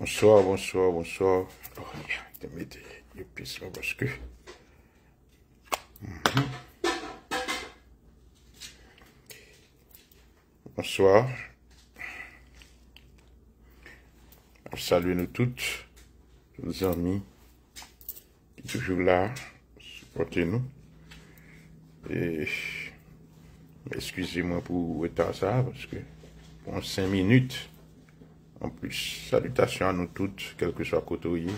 Bonsoir, bonsoir, bonsoir. Mhm. Bonsoir. Salut nous toutes, nos amis qui sont toujours là, supportez-nous. Et excusez-moi pour être ça, parce que bon, 5 minutes, An plus, salutasyon an nou tout, kelke swa koto yi,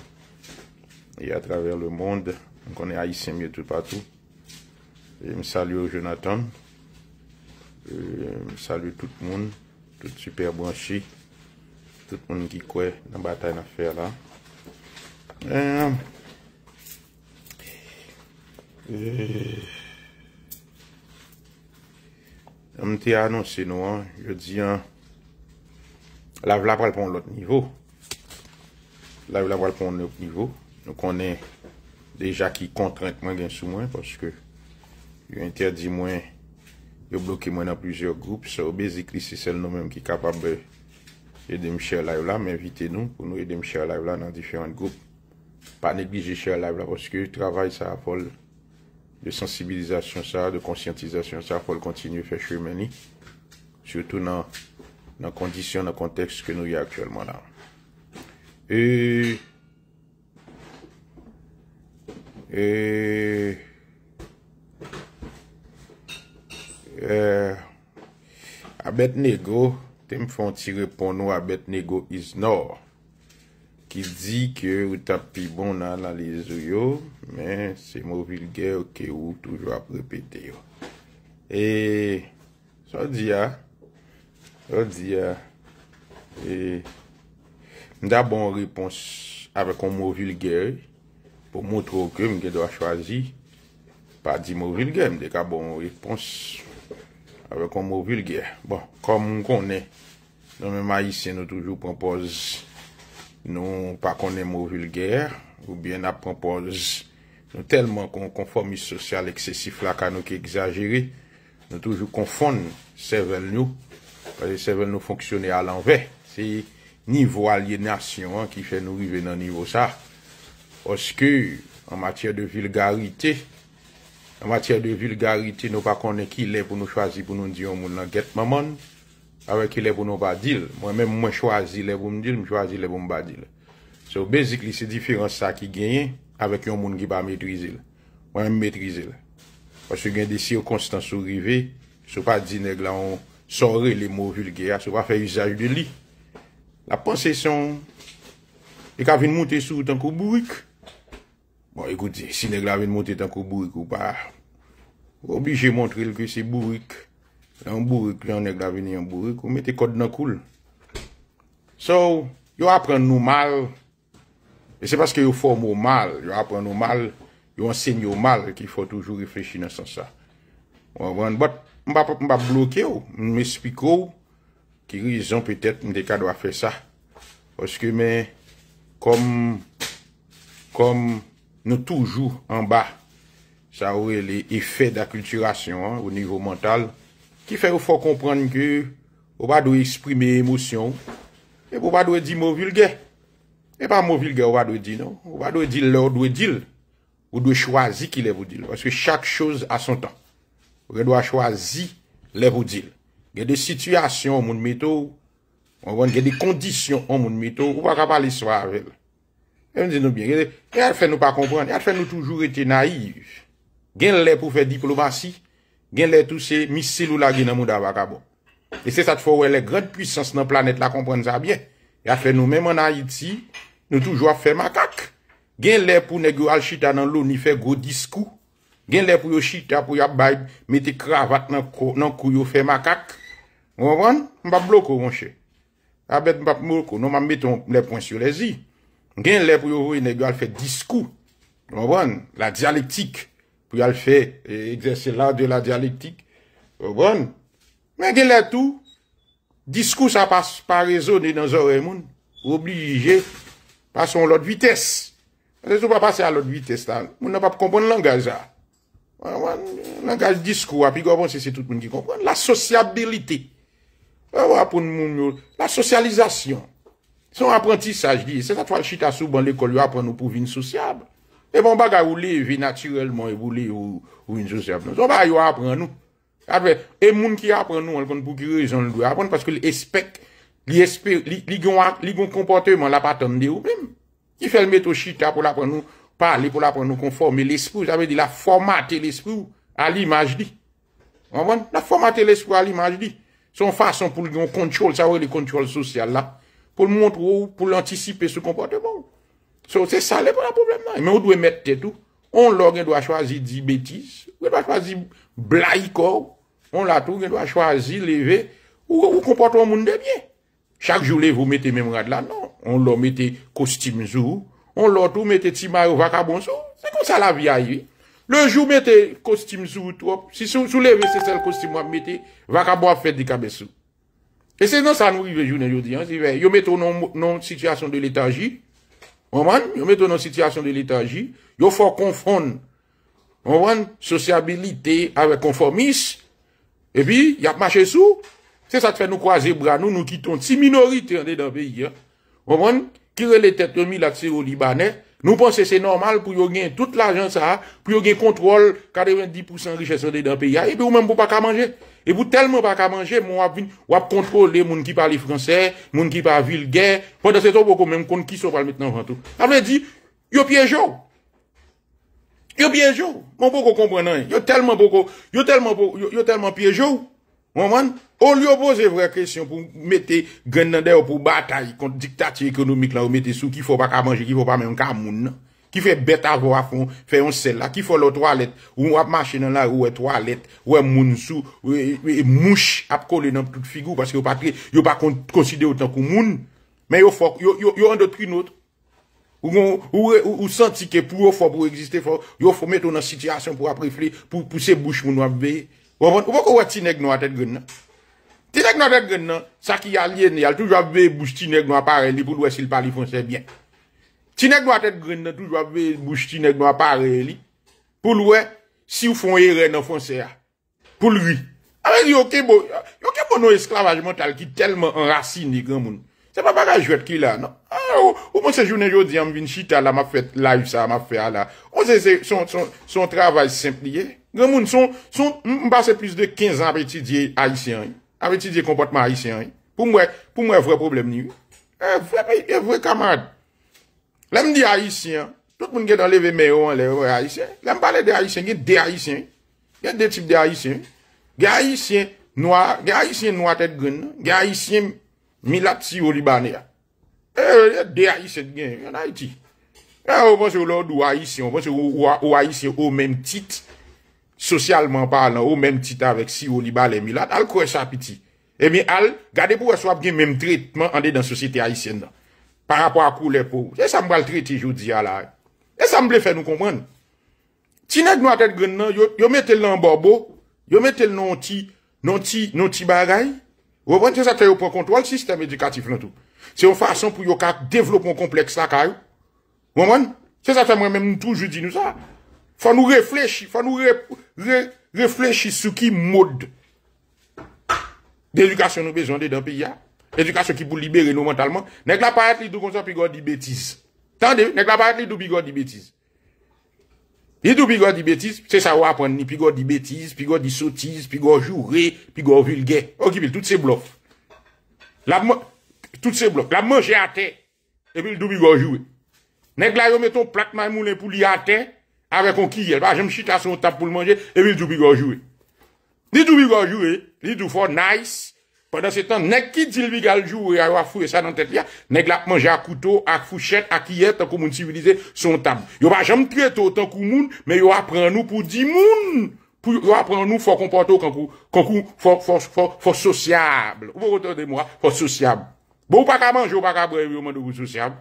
e a traver le mond, an konen a yi semyo tout patou. E m salu ou Jonathan, e m salu tout moun, tout super bon chi, tout moun ki kwe, nan batay nan fer la. An m te anonsen nou, an m te anonsen nou, Lav laval pou an lot nivou. Lav laval pou an lot nivou. Nou konen deja ki kontrante mwen gen sou mwen poske yon interdi mwen yon bloki mwen nan plizye ou group. Sa obezi kli se sel nou menm ki kapab be yede mshe alay vla. Menvite nou pou nou yede mshe alay vla nan difyeren group. Pa neglize mshe alay vla poske yon travay sa apol de sensibilizasyon sa de konsyantizasyon sa apol kontinye fè chwimeni. Soutou nan nan kondisyon, nan konteks ke nou ya akwelman nan. E, e, e, euh, abet negou, te m fwantire pon nou abet negou is nor, ki di ke ou tapibon nan analize yo, men se mou vilge ou ke ou toujwa ap repete yo. E, sa di ya, Euh, mda bon ripons avè kon mou vulger pou moutro ke mge do a chwazi pa di mou vulger mde ka bon ripons avè kon mou vulger. Bon, kon moun konen, mwen ma yise nou toujou ponponz nou pa konen mou vulger ou bien nan ponponz nou telman kon konfon mis sosyal eksesif la ka nou ki egzajere nou toujou konfon nou sevel nou. Se ven nou fonksyonè al anve. Se nivou al yé nasyon an ki fè nou rive nan nivou sa. Oske, an matyè de vilgarite, an matyè de vilgarite nou pa konen ki lè pou nou chwazi pou nou di yon moun nan get mamon, avè ki lè pou nou badil. Mwen men mwen chwazi lè pou mdil, mwen chwazi lè pou mbadil. So, bezikli, se diferans sa ki genye, avè ki yon moun ki pa metrize lè. Mwen mmetrize lè. Oske gen disi yo konstansou rive, sou pa di neg la yon... Sonre li mou vulge ya, sou va fe yizaj de li. La panse son, li ka vin mouti sou tankou bourik. Bon, ekouti, si neg la vin mouti tankou bourik ou pa, ou bi jè montre li kwe se bourik. Lan bourik, lan neg la vin yon bourik, ou mette kod nan koul. So, yo apren nou mal, e se paske yo formou mal, yo apren nou mal, yo enseg nou mal, ki fò toujou riflechi nan san sa. Wan, wan, wan, Mba bloke ou, mbe spiko ou, ki rizon petet mbe deka do a fe sa. Oseke men, kom nou toujou an ba, sa ou e le efè d'akulturasyon ou nivou mental, ki fè ou fò kompran ke ou ba dwe eksprime emosyon, e pou ba dwe di mou vulge, e pa mou vulge ou ba dwe di nou, ou ba dwe di lò, ou dwe di lò, ou dwe chwazi ki lè vò di lò, oseke chak chòz a son tan. wè dwa chwazi lè voudil. Gè de situasyon ou moun metou, ou moun gè de kondisyon ou moun metou, ou pa kapal iswa avèl. Gè mè di nou bie, gè de, yad fè nou pa kompren, yad fè nou toujou eti naiv. Gè lè pou fè diplomasi, gè lè tou se misil ou la gè nan moun da baka bon. E se sat fò wè lè, gred pwisans nan planet la kompren za bie. Yad fè nou mè mè nan iti, nou toujou ap fè makak. Gè lè pou ne gè alchita nan lò, ni fè gò diskou, gen lè pou yo chita pou yo bay, meti kravat nan kou yo fe makak, mwen wan, mbap bloko wanshe, abet mbap mwoko, nouman meton mlep pon syo lezi, gen lè pou yo woy negyo al fe diskou, mwen wan, la dialektik, pou yo al fe egzese eh, la de la dialektik, mwen wan, mwen gen lè tou, diskou sa pas pa rezo ni nan zore moun, wobli jije, pason lot vites, se sou pa pase a lot vites, moun nan pap kompon langa zwa, Langage diskwa, pi gwa pon se se tout moun ki konpon, la sosyabilite, la sosyalizasyon, son apranti sa, jdi, senatwa chita sou ban l'ekol yo apron nou pou vin sosyab, e bon baga ou li vi naturelman, e ou vin sosyab nou, son ba yo apron nou, e moun ki apron nou, an kon pou kire, son yo apron nou, paske li espèk, li espèk, li gwen kompote man la patan de ou mèm, ki fèl meto chita pou la apron nou, Parle pou la pou nou konforme l'espou. J'ave di la formaté l'espou al imaj di. La formaté l'espou al imaj di. Son fason pou l'on kontrol, sa wè l'on kontrol sosyal la. Pou l'montrou, pou l'antisipe sou komportement. Se sa lè pou la probleme nan. Mè ou dwe mette tè tou. On lò gen dwa chwazi di bètis. On lò gen dwa chwazi blaikor. On lò gen dwa chwazi leve ou komportement moun debyen. Chak joulè vou mette mè mou gade la nan. On lò mette kostim zou. On lot ou mette timay ou vakabon sou. Se kon sa la vi a yi. Le jou mette kostim sou. Si sou sou leve se sel kostim wap mette vakabon fèd di kabe sou. E se nan sa nou rive jou nan jou di. Yo mette ou nan sityasyon de lethargi. Yo mette ou nan sityasyon de lethargi. Yo fò konfon. Yo fò konfon. Sosyabilite avè konfomis. E bi, yap mache sou. Se sa te fè nou kwaze bra. Nou nou kiton ti minorite yande nan veyi. Yo fò konfon. Kire le tet remi lakse ou libanè, nou pon se se normal pou yo gen tout l'ajan sa, pou yo gen kontrol kadeven 10% riche sa de dan pe ya, epi ou men pou pa ka manje. Epi ou telman pa ka manje, ou ap kontrol le moun ki pale franse, moun ki pale vilgen, pon de se to pou kon men kon ki so pale met nan vantou. Avè di, yo pyejou, yo pyejou, moun pou kon kompwen nan, yo telman pyejou. Ou li non. yo pose vre kresyon pou mete Grennande ou pou batay kont diktati ekonomik la Ou mete sou ki fo pa ka manje, ki fo pa men yon ka moun Ki fe beta vo a fon, fe yon sel la Ki fo lo toalet, ou ap mache nan la Ou e toalet, ou e moun sou Ou e mouch ap kole nan tout figou Paske yo pa konside otan kou moun Men yo fok, yo an dot pri not Ou senti ke pou yo fok, pou yo existe fok Yo fok mette ou nan sityasyon pou ap refle Pou puse bouch moun wap beye Ou pou kon wè tinek nou a tèt gwen nan? Tinek nou a tèt gwen nan, sa ki a liye ni al, toujwa vè bouj tinek nou a pare li, pou lwè si lpali fonse bien. Tinek nou a tèt gwen nan, toujwa vè bouj tinek nou a pare li, pou lwè si ou fonye re nan fonse ya. Poulvi. Awe li yo kebo, yo kebo nou esklavaj mental ki telman anrasi ni gwen moun. Se pa bagaj wet ki la nan. Ou mwen se jounen jodi am vin chita la ma fèt la yu sa ma fè ala. On se se son travaj simpliye. Gè moun, m basè plus de 15 an apè ti diye haïsyen. Apè ti diye kompotman haïsyen. Pou m wè vwè problem ni. E vwè kamad. E, e, lè m diye haïsyen, tout moun gè dan leve meyon lè wè haïsyen, lè m bale de haïsyen, gè de haïsyen. Gè de tip de haïsyen. Gè haïsyen noa, gè haïsyen noa tèd gwen. Gè haïsyen milat si ou libanè. E, e, de haïsyen gen, yon haïsyen. E, ou pon se ou lòd ou haïsyen, ou pon se ou haïsyen ou mèm titi. Sosyalman parlan, ou menm tit avèk si ou li balè mi lat, al kouè sa piti. Emi al, gade pou wè swab gen menm tretman andè dan sosi tè ayisyen nan. Par apwa kou lè pou. E sa mbal treti joudi alay. E sa mble fè nou komwenn. Ti nèk nou atèd gren nan, yo metèl nan bobo, yo metèl nan ti bagay. Wèwenn, se sa tè yo pou kontwal sistem edikatif lantou. Se yo fason pou yo kak devlopon kompleks la kary. Wèwenn, se sa tè mwen menm tou joudi nou sa. Fò nou reflechi, fò nou rep... Reflechi sou ki mode D'edukasyon nou bezonde dan piya D'edukasyon ki pou libere nou mentalman Nèk la parat li dou konsan pi gò di betis Tande, nèk la parat li dou bi gò di betis Li dou bi gò di betis Se sa wapon ni Pi gò di betis, pi gò di sotis Pi gò jure, pi gò vulge Ok, bil, tout se blof Tout se blof La manje ate Nèk la yo meton plat ma mounen pou li ate Avè kon ki yèl, ba jèm chita son tab pou l manjè, e vil dupi gwa jouè. Li dupi gwa jouè, li dupi fò nice, pwè dan se tan, nek ki dilbi gwa l jouè, a yo a fwè sa nan tèt pya, nek la manjè a koutò, a fwè chèt, a kiè, tan kou moun sivilize son tab. Yo ba jèm twè tò tan kou moun, me yo a pran nou pou di moun, pou yo a pran nou fò kompato, kan kou fò sosyab. Ou pou rote de mwa, fò sosyab. Bo ou pa ka manjè, ou pa ka brem yo manjè fò sosyab.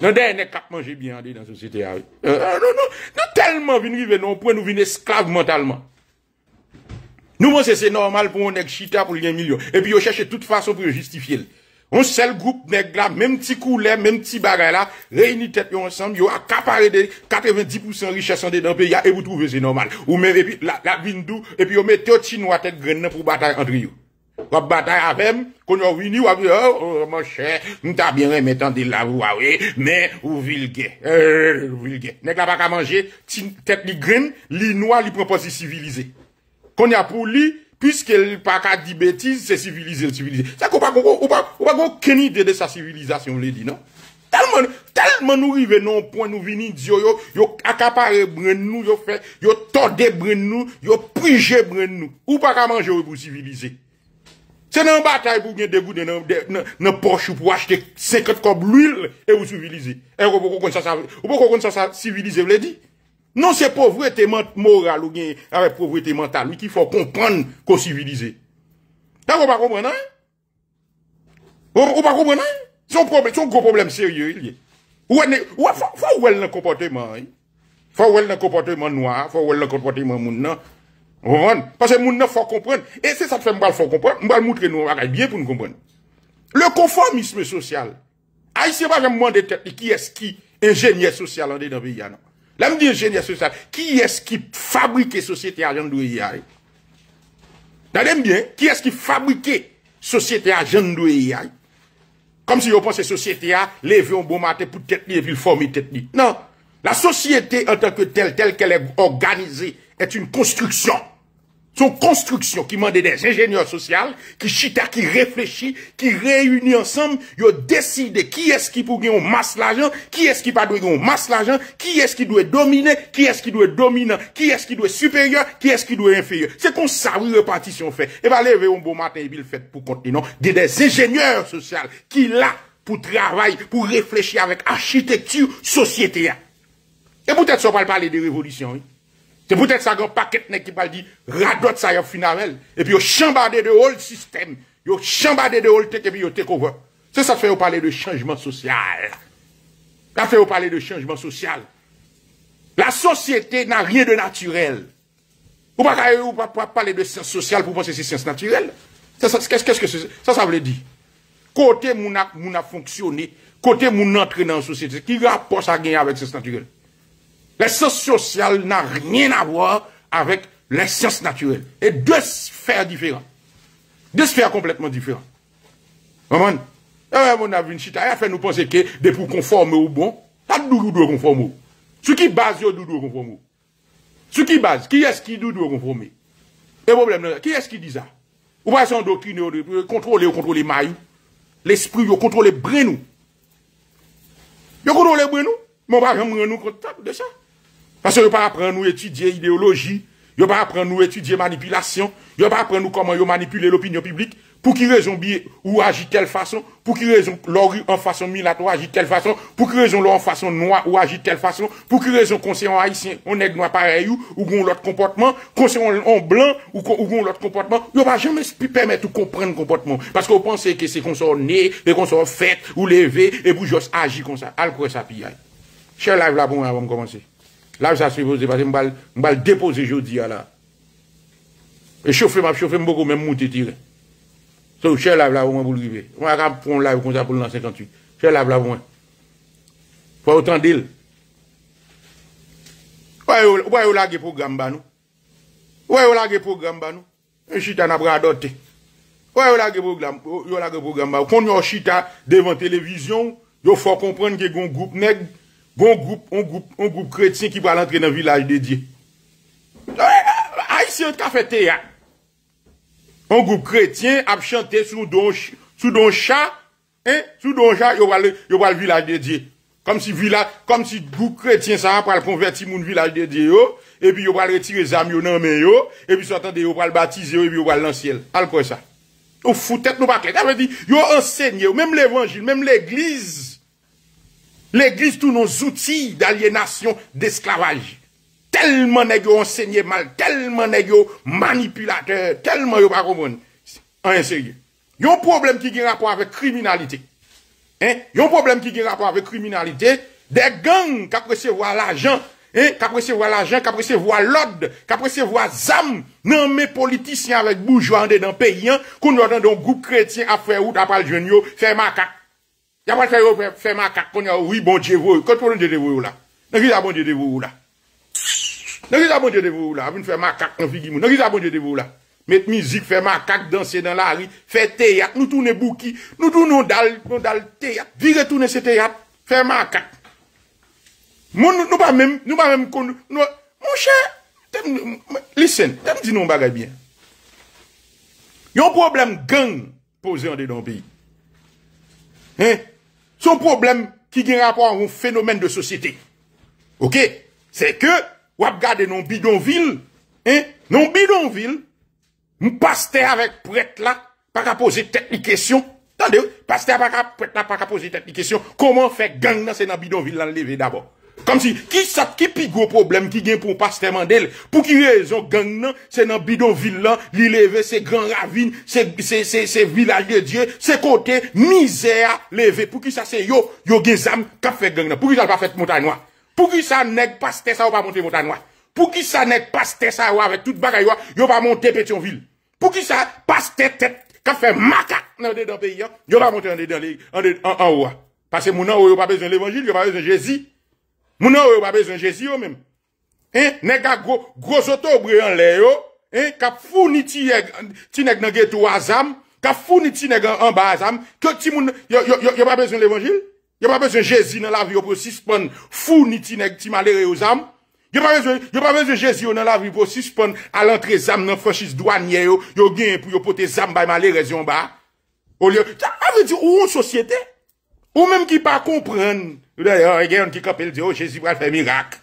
Non den, ne kap manje bihan dey dan sosyete avi. Euh, euh, non, non, non, non, telman vinrive, non, pouen nou vin esklave mentalman. Nou monsen se normal pou moun nek chita pou liyen milyon, epi yo chèche tout fason pou yo justifiye l. Moun sel goup nek la, menm ti kou lè, menm ti bagay la, reyni tep yo ansan, yo akapare dey, 90% riche asan dey dan peya, e vou trouve se normal. Ou mè repit la bindou, epi yo mè teot chinoatek grennen pou batay antri yo. Wap batay avèm, kon yon wini wap yè, ou oh, oh, mò chè, mè ta bè rè mè tan de la wawè, mè ou vilge, ou vilge. Nèk la pa ka manje, tèk li gren, li noua li proposi civilize. Kon yon pou li, pyske l pa ka di bètise, se civilize, se civilize. Sa kou pa kou keni dede sa civilizasyon, lè di, nan? Talman, talman nou i venon pou nou vini, diyo yo akapare bren nou, yo fè, yo todè bren nou, yo prije bren nou, ou pa ka manje wè pou civilize. Se nan batay pou gen devounen nan pochou pou achete sekot kom l'huil e ou civilize. E ou pou kon sasa civilize vledi. Non se povretement moral ou gen arre povretemental. Mi ki fò konpon kon civilize. Ta ou pa kompon nan? Ou pa kompon nan? Son problem, son gros problem serye yi. Fò wèl nan kompote man yi. Fò wèl nan kompote man noy, fò wèl nan kompote man moun nan. Parce que nous, ne faut comprendre. Et c'est ça que fait m'bal faut comprendre. nous montrer nous montrer bien pour nous comprendre. Le conformisme social. c'est ah, pas monde de tête qui est-ce qui ingénieur social en dedans pays Là dit ingénieur social, qui est-ce qui fabrique société à de Vous avez bien, qui est-ce qui fabrique société à de Comme si on pensait société A lever un bon matin pour tête et puis former tête Non. La société en tant que telle, telle qu'elle est organisée, est une construction. Son construction qui demande des ingénieurs sociaux, qui chita, qui réfléchit, qui réunit ensemble, ils décidé qui est-ce qui peut gagner masse l'argent, qui est-ce qui pas doit gagner masse l'argent, qui est-ce qui doit dominer, qui est-ce qui doit dominant, qui est-ce qui doit supérieur, qui est-ce qui doit inférieur. C'est comme ça, oui, répartition fait. Et va lever un bon matin, et le fait pour continuer non? Des, ingénieurs sociaux qui là, pour travailler, pour réfléchir avec architecture, société. Hein. Et peut-être, ça va parler de révolution, oui? Te pwetet sa gan paket nekipal di, radoat sa yo finamel, epi yo chanbade de hol sistem, yo chanbade de hol tek epi yo tek kouve. Se sa fe yo pale de chanjman sosyal. La fe yo pale de chanjman sosyal. La sosyete nan rie de naturel. Ou pa pale de sèns sosyal pou panse si sèns naturel. Kè sè, kè sè, kè sè, sa sa vle di. Kote moun a, moun a fonksyoné, kote moun entre nan sosyete, ki rapos a genye avèk sèns naturel. Les sciences sociales n'ont rien à voir avec les sciences naturelles. Et deux sphères différentes. Deux sphères complètement différentes. Maman, a eh, mon avis, chita, fait nous penser que des pour conformer au bon, pas de doudou conformer. Ce qui base au doudou conformer. Ce qui base, qui est-ce qui doudou conformer? Le problème, qui est-ce qui dit ça? Ou pas son doctrine, contrôler ou contrôler maillot. L'esprit, va contrôler brain nous. Yo contrôler brain mais on va jamais nous compte de ça. Parce que ne pas apprendre nous étudier idéologie, ne pas apprendre nous étudier manipulation, ne pas apprendre nous comment manipuler l'opinion publique, pour qui raison ou agit telle façon, pour qui raison l'or en façon militaire, ou agit telle façon, pour qui raison l'or en façon noire ou agit telle façon, pour qui raison conscient haïtien, on est noir pareil ou, ou gon l'autre comportement, conscient en blanc ou, ou gon l'autre comportement, ne pas jamais permettre de comprendre comportement. Parce que vous pensez que c'est qu'on soit né, qu'on soit fait, ou levé, et vous juste agir comme ça. Al quoi ça pillage. Cher live là pour avant de commencer. Lav sa se repose, pati mbal depose jodi ya la. E choufe map, choufe mbogo men mouti tire. Sou chè lav lav ou mwen boul givè. Mwen akam proun lav kon sa pou l'an 58. Chè lav lav ou mwen. Fwa otan dil. Wè yo lag e program ba nou? Wè yo lag e program ba nou? Yon chita nabra adote. Wè yo lag e program ba nou? Kon yon chita devan televizyon, yo fwa komprenn ke goun goup negd. Voun goup kretien ki pral entre nan vilaj de Diyo. Aisyen ka fete ya. Voun goup kretien ap chante sou don chan, sou don chan, yon pral vilaj de Diyo. Kom si goup kretien sa an pral konverti moun vilaj de Diyo, epi yon pral retire zam yon anmen yon, epi sa tan de yon pral batize yon, epi yon pral lan siel. Al kwen sa. Ou foutet nou pa kwen. Yon ensegne yon, menm l'evangil, menm l'eglize. L'Eglise tou nou zouti d'alienasyon d'esklavaj. Telman neyo ensegnye mal, telman neyo manipulateur, telman yo paromoun ensegnye. Yon problem ki gen rapor avek kriminalite. Yon problem ki gen rapor avek kriminalite, de gang kapresevo a la jan, kapresevo a la jan, kapresevo a lod, kapresevo a zam, nan me politisyen avek boujouande nan peyi an, kon nou adan don goup kretien, afe ou tapal jen yo, fe makak. Ya patè yo fè ma kak kon ya ouwi bon djevo ou la. Nè ki sa bon djevo ou la? Nè ki sa bon djevo ou la? Avoun fè ma kak nan figi moun. Nè ki sa bon djevo ou la? Met mizik fè ma kak, dansè nan la ri, fè teyak, nou toune bouki, nou toune on dal, on dal teyak, vire toune se teyak, fè ma kak. Moun nou pa mèm, nou pa mèm kon nou, moun chè, tem, listen, tem di nou bagay bien. Yon problem gang pose an de don peyi. Hein? Son problème qui a rapport à un phénomène de société. OK? C'est que, ou dans non bidonville, hein? Non bidonville, un pasteur avec prêtre là, pas qu'à poser tête question. Attendez, pasteur pas qu'à prêtre là, pas qu'à poser tête question. Comment faire gang dans ces bidonville là lever d'abord? Kis ap ki pi gro problem ki gen pou pas teman del pou ki yon gen nan se nan bidon vil la li leve se gran ravine se vilal de die se kote mizea leve pou ki sa se yo yo gen zam kap fe gen nan pou ki sa pa fet montanwa pou ki sa neg pas te sa ou pa monte montanwa pou ki sa neg pas te sa ou ave tout bagaywa yon pa monte petionvil pou ki sa pas te tet kap fe maka nan de dan pe yon yon pa monte an de dan le an oua. Pas se mounan ou yon pa bezon levangil yon pa bezon jezi. Mounan ou yo pa bezon Jezi yo menm. Eh, nega grosoto ou brian le yo. Eh, kap founi ti nega nage to a zam. Kap founi ti nega anba a zam. Kyo ki mounan, yo pa bezon l'evangil. Yo pa bezon Jezi nan la vi yo pou sispon founi ti nega ti malere yo zam. Yo pa bezon Jezi yo nan la vi pou sispon al entre zam nan fwanshis dwanye yo. Yo gen pou yo pote zam bay malere yo mba. Ou liyo, a ve di ou ou sosyete. Ou menm ki pa komprenn. Ou gen yon ki kapel di, ou Jezi wale fè mirak.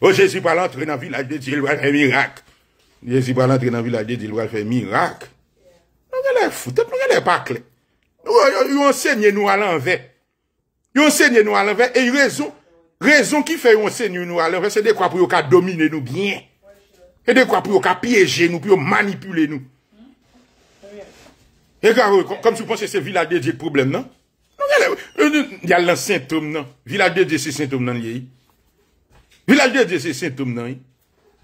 Ou Jezi wale antre nan vilaj de di, wale fè mirak. Jezi wale antre nan vilaj de di, wale fè mirak. Nou gen lè foute, nou gen lè pak lè. Ou yon euh, euh, sènyè nou alè anvè. Yon sènyè nou alè anvè, e yon rezon. Rezon ki fè yon sènyè nou alè anvè, se dekwa pou yon ka domine nou bien. Se dekwa pou yon ka piyeje nou, pou yon manipule nou. E garou, euh, kom sou pon se se vilaj de di e problem nan? Yal lan sintoum nan. Vilade de se sintoum nan yè yè. Vilade de se sintoum nan yè.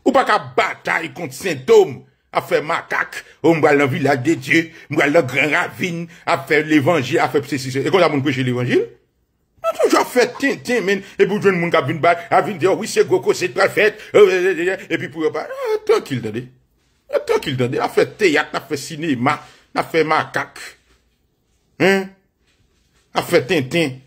Ou pa ka batay kont sintoum. A fe makak. Ou mwa la vilade de die. Mwa la gran ravine. A oh, fe oh, levange. Ah, ah, a fe pse se se. E kon ta moun kweche levange. A toujou a fe ten ten men. E pou jwen moun kaboun bag. A vin de yo. Ou se goko. Se tre fet. E pi pou yo bag. A ton kil dade. A ton kil dade. A fe teyat. A fe sine ma. A fe makak. Hein? A fe ten ten.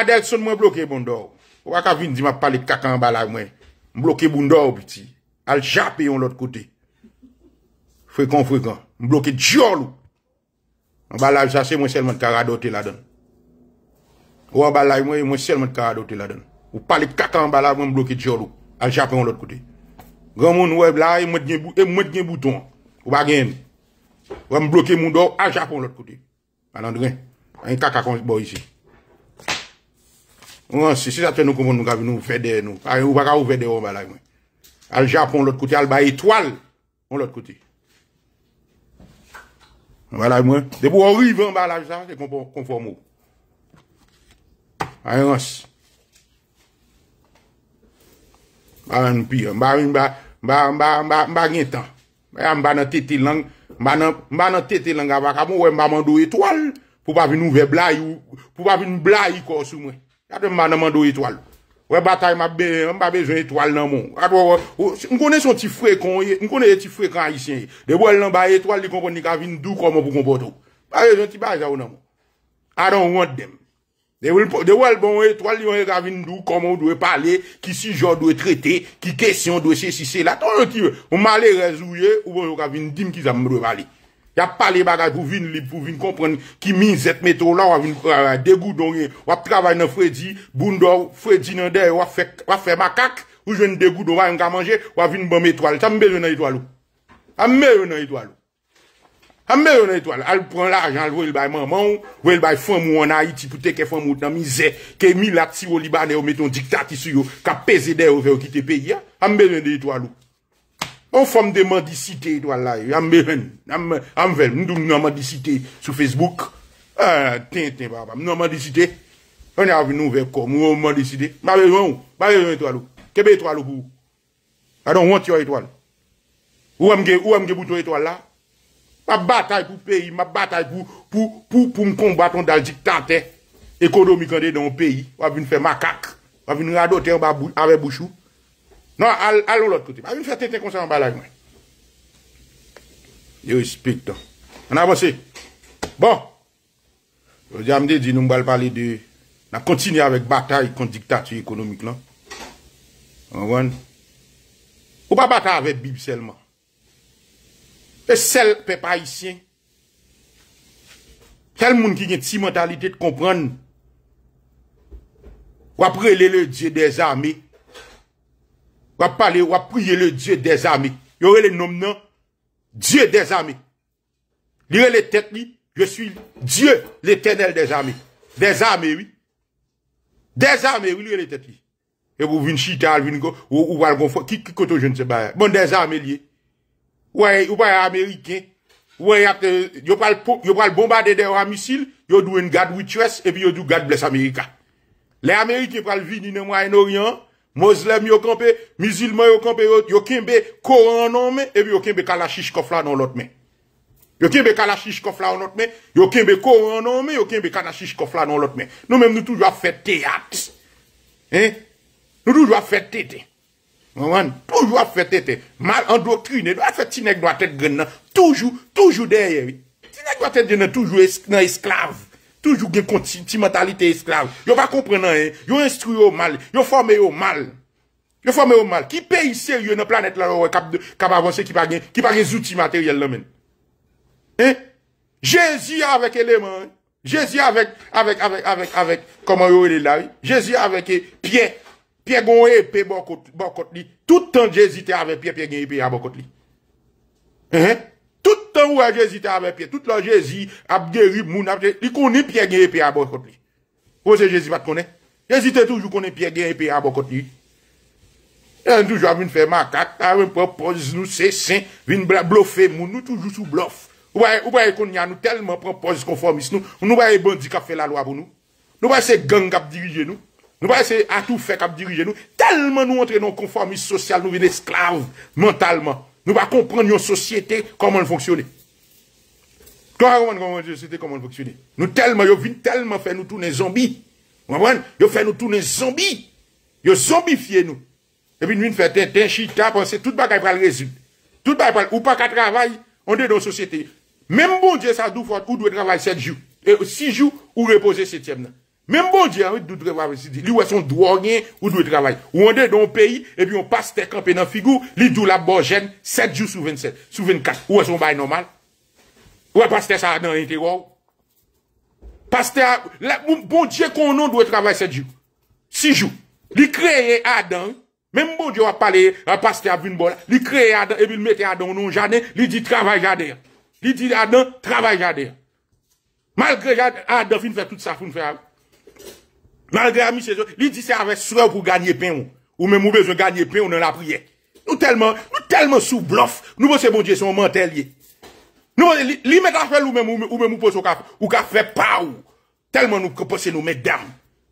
Adel son mwen bloke bondor. Ou ak avin di ma pale kakan balav mwen. Mwen bloke bondor biti. Al jape yon lot kote. Frekan frekan. Mwen bloke diyor lou. Mwen balav sa se mwen sel mwen karadote la den. Ou an balav mwen, mwen sel mwen karadote la den. Ou pale kakan balav mwen bloke diyor lou. Al jape yon lot kote. Gwam moun web la, e mwen djen e bouton. Ou bagen. Ou an bloke bondor, al jape yon lot kote. Anandren. Anandren. Yon kaka kon bo yisi. Yon ansi. Si sa te nou konvoun nou gavi nou fede nou. Ay yon baka ou fede ou an balay mwen. Al Japon lout kouti. Al ba etoal. Al lout kouti. An balay mwen. De pou oriv an balay. San se konvoun mou. Ay yon ansi. An pi. An ba nye tan. An ba nan titi lang. An ba nan titi lang. Aba ka mou wè mba mandou etoal. An kaka moun. Ou pa vin nou ve blay ou, pou pa vin blay yi kosou mwen. Ate mman nanman do etwal. Ou e batay mman be, mman be zon etwal nanmon. Ate mman, ou, mkone son ti frekant yi, mkone zon ti frekant yi syen yi. De wèl nanman etwal li konpon ni gavin dou koman pou kompoto. Ate zon ti bajan ou nanmon. Ate mman want dem. De wèl bon etwal li yon yon gavin dou koman ou dwe pale, ki si jor dwe trete, ki kesyon dwe se si se la. Ate mman yon ti ve, mman le rezou ye, ou bon yon gavin dim ki zan mman dwe pale. Ya pa li bagaj pou vin li pou vin kompren ki min zet metro la ou avin degou donye. Ou ap travay nan fredji, bundor, fredji nan der, ou afek makak, ou jwen degou donwa yon ka manje, ou avin bom etoal. Tambe yon an etoal ou. Tambe yon an etoal ou. Tambe yon an etoal ou. Al pou an la jan al vwey l bay mamon, vwey l bay fwen moun an Haiti, pwete ke fwen moun nan mize, ke mi lak si wou li bane ou meton diktati sou yo, ka peze der ou veyo kite peyi ya. Tambe yon an etoal ou. On fòm de mandisite itwa la, yon ambejen, ambejen, moun doun moun moun mandisite sou Facebook. Ah, ten, ten, moun moun mandisite, moun yon avin nou vek kom, moun moun mandisite. Mare yon, mare yon eto alou, tebe eto alou pou, adon yon tiwa eto alou. Ou amge, ou amge boutou eto alou la? Ma batay pou peyi, ma batay pou, pou, pou m konbaton dal diktante ekonomikande don peyi. Wavoun fè makak, wavoun radote an babou, arebouchou. Non, alon l'ot kote. A vin fè te te konsè an balaj mwen. Yo, espik ton. An avansè. Bon. O di amde di nou mbal palè de nan kontinè avèk batay kon diktatü ekonomik lan. An van. Ou pa batay avèk bib selman. E sel pe pa isyen. Sel moun ki gen ti mentalite te kompran ou apre lè lè dje des amèk Wap pale, wap priye le dieu des amik. Yo re le nom nan, dieu des amik. Li re le tet li, yo sou dieu l'eternel des amik. Des amik, oui. Des amik, oui, li re le tet li. E wou vin chital, vin go, wou wal gon fok, kik koto jen se ba. Bon des amik li. Woy, woy Amerike. Woy ak, yo pal bombade de ramisil, yo dou en gad wichwes, e pi yo dou gad bles Amerika. Le Amerike, yo pal vin ine Moyen-Orient. Moslem yo kanpe, mizilman yo kanpe, yo kenbe koron anon men, evi yo kenbe kalashish koflan anon lot men. Yo kenbe kalashish koflan anon lot men, yo kenbe koron anon men, yo kenbe kalashish koflan anon lot men. Nou men nou toujwa fete ya. Nou toujwa fete te. Toujwa fete te. Mal an doktri ne, nou fete tinek do atet gen nan. Toujou, toujou deye. Tinek do atet gen nan toujou nan esklave. Toujours gen konti mentalité esclave. Yo pas comprendre rien. Yo instruit au mal, yo formé au mal. Yo formé au mal. Qui paye sérieux dans planète là cap cap avancer qui pas gen qui pas gen outils matériels Hein? Jésus avec élément. Hein. Jésus avec avec avec avec avec comment yo est là? Jésus avec Pierre. Pierre gon épée bon côté Tout le temps Jésus était avec Pierre Pierre gen épée à bon Hein? Tout an wè jèzite avè piè, tout lò jèzite ap deri moun ap deri, li koni piè genye piè ap bòkot li. Wè se jèzite vat konè? Jèzite toujou koni piè genye piè ap bòkot li. El an toujou avin fè makak, avin propozis nou se sen, vin blofè moun, nou toujou sou blof. Ou baye koni an nou telman propozis konformis nou, ou nou baye bandi kap fè la lwa pou nou. Nou baye se gang kap dirije nou, nou baye se atou fè kap dirije nou, telman nou entre non konformis sosyal nou vin esklav mentalman. Nous ne pas comprendre nos société comment elle fonctionne. Comment comment société comment elle fonctionne. Nous tellement, yo vin tellement fait nous tourner zombies. Vous comprenez Yo fait nous tourner zombies. Yo zombifié nous. Et puis nous vin faire tintin chita penser tout bagaille va le résoudre. Tout bagaille ou pas qu'à travail, on est dans société. Même bon Dieu ça doit ou doit travailler 7 jours. Et 6 jours ou reposer 7e Mem bon diye an wè doutre wavè si di. Li wè son dou wagnè ou doutre wavè. Ou an dè don peyi, e bi yon paste kampè nan figou, li dout la bo jèn, 7 jou sou 27, sou 24. Ou wè son baye normal. Ou wè paste sa adan ente waw. Paste a, bon diye konon doutre wavè 7 jou. 6 jou. Li kreye adan, mem bon diye wap pale, paste a vin bol, li kreye adan, e bi lmète adan ou non janè, li di travaj adè. Li di adan, travaj adè. Mal kre adan, adan fin fè tout sa foun fè ad Malgré a mi sezon, li disè avè souè ou pou ganyè peyon. Ou mè mou bezè ganyè peyon nan la priè. Nou telman, nou telman sou blof. Nou mè sebon diè son mantel ye. Nou mè, li mè ta fèl ou mè mou, ou mè mou posè ou ka fè pa ou. Telman nou posè nou mè dam.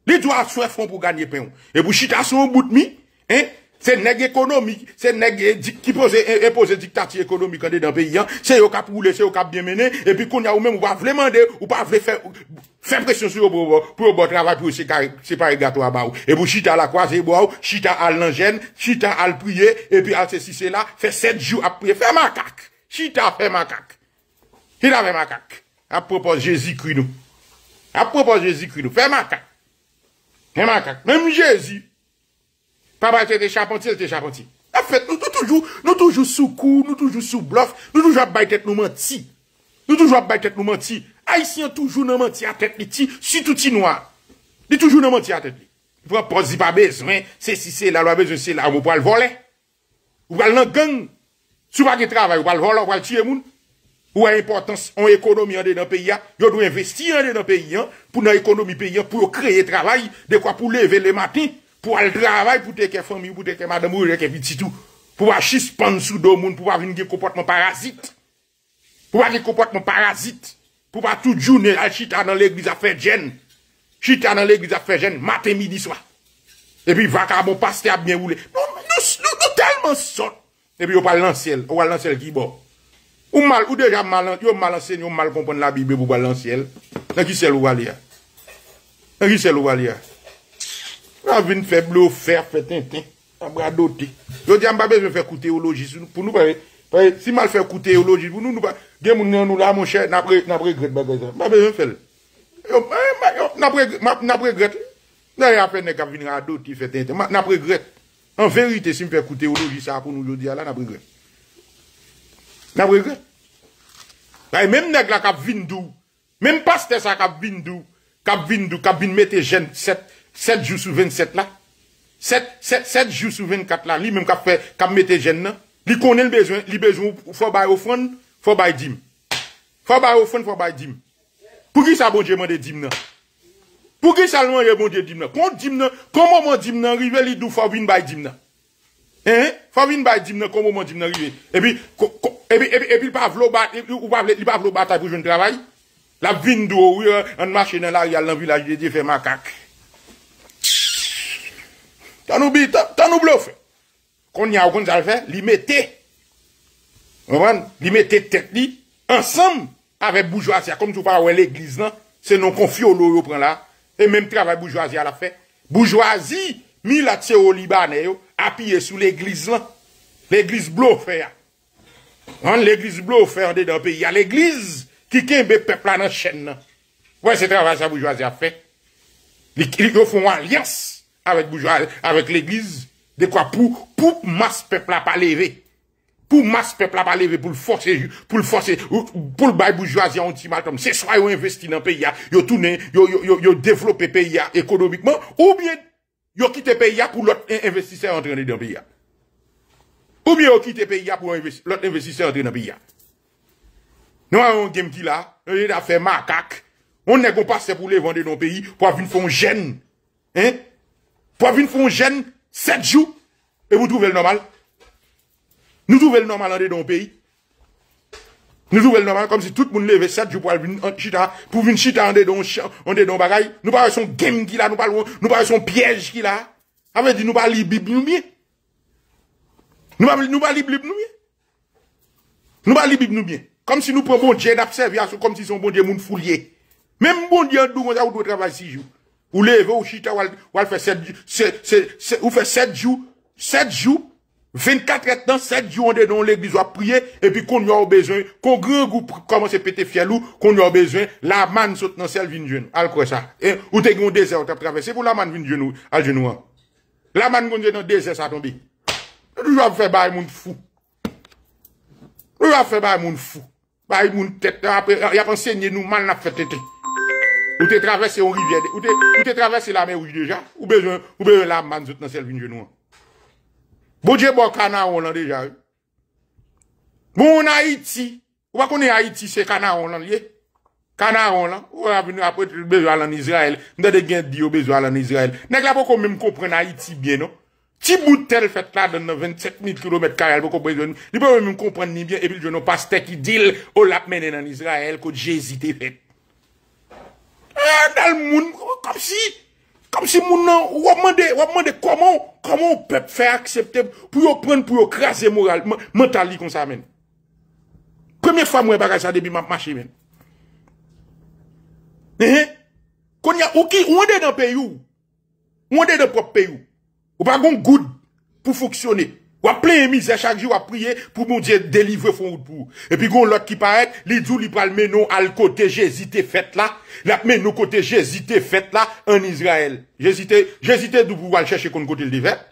Li dò a souè fon pou ganyè peyon. E pou chita son bout mi, hein, C'est nég économique, c'est nèg qui pose une dictature économique dans le pays. Hein. C'est eux qui rouler, c'est au cap bien mené et puis qu'on a ou même ou pas vraiment demander ou pas faire faire pression sur pour pour bon travail pour pas gâteau à baou. Et pour chita à la croisée bois, chita à l'angène, chita à le prier et puis à ceci c'est là, fait sept jours à prier, ma macaque. Chita fait macac. Il a fait cac À propos Jésus-Christ nous. À propos Jésus-Christ nous, ma macac. Fait macac. Même Jésus Pa bayte de chapanti, de chapanti. A fèt, nou toujou, nou toujou sou kou, nou toujou sou blof, nou toujou ap baytèt nou manti. Nou toujou ap baytèt nou manti. A y si yon toujou nan manti a tèt li ti, si touti noa. Di toujou nan manti a tèt li. Vwa pozipa bezwen, se si se la loa bezwen se la, ou mou pwal vole. Ou pwal nan geng. Sou pa ki travay, ou pwal vole, ou pwal tiyemoun. Ou a importans, an ekonomi an de nan peyi ya, yo nou investi an de nan peyi ya, pou nan ekonomi peyi ya, pou yo kreye travay, dekwa pou pou al dravay pou teke fami, pou teke madamou, pou a chispan sou do moun, pou a vin ge kopotman parazit, pou a vin ge kopotman parazit, pou a tou jounen al chita nan legbiz a fe jen, chita nan legbiz a fe jen, maten midi swa, epi vakar bon paste a bmen wule, nou nou nou nou non, telman sot, epi yo pale lan siel, yo pale lan siel ki bo, yo mal anse, yo mal anse, yo mal kompon la bibe pou pale lan siel, nan ki sè lou wale ya, nan ki sè lou wale ya, A vin fe blo fer, fe ten ten, a bradoti. Yo di an babes ven fe koute o logis, pou nou babes, si mal fe koute o logis, pou nou nou babes, gen moun nan nou la moun chè, nan pregret bagajan. Babes ven fel. Yo, nan pregret. Nan apen ne kap vin radoti, fe ten ten, nan pregret. An verite si m fe koute o logis, a pou nou yo di ala, nan pregret. Nan pregret. Ae, menm neg la kap vin dou, menm pas te sa kap vin dou, kap vin dou, kap vin mette jen set, 7 jou sou 27 la, 7 jou sou 24 la, li menm kap mette jen nan, li konen bezwen, li bezwen ou fwa bay ofran, fwa bay dim, fwa bay ofran fwa bay dim, pou ki sa bonje mwande dim nan, pou ki sa lonye mwande dim nan, kon dim nan, kon mwande dim nan, rive li dou fwa bin bay dim nan, fwa bin bay dim nan, kon mwande dim nan rive, e pi, e pi, e pi, e pi pa vlo batay pou jwen travay, la bin do, ou euh, an machin nan la, yal lan vilaj, yedye fe makak, tanou bitop, tanou blofe. Kon nya ou kon zal fe, li mette, li mette teknik, ansam ave boujoazia. Kom tou pa wè l'Eglise nan, se non kon fio nou yo pren la, e menm travè boujoazia la fe. Boujoazie, mi la tse ou liba na yo, apiye sou l'Eglise lan, l'Eglise blofe ya. An l'Eglise blofe an de dan pe, ya l'Eglise, ki ken be pepla nan chen nan. Wè se travè sa boujoazia fe, li kifon an lians, avec, avec l'église, de quoi pour, pour masse peuple à pas Pour masse peuple à pas pour le forcer, pour le forcer, pour bail bourgeoisie en ultimatum. C'est soit ils investit dans le pays, ils tournent, ils développent le pays économiquement, ou bien ils quittent le pays pour l'autre investisseur entrer dans le pays. Ou bien ils quittent le pays pour l'autre investisseur entrer dans le pays. Nous avons un game qui là, nous a fait macaque. On n'est pas passé pour les vendre dans le pays, pour avoir une fonds gêne. Hein? Pour venir faire un gène, 7 jours, et vous trouvez le normal. Nous trouvons le normal dans le pays. Nous trouvons le normal comme si tout le monde levait 7 jours pour venir chita, pour venir chita en dedans, en dedans bagaille. Nous parlons son game qui là, nous parlons, nous parlons son piège qui là. Avec dit, nous parlons de Bible nous bien. Nous parlons de Bible nous bien. Nous parlons de Bible nous bien. Comme si nous prenons bon Dieu d'observation, comme si son bon Dieu monde foulier. Même bon Dieu, nous, on a travailler 6 jours. Ou leve, ou chita, ou al fe 7 jou, 7 jou, 24 etan, 7 jou an denon l'Eglise ou ap priye, epi kon nyo ou bezwen, kon gre goup koman se pete fiel ou, kon nyo ou bezwen, la man sot nan sel vin djoun, al kwa sa. Ou te goun dezer, ou te travesse, pou la man vin djoun ou al djoun ou an. La man goun dezer nan dezer sa ton bi. Lou a fe bay moun fou. Lou a fe bay moun fou. Bay moun tetan, ap ensenye nou man la fe tetan. Ou te travesse yon rivyede. Ou te travesse la merouj deja. Ou bezo la manzot nan sel vin genou an. Bo dje bo kanaron lan deja. Bo ou nan Haiti. Ou bako ne Haiti se kanaron lan liye. Kanaron lan. Ou a vin apot bezo alan Israel. Mda de gen di yo bezo alan Israel. Nèk la pou kon mè m kompre nan Haiti bien non. Ti boutel fèt la dan nan 27000 km karel pou kompre zon. Nèk la pou kon mè m kompre ni bien epil genou. Pastè ki dil ou oh, lap menen an Israel. Kote jesite fèt. Eh, dans le monde, comme si, comme si mon nom, ou demandé, ou demandé comment, comment on peut faire accepter pour yon prendre, pour yon craser moral, mentalement comme ça, même Première fois, moi, bagage ça depuis ma marché, Hein? Eh, eh. Qu'on y a, ou qui, ou on est dans le pays où? Ou on est dans le propre pays où? Ou pas good pour fonctionner? Wap pleye mize chakji wap priye pou moun diye delivre fon wout pou. E pi goun lòt ki parek, li djou li palme nou al kote jesite fet la, l apme nou kote jesite fet la an Israel. Jezite, jezite dò pou wal chèche kon kote l'di vet.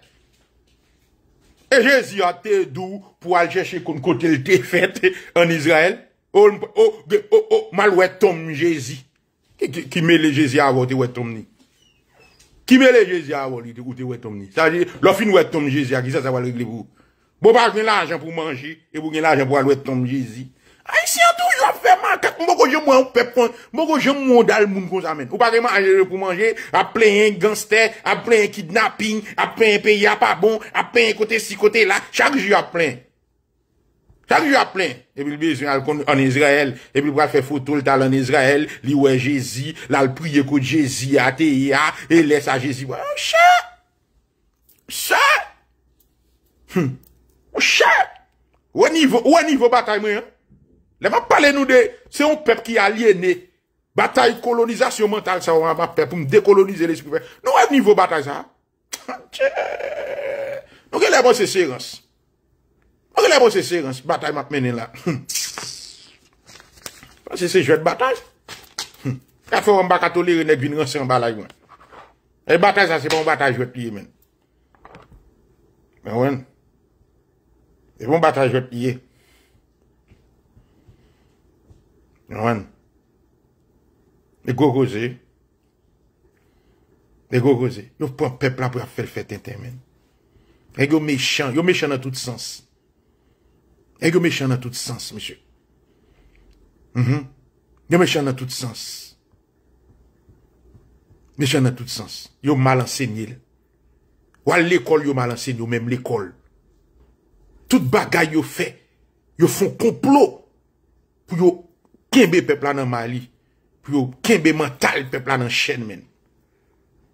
E jezi a te dò pou wal chèche kon kote l'di fet an Israel. O, o, o, mal wetom jezi ki me le jezi avote wetom ni. Ki me le jezi a voli te koute wetom ni? Sa je, lo fin wetom jezi a gisa sa valegle pou. Bo pa gen la ajen pou manje, e bo gen la ajen pou al wetom jezi. A yisi an tou yo a fe man kat, moko je mwen ou pep pon, moko je mwen dal moun kon sa men. Ou pa te manje le pou manje, a pleyen gangster, a pleyen kidnapping, a pleyen peyi a pa bon, a pleyen kote si kote la, chak je yo a pleyen. Sa li yo ap plen? Ebi li bezwen al konon en Izrael. Ebi li wak fe fotol talon en Izrael. Li wè Jezi. La al priye kou Jezi a te ya. E lè sa e Jezi wè. Hm. Ou chè? E ou chè? E ou chè? Ou wè nivou batay mwen? Le man pale nou de. Se yon pep ki aliene. Batay kolonizasyon mental sa wè wè. Pou m dekolonize le si pou fè. Nou wè nivou batay sa? Nou gen le wò se serans. Ou genè mwen bon se se yon, se bataj mwen menen la? Mwen se se jwet bataj? Ka fò mwen baka to li renek vin yon se yon balaj mwen. E bataj sa se mwen bataj jwet yon men. Yon wen? E mwen bataj jwet yon. Yon wen? E gogoze? E gogoze? Yon pou an pepla pou yon fèl fèl ten ten men. E yon mechan, yon mechan nan tout sens. Eyo me chan nan tout sens, monsye. Mhm. Yo me chan nan tout sens. Me chan nan tout sens. Yo mal ansenye. Wal l'ekol yo mal ansenye, yo mèm l'ekol. Tout bagay yo fè. Yo fon complot. Pou yo kenbe pepla nan mali. Pou yo kenbe mental pepla nan chen, mèn.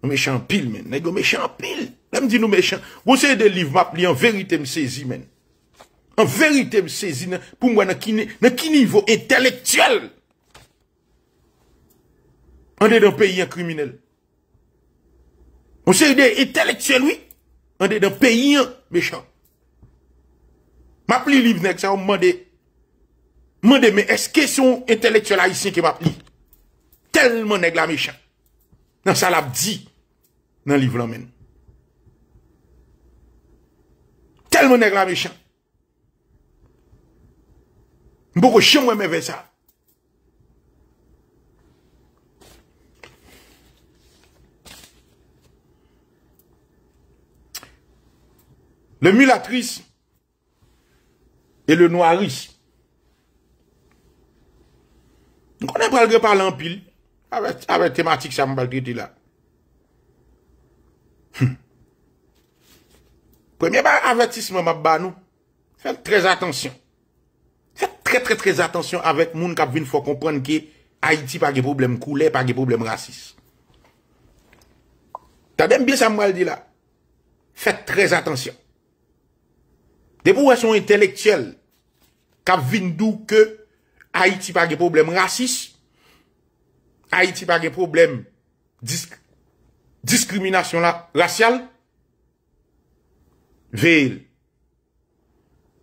Yo me chan pil, mèn. Eyo me chan pil. La m di nou me chan. Bo se de liv map li an verite m sezi, mèn. An verite m sezi pou m wè nan ki nivou entelektuel. An de dan peyi an kriminel. On se de entelektuel, oui. An de dan peyi an mechal. M ap li liv nan ek sa, m mande. M mande, men, eske son entelektuel a isen ki m ap li? Telman neg la mechal. Nan sa la bdi nan liv lan men. Telman neg la mechal. Mpoko chan wè mè vè sa. Le mulatris e le noiris. Kounè pral gè par l'ampil avè tematik sa mbal gè di la. Premye bè avè tis mwen mab banou. Fèm trèz atensyon. Fèkè trè trè atensyon avèk moun kapvin fò kompwen ke Haiti pa ge problem koulè, pa ge problem rasis. Tadèm bi samwal di la. Fèk trè atensyon. Deporasyon intelektyèl kapvin dò ke Haiti pa ge problem rasis, Haiti pa ge problem diskriminasyon rasyal, vèl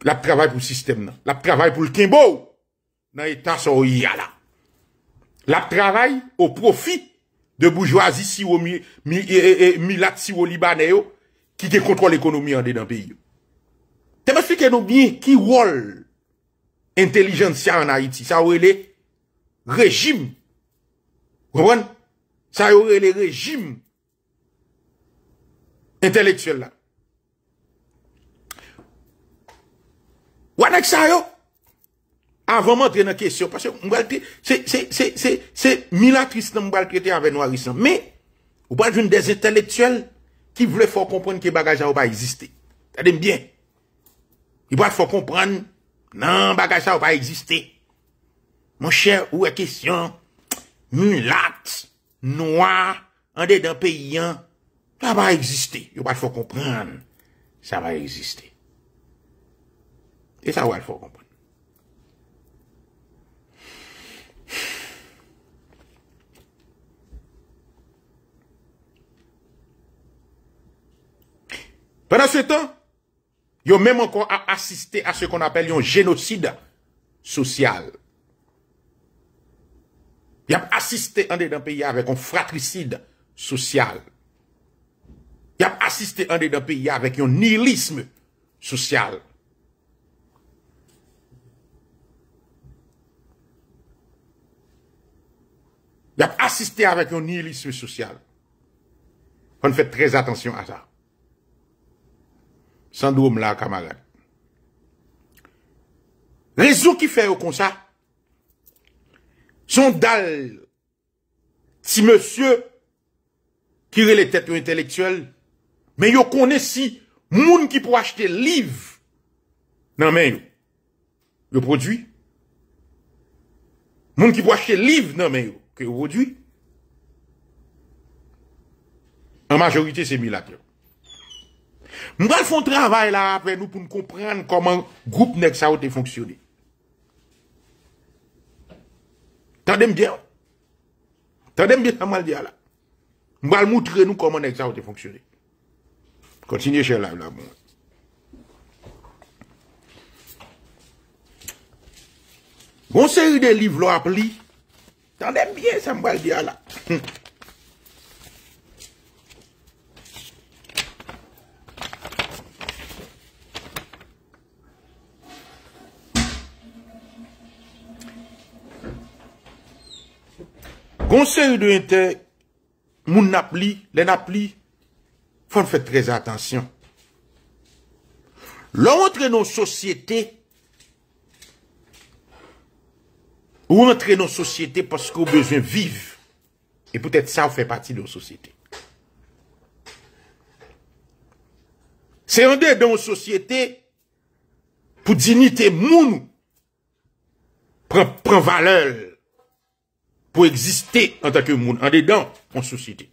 La ap travay pou sistem nan. La ap travay pou l'kinbo ou. Nan etas ou yala. La ap travay ou profi de boujouazi si ou e, e, e, milat si ou libanè ou ki ke kontrol ekonomi an de nan peyi ou. Te mwen seke nou biye ki wol intelijensya an Haiti. Sa ou ele rejim. Wouwen? Sa ou ele rejim enteleksyel nan. Anak sa yo, avan montre nan kesyon, se milatris nan mou bal kreti avè noirisan, me, ou bal joun des etelektuel, ki vle fò kompran ki bagajan ou ba egziste. Tade mbyen, yu bal fò kompran, nan, bagajan ou ba egziste. Mon chè, ou e kesyon, milat, noir, an de dan peyi an, la ba egziste, yu bal fò kompran, sa ba egziste. E sa wèl fò kompren. Pendan se tan, yo mèm ankon a asiste a se kon apel yon genoside sosyal. Yap asiste an de den peyi avèk yon fratricide sosyal. Yap asiste an de den peyi avèk yon nihilisme sosyal. da asiste avèk yon ilisme sosyal. On fè trez atensyon a sa. San dou m la kamalè. Rezou ki fè yo konsa, son dal si monsye kire le tèt yo inteleksuel, men yo kone si moun ki pou achete liv nan men yo. Yo prodwi. Moun ki pou achete liv nan men yo. E vodwi. En majorite se mi lak yo. Mwen bal fon travay la apè nou pou m komprende koman group nek sa wote fonksyonè. Tande m diyo. Tande m diyo sa mal diya la. M bal moutre nou koman nek sa wote fonksyonè. Kontinye chè la. Mwen se yi de liv lo apè li. Mwen se yi de liv lo apè li. Tande mbyen sa mbal diya la. Konsey yu de ente moun nap li, le nap li, foun fè trez atensyon. Lòntre nou sosyete, Ou entre dans la société parce qu'il y a besoin de vivre. Et peut-être ça fait partie de la société. C'est en dehors de la société pour dignité, le monde prend valeur pour exister en tant que monde. En dehors de la société.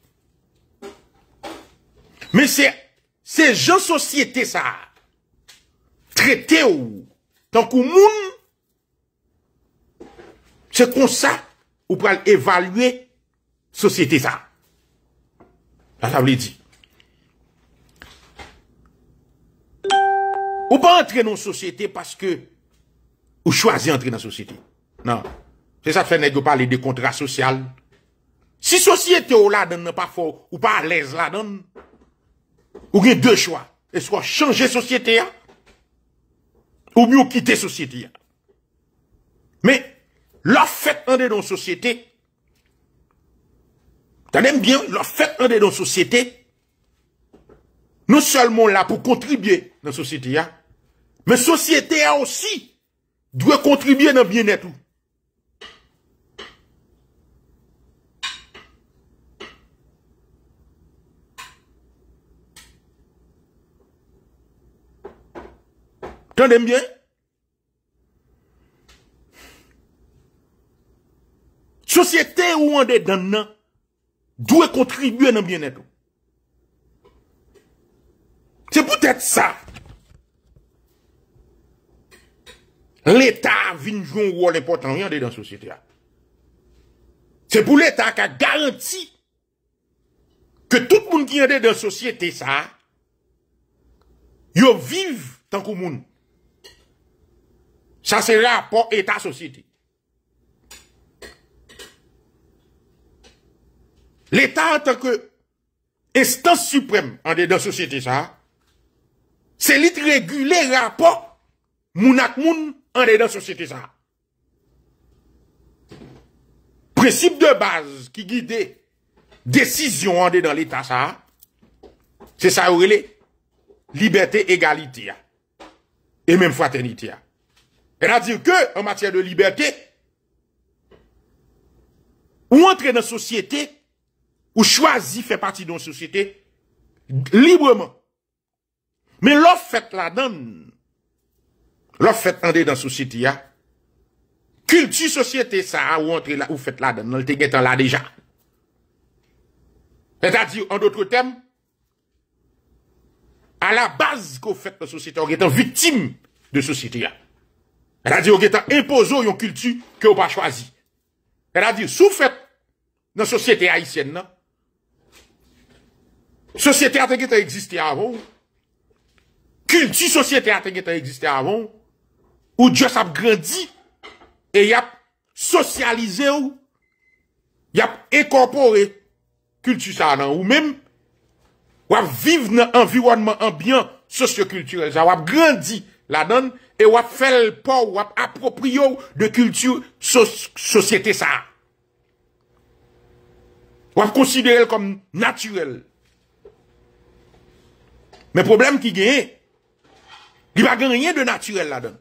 Mais c'est ces gens sociétés ça traité ou tant qu'au monde C'est comme ça, ou pour évaluer société ça. La table dit. Ou pas entrer dans la société parce que ou choisir d'entrer dans la société. Non. C'est ça que fait nègre parler de contrat social. Si société ou la donne pas fort ou pas à l'aise là-dedans, ou a deux choix. Est-ce changer société ou mieux quitter société Mais l'a fait en la société. aimes bien, l'a fait en nos société. Nous seulement là pour contribuer dans la société, mais Mais société a aussi doit contribuer dans le bien-être. aimes bien. Sosyete ou an de dan nan, dwe kontribu an nan bien neton. Se pou tèt sa, l'Etat vinjou ou an le potan yande dan sosyete a. Se pou l'Etat ka garanti ke tout moun ki yande dan sosyete sa, yo viv tan kou moun. Sa se la pou etat sosyete. l'État en tant que instance suprême en dedans société ça, c'est l'it réguler rapport moun ak moun en dedans société ça. Principe de base qui guide décision en dans l'État ça, c'est ça relais liberté, égalité et même fraternité. C'est-à-dire que en matière de liberté, ou entrer dans la société, Ou chwazi fè pati don soucite libreman. Men lo fèt la dan, lo fèt ande dan soucite ya, kulti soucite sa a ou antre la ou fèt la dan, nan te getan la deja. Eta di ou an doutre tem, a la baz kou fèt nan soucite, ou getan vitim de soucite ya. Eta di ou getan imposo yon kulti ke ou pa chwazi. Eta di sou fèt nan soucite haisyen nan, Sosyete a teke te egziste avon, kulti sosyete a teke te egziste avon, ou diyo sa ap grandi, e yap sosyalize ou, yap ekopore kulti sa nan ou, ou mèm wap vive nan environman ambyan sosyo-kulturel, sa wap grandi la nan, e wap fel pou wap apopriyo de kulti sosyete sa. Wap konside el kom naturel, Mais problème qui gagne, il va gagner de naturel là-dedans.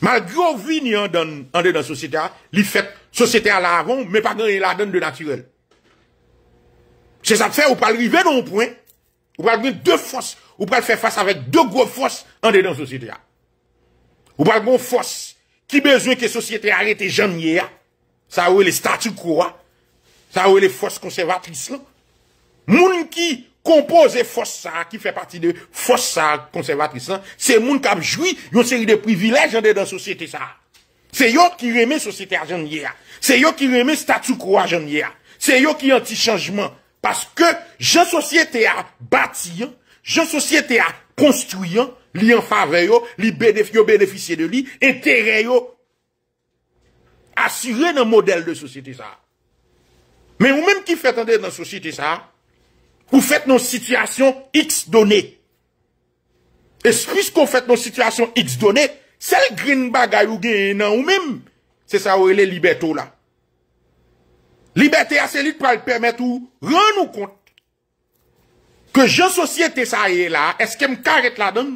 Malgré la vie en dans, en dans la société, il fait société à l'avant, mais pas gagner a donne de naturel. C'est ça que fait, ou pas arriver dans un point, ou pas deux forces, ou pas faire face avec deux gros forces en dans la société. Ou pas une force qui besoin que la société arrête jamais. Ça eu les statu quo, ça eu les forces conservatrices, Moun ki kompose fos sa, ki fe pati de fos sa konservatrisan, se moun kapjoui yon seri de privilèj jan de dan sosyete sa. Se yo ki remè sosyete a jan yè a. Se yo ki remè statu kou a jan yè a. Se yo ki yon ti chanjman. Paske jan sosyete a batiyan, jan sosyete a konstuyan, li yon faveyo, li yon beneficye de li, etereyo, asyre nan model de sosyete sa. Men ou men ki fetande nan sosyete sa, Ou fèt nou situasyon x donè. E swis kon fèt nou situasyon x donè, sel grin bagay ou gen nan ou mim, se sa ou e le libertou la. Liberté a se lit pral permèt ou, ren nou kont, ke jen sosyete sa yè la, eske m karet la don,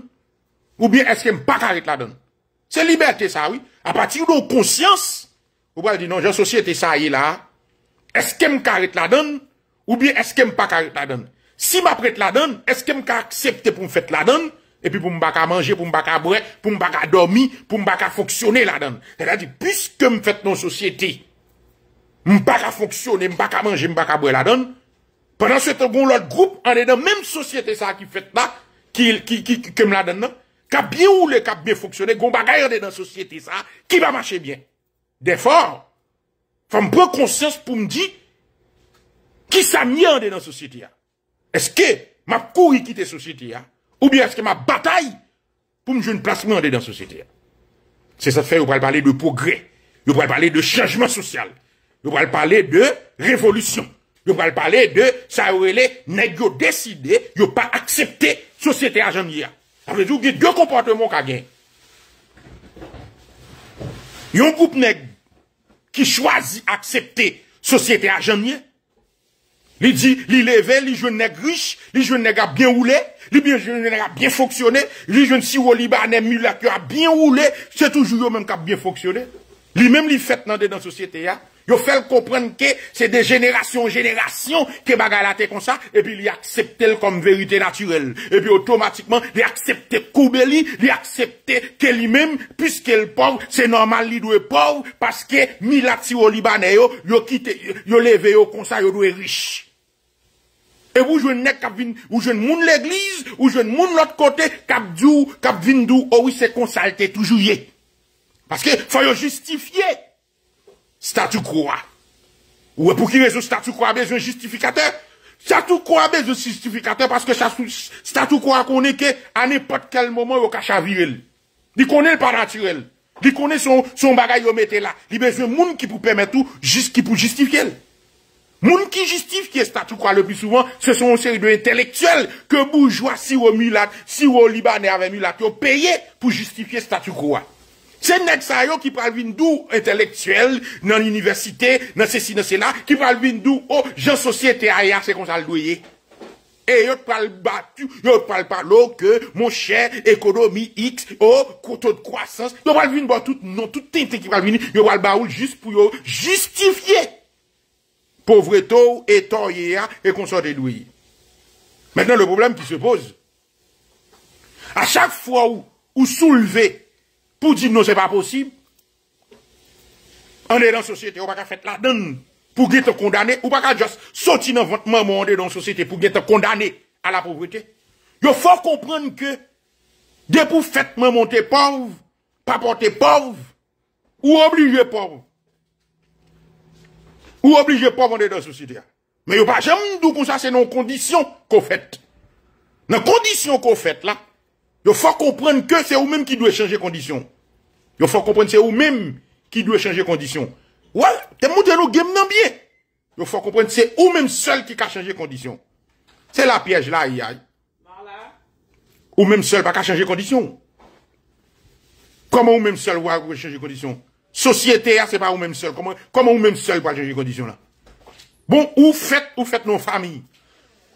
ou bien eske m pa karet la don. Se liberté sa, oui. A pati ou nou konsyans, ou wèl di nan, jen sosyete sa yè la, eske m karet la don, Ou bien est-ce que je pas qu'à la donne Si je prête la donne, est-ce que je accepter pour me faire la donne et puis pour me pas manger, pour me pas boire, pour me pas dormir, pour me pas fonctionner la donne. C'est-à-dire puisque me fait nos société... me pas fonctionner, me pas manger, me pas boire la donne. Pendant ce temps, l'autre groupe On est dans la même société ça qui fait là, qui qui qui qui me la donne, qui bien ou le qui bien fonctionné, on est dans société ça qui va marcher bien. D'effort, faut me conscience pour me dire qui s'amient dans la société hein? Est-ce que ma courir quitte la société hein? Ou bien est-ce que ma bataille pour me jouer une placement dans la société hein? C'est ça fait, vous parler de progrès, vous pouvez parler de changement social, vous pouvez parler de révolution, vous pouvez parler de ça où elle décidé, ne pas accepter la société à jamais. tout, il dire deux comportements qui ont un groupe qui choisit accepter société à jamais Li di li leve, li jwen neg rish, li jwen neg a byen oule, li jwen neg a byen foksyone, li jwen siwo liba ane mi lak yo a byen oule, se toujou yo menm kap byen foksyone. Li menm li fet nan de dan sosyete ya, yo fel komprende ke se de jenerasyon jenerasyon ke bagalate kon sa, e pi li aksepte l kom verite naturel. E pi otomatikman li aksepte koube li, li aksepte ke li menm, piske l pov, se normal li dwe pov, paske mi lak siwo liba ane yo, yo leve yo kon sa, yo dwe rish. E wou jwen nek kap vin, wou jwen moun l'eglize, wou jwen moun l'ot kote, kap djou, kap vin djou, owi se konsalte toujou ye. Paske fay yo justifiye statu kouwa. Ou e pou ki rezo statu kouwa bezon justifikatè? Statu kouwa bezon justifikatè paske statu kouwa konen ke anepot kel momon yo kacha virel. Di konen parantirel. Di konen son bagay yo metela. Li bezon moun ki pou pemetou, ki pou justifikel. Moun ki justifiye statu kwa le pi souvan, se son o seri de intelektuel ke boujwa si ou libaner ve mi lak yo peye pou justifiye statu kwa. Se nek sa yo ki palvin dou intelektuel nan universite, nan se si, nan se la, ki palvin dou o jen sosyete aya se kon sal doye. E yo pal batu, yo pal palo ke moun chè ekonomi x o koto de kwasans, yo palvin bo tout nan, tout tente ki palvin, yo pal baoul jist pou yo justifiye. pauvreté, tôt, et qu'on e soit de lui. Maintenant, le problème qui se pose, à chaque fois où, vous soulevez pour dire non, c'est pas possible, on est dans la société, on va pas faire la donne pour être condamné, ou pas juste sortir dans votre maman, dans la société pour être condamné à la pauvreté. Il faut comprendre que, dès pour faites monter pauvre, pas porter pauvre, ou obliger pauvre, ou obligé pas vendre dans la société. Mais vous pas jamais dit comme ça, c'est nos conditions qu'on fait. Dans les conditions qu'on fait là, il faut comprendre que c'est vous-même qui doit changer condition. Il faut comprendre que c'est vous-même qui doit changer condition. Ouais, t'es monté le game non bien. Il faut comprendre que c'est vous-même seul qui a changé condition. C'est la piège là, il y a. Ou même seul pas qu'à changer condition. Comment ou même seul ou changer condition? Société, ah, ce n'est pas vous-même seul. Comment, comment vous-même seul pour changer les conditions là? Bon, où faites, ou faites nos familles.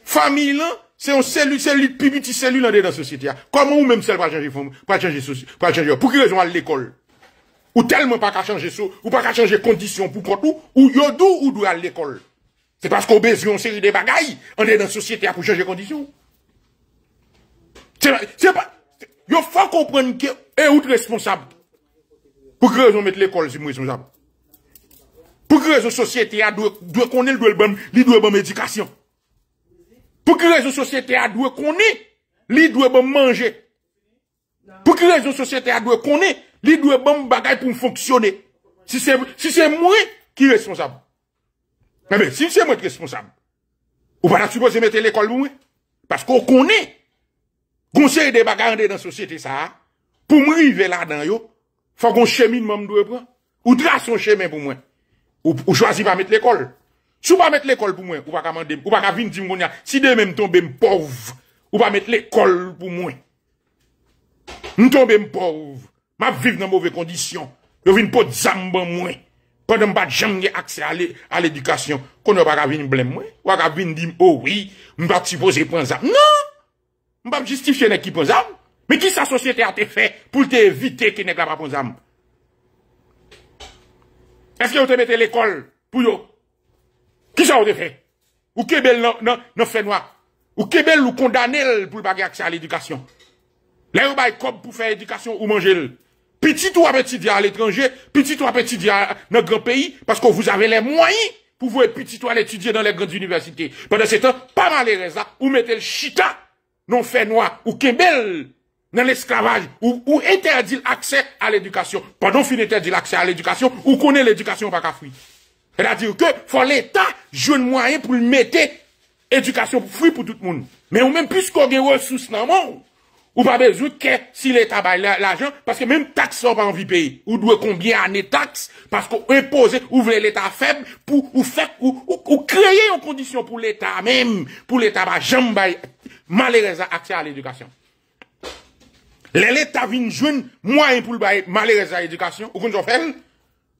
Famille là, c'est une cellule, cellule, petite cellule dans la société. là ah. Comment ou même seul pour changer, pour changer, Pour changer. Pour qui raison à l'école? Ou tellement pas qu'à changer ça, ou pas qu'à changer conditions pour contre ou, ou yodou ou doit à l'école. C'est parce qu'on besoin une série de bagailles, on est dans la société ah, pour changer conditions. C'est pas, il faut comprendre que, est responsable. Pou ki rezon met l'ekol si mou esponsabou? Pou ki rezon sosyete a dwe koni li dwe bèm edikasyon? Pou ki rezon sosyete a dwe koni li dwe bèm manje? Pou ki rezon sosyete a dwe koni li dwe bèm bagay pou m'fonksyonè? Si se mou, non, si se mou ki esponsabou? Mèmè, si se mou esponsabou? Ou pa nan supose mette l'ekol mou? Paske ou koni, gonsè y de bagay an de dan sosyete sa, pou mou y ve la dan yo, Fwa goun chemin moun mdwe pran? Ou dra son chemin pou mwen? Ou chwazi pa met l'ekol? Sou pa met l'ekol pou mwen? Ou pa gavine dim kon ya? Si deme mtombe mpov, Ou pa met l'ekol pou mwen? Mtombe mpov, Map vive nan mwove kondisyon, Yovin pot zamba mwen, Kwa nan mbat jange akse al edukasyon, Kwa nou pa gavine blen mwen? Ou pa gavine dim, Ouwi, mbat sipoze penzab? Non! Mbat justifye neki penzab? Mais qui sa société a te fait pour t'éviter qu'il n'est pas pour zam? Est-ce que vous te mettez l'école pour yo? Qui ça vous te fait? Ou Kebel non, non, non fait noir? Ou Kebel ou condamné pour bagarre accès à l'éducation? Là, vous y comme pour faire éducation ou manger Petit ou à petit dire à l'étranger, petit ou à petit à dans grand pays, parce que vous avez les moyens pour vous petit ou à l'étudier dans les grandes universités. Pendant ce temps, pas mal les raisons, vous mettez le chita, non fait noir, ou Kebel, nan l'eskravaj, ou eterdil akse al edukasyon, padon fin eterdil akse al edukasyon, ou konen l'edukasyon baka fwi. E da dir ke, fwa l'Etat joun mwanyen pou l'mete edukasyon fwi pou tout moun. Men ou men pwis kogue wè sous nan moun, ou pa bezout ke si l'Etat bay l'ajan, paske men tax sorba an vi peyi, ou dwe konbyen ane tax, paske ou epose, ou vle l'Etat feb, pou ou fèk, ou kreye yon kondisyon pou l'Etat men, pou l'Etat ba jambay malè reza akse al edukasyon. L'État vient jouer moyen pour malheureuse à l'éducation. Ou qu'on fait?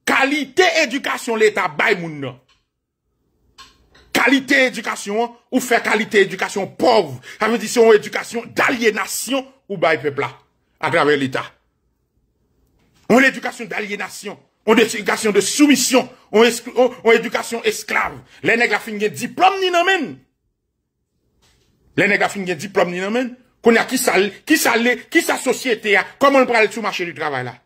Qualité éducation, l'État bail moun Qualité éducation, ou faire qualité éducation pauvre. Ça veut dire une éducation d'aliénation ou le peuple à travers l'État. On éducation d'aliénation. On éducation de soumission. On, éducation esclave. Les nègres fin gen diplôme ni nomen. Les nègres fin gen diplôme ni nomen. Qu'on a qui sale, qui sale, qui sa société a, comment le parle sur marché du travail là?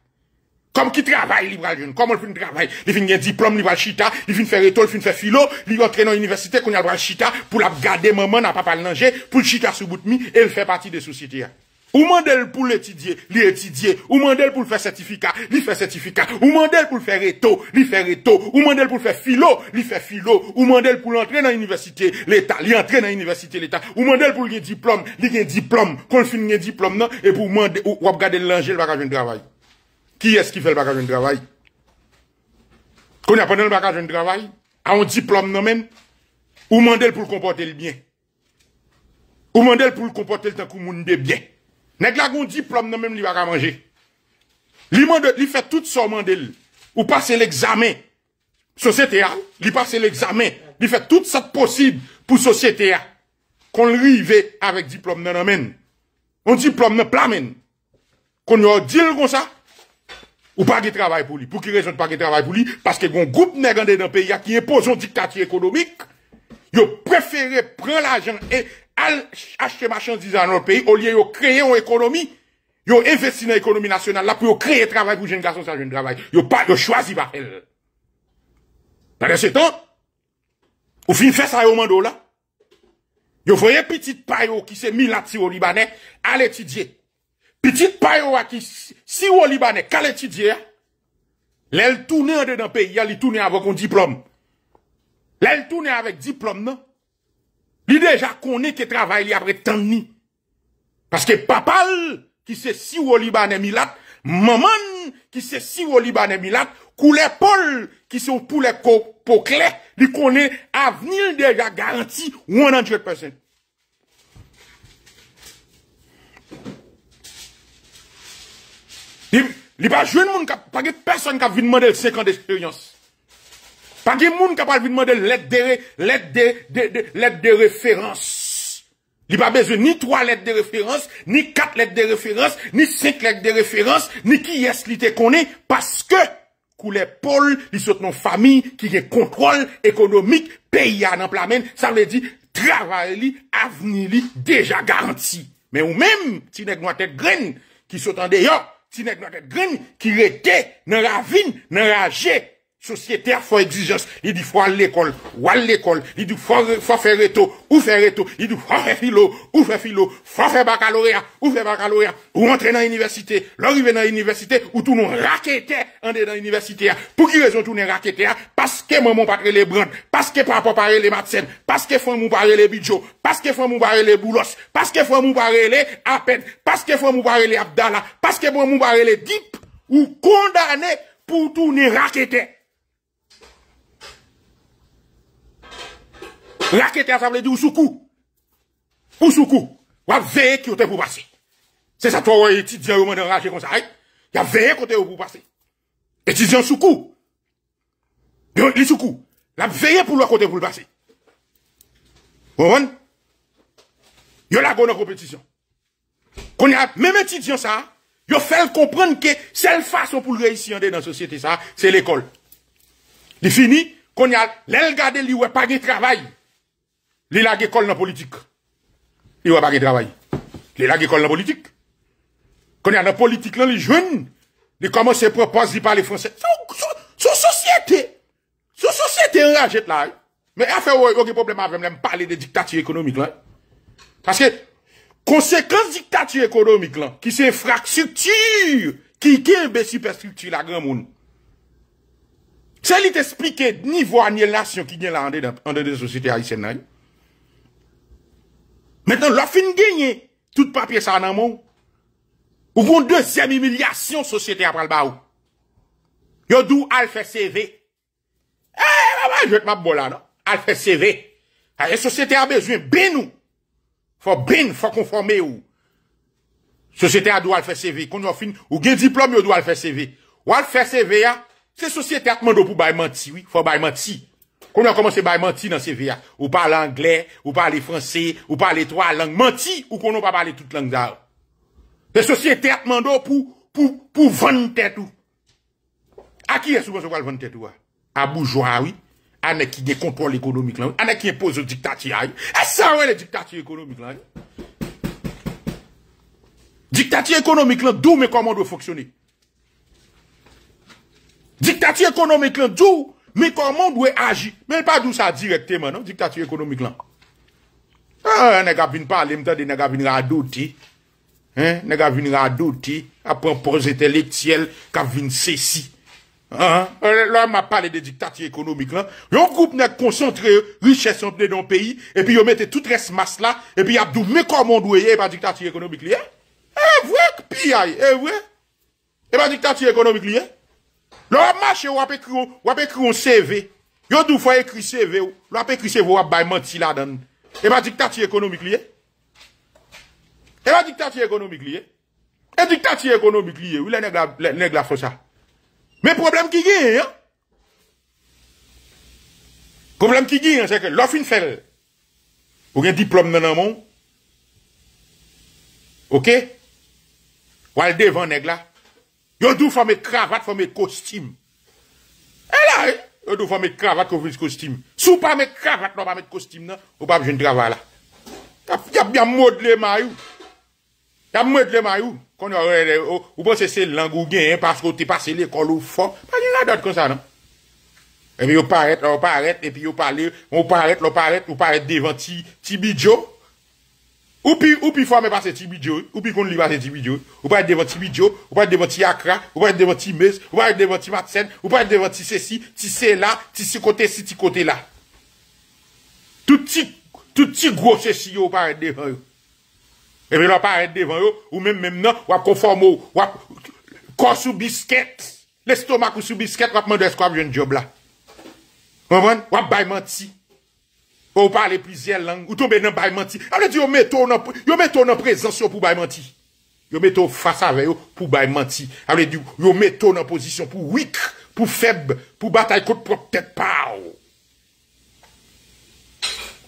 Comme qui travaille, libre à Comment le un travail? Il vient un diplôme, il va chita, il de faire étoile, il de faire philo, il va dans l'université, qu'on a le chita, pour la garder maman, n'a pas pas le pour le chita sous bout de mi, et il fait partie des société Ou mandel pou leti diye, lè eti diye Ou mandel pou fè setifika, lè fè setifika Ou mandel pou fè reto, lè fè reto Ou mandel pou fè filo, lè fè filo Ou mandel pou lè enrente l'universitet l'Etat Ou mandel pou gen diplome, lè gen diplome Konwhin gen diplome nan non? Ou wap gade lange l'bagaje ou l'dravay Kiету ki fè l'bagaje ou l'dravay Kounè ap 헤 nel bagaje wat rail An diplome nan men Ou mandel pou l'kom Azerbaijan Ou mandel pou l'kom kite l'nakou mobyen Nèk la goun diplòm nan mèm li wak a manje. Li fè tout son mandel, ou pase l'examen, sosyete a, li pase l'examen, li fè tout sat posib pou sosyete a, kon rive avèk diplòm nan mèm. Un diplòm nan plamen, kon yo di l kon sa, ou pa ge travay pou li. Pou ki rezon pa ge travay pou li, paske goun goup nèk gande nan peyi a ki impozon diktati ekonomik, yo preferè pren l'ajan e... acheter marchandises dans notre pays, au lieu de créer une économie, ils investit dans l'économie nationale, là, pour créer travail pour jeunes garçons, ça, jeune travail. Ils pas, de choisi par elle. Pendant ce temps, au fin fait ça, au monde là. Yo voyez petite payo qui s'est mis là au Libanais, à l'étudier. Petite payo qui, si au Libanais, qu'à l'étudier, elle hein. tourne dans le pays, elle tourne avec un diplôme. elle tourne avec diplôme, non? li deja konen ke travay li apre tan ni. Paske papal ki se siwo li banemilat, maman ki se siwo li banemilat, kou le pol ki se pou le pokle, li konen avenil deja garanti 100%. Li pa jwen moun, pa get person ka vinman del 50 experience. Pa gen moun kapal vinman de let de referans. Li pa beze ni 3 let de referans, ni 4 let de referans, ni 5 let de referans, ni ki y es li te konen, paske kou le pol li sot nan fami ki ge kontrol ekonomik peya nan plamen, sa le di travay li, avni li, deja garanti. Me ou menm, ti nek nou atet gren, ki sot an deyo, ti nek nou atet gren, ki rete nan ravin, nan ragey, Sosyetè a fò exijès, li di fò al l'ekol, wò al l'ekol, li di fò fè reto, ou fè reto, li di fò fè filo, ou fè filo, fò fè bakalorea, ou fè bakalorea, ou rentre nan université, lò rive nan université ou tout nou rakete ande nan université ya. Pou ki rezon tout nou rakete ya, paske moun moun patre le brande, paske papapare le mat sen, paske fò moun pare le bidjo, paske fò moun pare le boulos, paske fò moun pare le apèd, paske fò moun pare le abdala, paske moun pare le dip ou kondane pou tout nou rakete ya. La ke te asamle di ou soukou. Ou soukou. Ou ap veye ki ou te pou passe. Se sa to ou e tit di an ou mwen an raje kon sa. Ya veye kote ou pou passe. Eti di an soukou. Li soukou. La veye pou lwa kote pou passe. Bon. Yo la kon an kompetisyon. Kon ya, mèm eti di an sa. Yo fel kompran ke sel fason pou lwe yisi yande nan sosyete sa. Se l'ekol. Li fini. Kon ya, lèl gade li wè pa gen travay. Li lage ekol nan politik, li wapage drabay. Li lage ekol nan politik, konè an nan politik lan, li joun, li koman se proposi par li Fransè. Son, son, son sosiété, son sosiété anjen la, men afe wakè problem avèm lèm pale de diktatir ekonomik la. Tanskè, konsekons diktatir ekonomik la, ki se frak sikty, ki kebe si peskty la gran moun. Se li te spike ni voan ni lasyon ki gen la anden anden de sosiété anjen la, Metan la fin genye, tout papye sa nan moun. Ou von dezem emilyasyon sosyete a pral ba ou. Yo dou alfe seve. E, baba, jwet map bola nan. Alfe seve. E, sosyete a bezwen bin ou. Fa bin, fa konforme ou. Sosyete a dou alfe seve. Kon yo fin, ou gen diplome yo dou alfe seve. Ou alfe seve ya, se sosyete a tman do pou baymant siwi, fa baymant siwi. Koun yon komanse bay manti nan se veya. Ou pale angle, ou pale franse, ou pale etwa lang. Manti ou konon pa pale tout lang da ou. Le sosyetet mando pou vante tou. A ki yon soubese wale vante tou a? A boujwa oui, a ne ki de kontrol ekonomik lan ou. A ne ki yon pose diktati a ou. A sa ou e le diktati ekonomik lan ou. Diktati ekonomik lan dou men koman do foksyone. Diktati ekonomik lan dou... Mekanman dwe aji, men pa dou sa direkte man an, diktati ekonomik lan. A, nega vin pale, mta de nega vin radoti. Nega vin radoti, apan projete le tsyel, ka vin sesi. Lan ma pale de diktati ekonomik lan. Yon koup nek konsantre richesantne don peyi, epi yo mette tout resmas la, epi ap dou mekanman dwe ye pa diktati ekonomik liye. E vwe, piyay, e vwe. E pa diktati ekonomik liye. Lo ap mache ou ap ekriyon CV. Yo dou fwa ekri CV ou, lo ap ekri CV ou ap bayman sila dan. Eman diktati ekonomik liye? Eman diktati ekonomik liye? Eman diktati ekonomik liye? Ou la neg la fosa? Me problem ki gye, yon? Problem ki gye, yon, seke, lo fin fel. Ou gen diplom nanan moun? Ok? Ou al devan neg la? Yo dou fò mè kravat fò mè kostim. E la, eh? yo dou fò mè kravat fò mè kostim. Sou pa mè kravat nou pa mè kostim nan, ou pa mè jen drava la. Ya mwèd lè ma yon. Ya mwèd lè ma yon. Kon yon, ou pa se sel langou gen, pasko te pa selè kon lou fò. Pan yon la dot kon sa nan. E mi ou pa arèt, ou pa arèt, epi ou pa lè, ou pa arèt, ou pa arèt, ou pa arèt devan ti bidyon. Ou pi fwame pa se ti bidyo, ou pi koun li pa se ti bidyo, ou pa e devanti bidyo, ou pa e devanti akra, ou pa e devanti mez, ou pa e devanti matsen, ou pa e devanti se si, ti se la, ti si kote si, ti kote la. Touti, touti gwo se si yo ou pa re devan yo. E vè la pa re devan yo, ou mèm mèm nan, wap kon fwamo, wap konsou bisket, lè stoma konsou bisket, wap mèm dè skwab jen job la. Mèm mèm, wap bayman ti. Ou pale plizè lang, ou tombe nan baymanti. Able di yo meto nan prezansyon pou baymanti. Yo meto fasa veyo pou baymanti. Able di yo meto nan pozisyon pou wik, pou feb, pou batay kout pou ptet pao.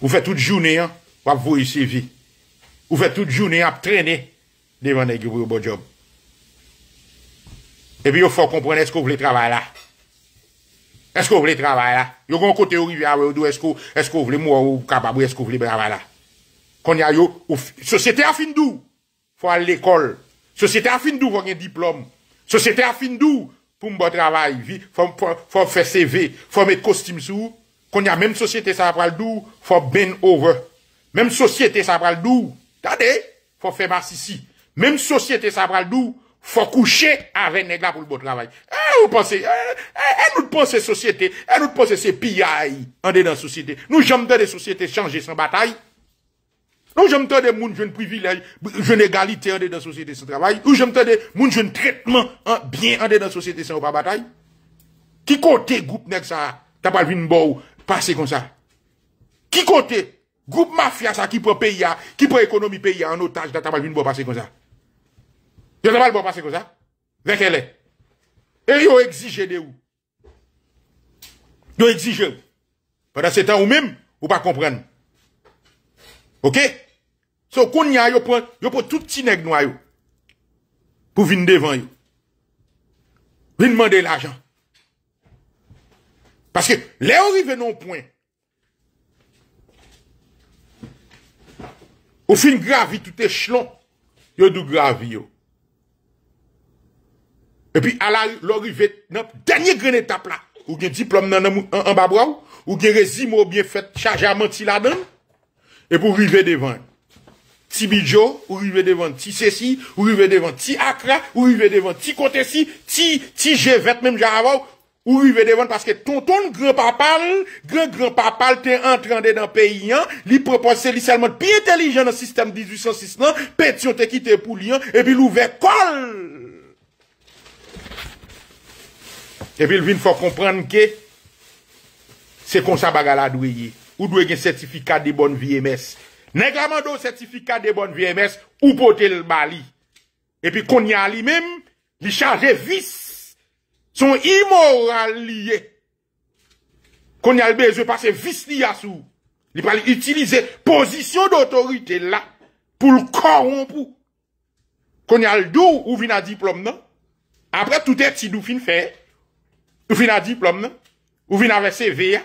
Ou fe tout jounen an, wap vou yisi vi. Ou fe tout jounen an, ap trene, nevan e gribou yo bo job. E bi yo fò komprenne skou vle travay la. Esko ou vle travay la? Yo kon kote ou rivya ou do esko ou vle mou ou kababou esko ou vle bravay la? Kon ya yo ou... Sosyete afindou! Fwa l'ekol! Sosyete afindou fwa gen diplom! Sosyete afindou! Poum bo travay! Fwa fwe seve! Fwa met kostim sou! Kon ya menm sosyete sabraldou! Fwa ben over! Menm sosyete sabraldou! Tade! Fwa fwe marsisi! Menm sosyete sabraldou! Fwa fwe sabraldou! faut coucher avec gars pour le bon travail. Eh, vous pensez, eh, eh, eh nous pensez société, eh, nous pensez c'est PI, en dedans société. Nous, j'aime des sociétés changer sans bataille. Nous, j'aime des monde jeune privilège, jeune égalité en dedans société sans travail. Nous, j'aime des monde jeune traitement, hein, bien en dedans société sans pas bataille. Qui côté groupe nèg ça, t'as pas vu une beau passer comme ça? Qui côté groupe mafia ça qui prend pays, qui prend économie pays en otage, t'as pas vu une beau passer comme ça? Yo zaval bo pa se koza. Veke le. E yo exige de ou. Yo exige ou. Padar se tan ou mim, ou pa kompren. Ok? So kon ya yo pou tout ti neg nou a ou. Pou vin devan ou. Vin mande l'ajan. Paske le ou rive non pouen. Ou fin gravi tout echlon. Yo dou gravi yo. E pi ala lor ive nan danye gren etapla ou gen diplom nan mou an babraw ou gen rezimo ou gen fèt chajaman ti ladan. E pou ive devan ti bidjo ou ive devan ti sesi ou ive devan ti akra ou ive devan ti kote si ti jè vet menm jara vò ou ive devan. Paske ton ton grè papal, grè grè papal te entrande nan peyi an, li propose li selman pi entelijan nan sistem 1869, non? petyon te kite pou li an e pi lou ve kol. E vil vin fò komprenn ke se konsa baga la dweye. Ou dweye gen sertifikat de bon VMS. Neglaman do sertifikat de bon VMS ou pote l bali. E pi konyal li mem li chanje vis. Son imoral liye. Konyal be, ze passe vis li yasou. Li pali itilize posisyon d'autorite la pou l koron pou. Konyal dou ou vin a diplom nan. Apre tout eti dou fin fèr. Ou fin a diplome, non? ou fin a vese veya,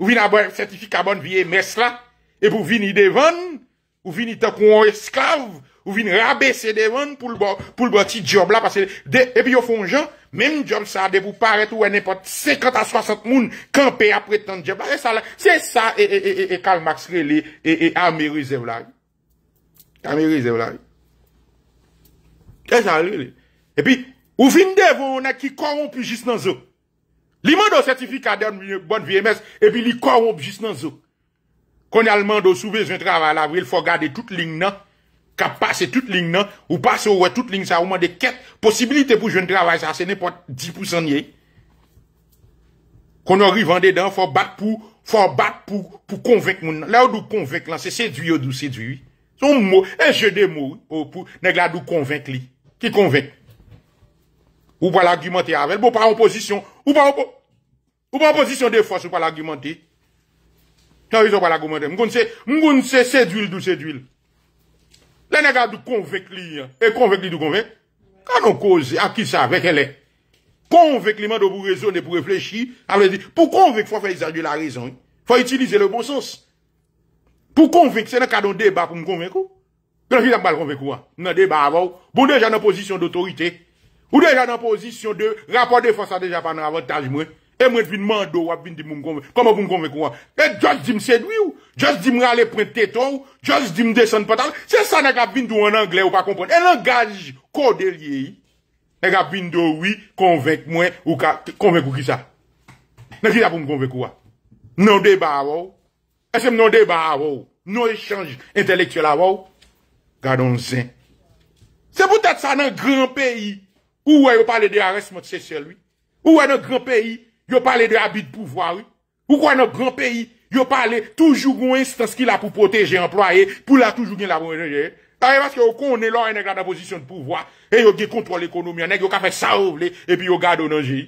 ou fin a boye sertifi kabon viye mesla, ep ou fin idevan, ou fin ite kon esklave, ou fin rabe se devan pou l bo ti job la. Epi yo fon jan, menm job sa, depou paret ou enepot 50 a 60 moun, kanpe apretan job la, e sa la, se sa e kalmaks re li, e ame re ze vla li. Ame re ze vla li. E sa li li. Epi, ou fin devon a ki korompi jis nan zo. Li man do certifi ka den bon VMS, epi li korop jis nan zo. Kon alman do soube jen trav al avril, fo gade tout ling nan, ka pase tout ling nan, ou pase ouwe tout ling sa, ouman de ket posibilite pou jen trav al avril, se ne pot di pou sanye. Kon ori vande dan, fo bat pou konvek moun nan. La ou do konvek lan, se sedu yo do sedu. Son mou, enje de mou, ou pou neg la do konvek li. Ki konvek? Ou pa l'argumenter avrel, bo pa an position konvek, Ou pa oposisyon de fos ou pa l'argumenti? Nan wè zon pa l'argumenti. Mwen kon se seduil d'ou seduil. Le nega d'ou konvek li. E konvek li d'ou konvek? Kanon koze a ki sa vek ele? Konvek li man d'ou bou rezon de pou reflechi. A vè di pou konvek fwa fè izanjou la rezon. Fwa itilize le bon sos. Pou konvek se nan kanon deba pou m konvek ou? Kanon ki dap bal konvek ou an? Nan deba avou. Bounè jan an oposisyon d'autoritey. Ou deja nan pozisyon de rapor defansa de Japan nan ravot taj mwen. E mwen vin mando wap vin di mwen konvek. Kama mwen konvek wak? E jaz di mse dwi ou? Jaz di mwen ale prente to ou? Jaz di mwen desen patal? Se sa nan kap vin dou an Angle ou pa kompren. E langaj kode liye ou? E kap vin dou ou konvek mwen ou konvek non ou kisa? Nan kisa pou mwen konvek wak? Non deba waw? E se mnenon deba waw? Non e chanj intelektwela waw? Gado nsen. Se pwetet sa nan gran peyi. Ou wè yon pale de arrest motse sel wè? Ou wè nan gran peyi, yon pale de habit pouvwa wè? Ou kwa nan gran peyi, yon pale toujougon instans ki la pou proteje employe, pou la toujougon la pouvwa wè nan jè? Tare baske ou konon lò yon neg la da posisyon pouvwa, e yon gè kontrol ekonomi anèk, yon ka fè sarov lè, e pi yon gado nan jè.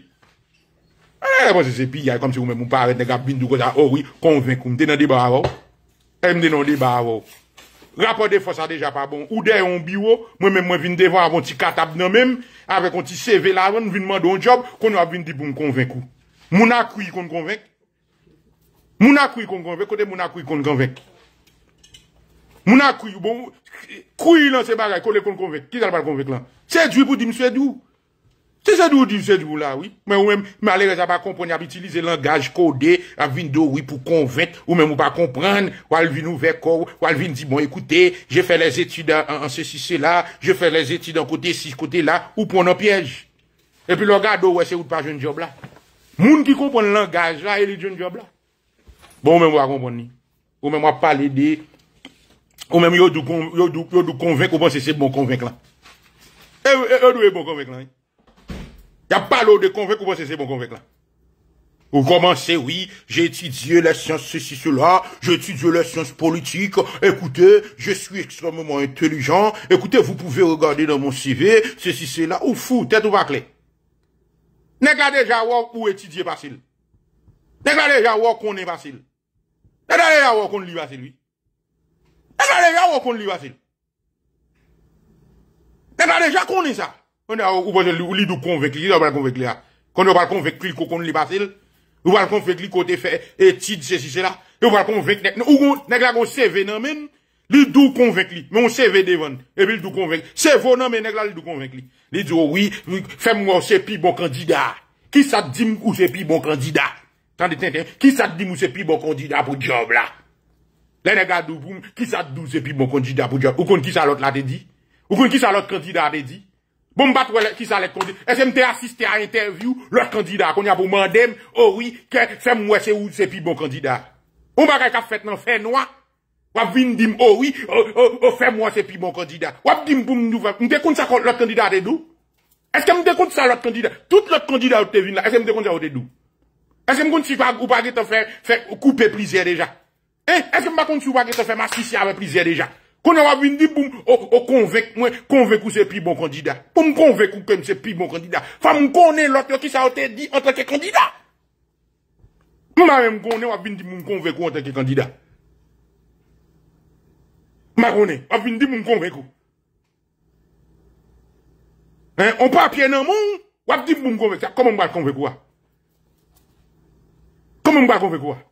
E yon repose se pi yay, kom se ou mè moun paret neg a bindou goza, ou yon konven koum, te nan dibar wò? E mnen nan dibar wò? Rapor de fosa deja pa bon. Ou de yon biwo, mwen men mwen vin devan avon ti katap nan menm, avon ti sevel avon, vinman don job, kon wap vin di bon konvek ou. Mou na kou yi kon konvek? Mou na kou yi kon konvek? Kote mou na kou yi kon konvek? Mou na kou yi bon? Kou yi lan se bagay kon le kon konvek? Kite al bal konvek lan? Se dwi pou di mswe dwi? Se se di ou di, se di ou la, oui. Men ou men, me alez a pa kompony ap itilize langaj kode, ap vin do ou pou konvent, ou men mou pa kompony, ou al vin nou vek ou, ou al vin di, bon, ekoute, je fè les etude an se si se la, je fè les etude an kote si kote la, ou pon an pyej. E pi logado, ou ese ou pa jen job la. Moun ki kompony langaj la, el e jen job la. Bon, ou men mou pa kompony. Ou men mou pa palede. Ou men mou yo du konvek, ou bon, se se bon konvek la. E yo do e bon konvek la, oui. Il n'y a pas l'eau de convaincre, vous pensez c'est bon convaincre là. Vous commencez, oui, j'ai étudié les sciences ceci, cela, j'ai étudié les sciences politiques, écoutez, je suis extrêmement intelligent, écoutez, vous pouvez regarder dans mon CV, ceci, cela, ou fou, tête ou pas clé. N'est-ce déjà ou étudier facile? N'est-ce déjà ou qu'on est facile? N'est-ce déjà ou qu'on lit facile, oui? N'est-ce déjà ou qu'on lit facile? N'est-ce déjà qu'on est ça? Ou li dou konvek li, ki nan wèl konvek li a? Kon wèl konvek li kou kon li batil? Ou wèl konvek non, li kote fe etid se si se la? Ou wèl konvek nek? Ou kon, nek la kon se ve nan men? Li dou konvek li, men wèl se ve devan. E bil dou konvek. Se vo nan men, nek la li dou konvek li. Li di yo, oh oui, fèm wèl se pi bon kandida. Ki sa di m wèl se pi bon kandida? Tande ten ten, ki sa di m wèl se pi bon kandida pou diob la? Le nega dou poum, ki sa di m wèl se pi bon kandida pou diob? Ou kon ki sa lot la te Bon bat wè lè ki sa lè kandida. Ese m te asiste a interviw lò kandida. Kon yabou mandem, owi, ke, se m wè se ou se pi bon kandida. O bon bagay ka fèt nan fè noua, wap vin dim, owi, o fè m wè se pi bon kandida. Wap dim pou m nou fè, m te kont sa lò kandida de dou? Ese m te kont sa lò kandida? Tout lò kandida ou te vin la, e se m te kont sa ou te dou? Ese m kont si fè a goupa gè te fè, fè, koupe plizè de ja? Ese m kont si fè a goupa gè te fè, m asisi avè plizè de ja? Konè wap bin di pou mwen konvek ou se pi bon kandida. Ou bon m konvek ou kem se pi bon kandida. Fwa m konè lot yo ki sa ote di an teke kandida. M wame m konè wap bin di m konvek ou an teke kandida. M wame m konvek ou. On pa apyen nan moun. Wap di m konvek ou. Koman m wap konvek ou a? Koman m wap konvek ou a?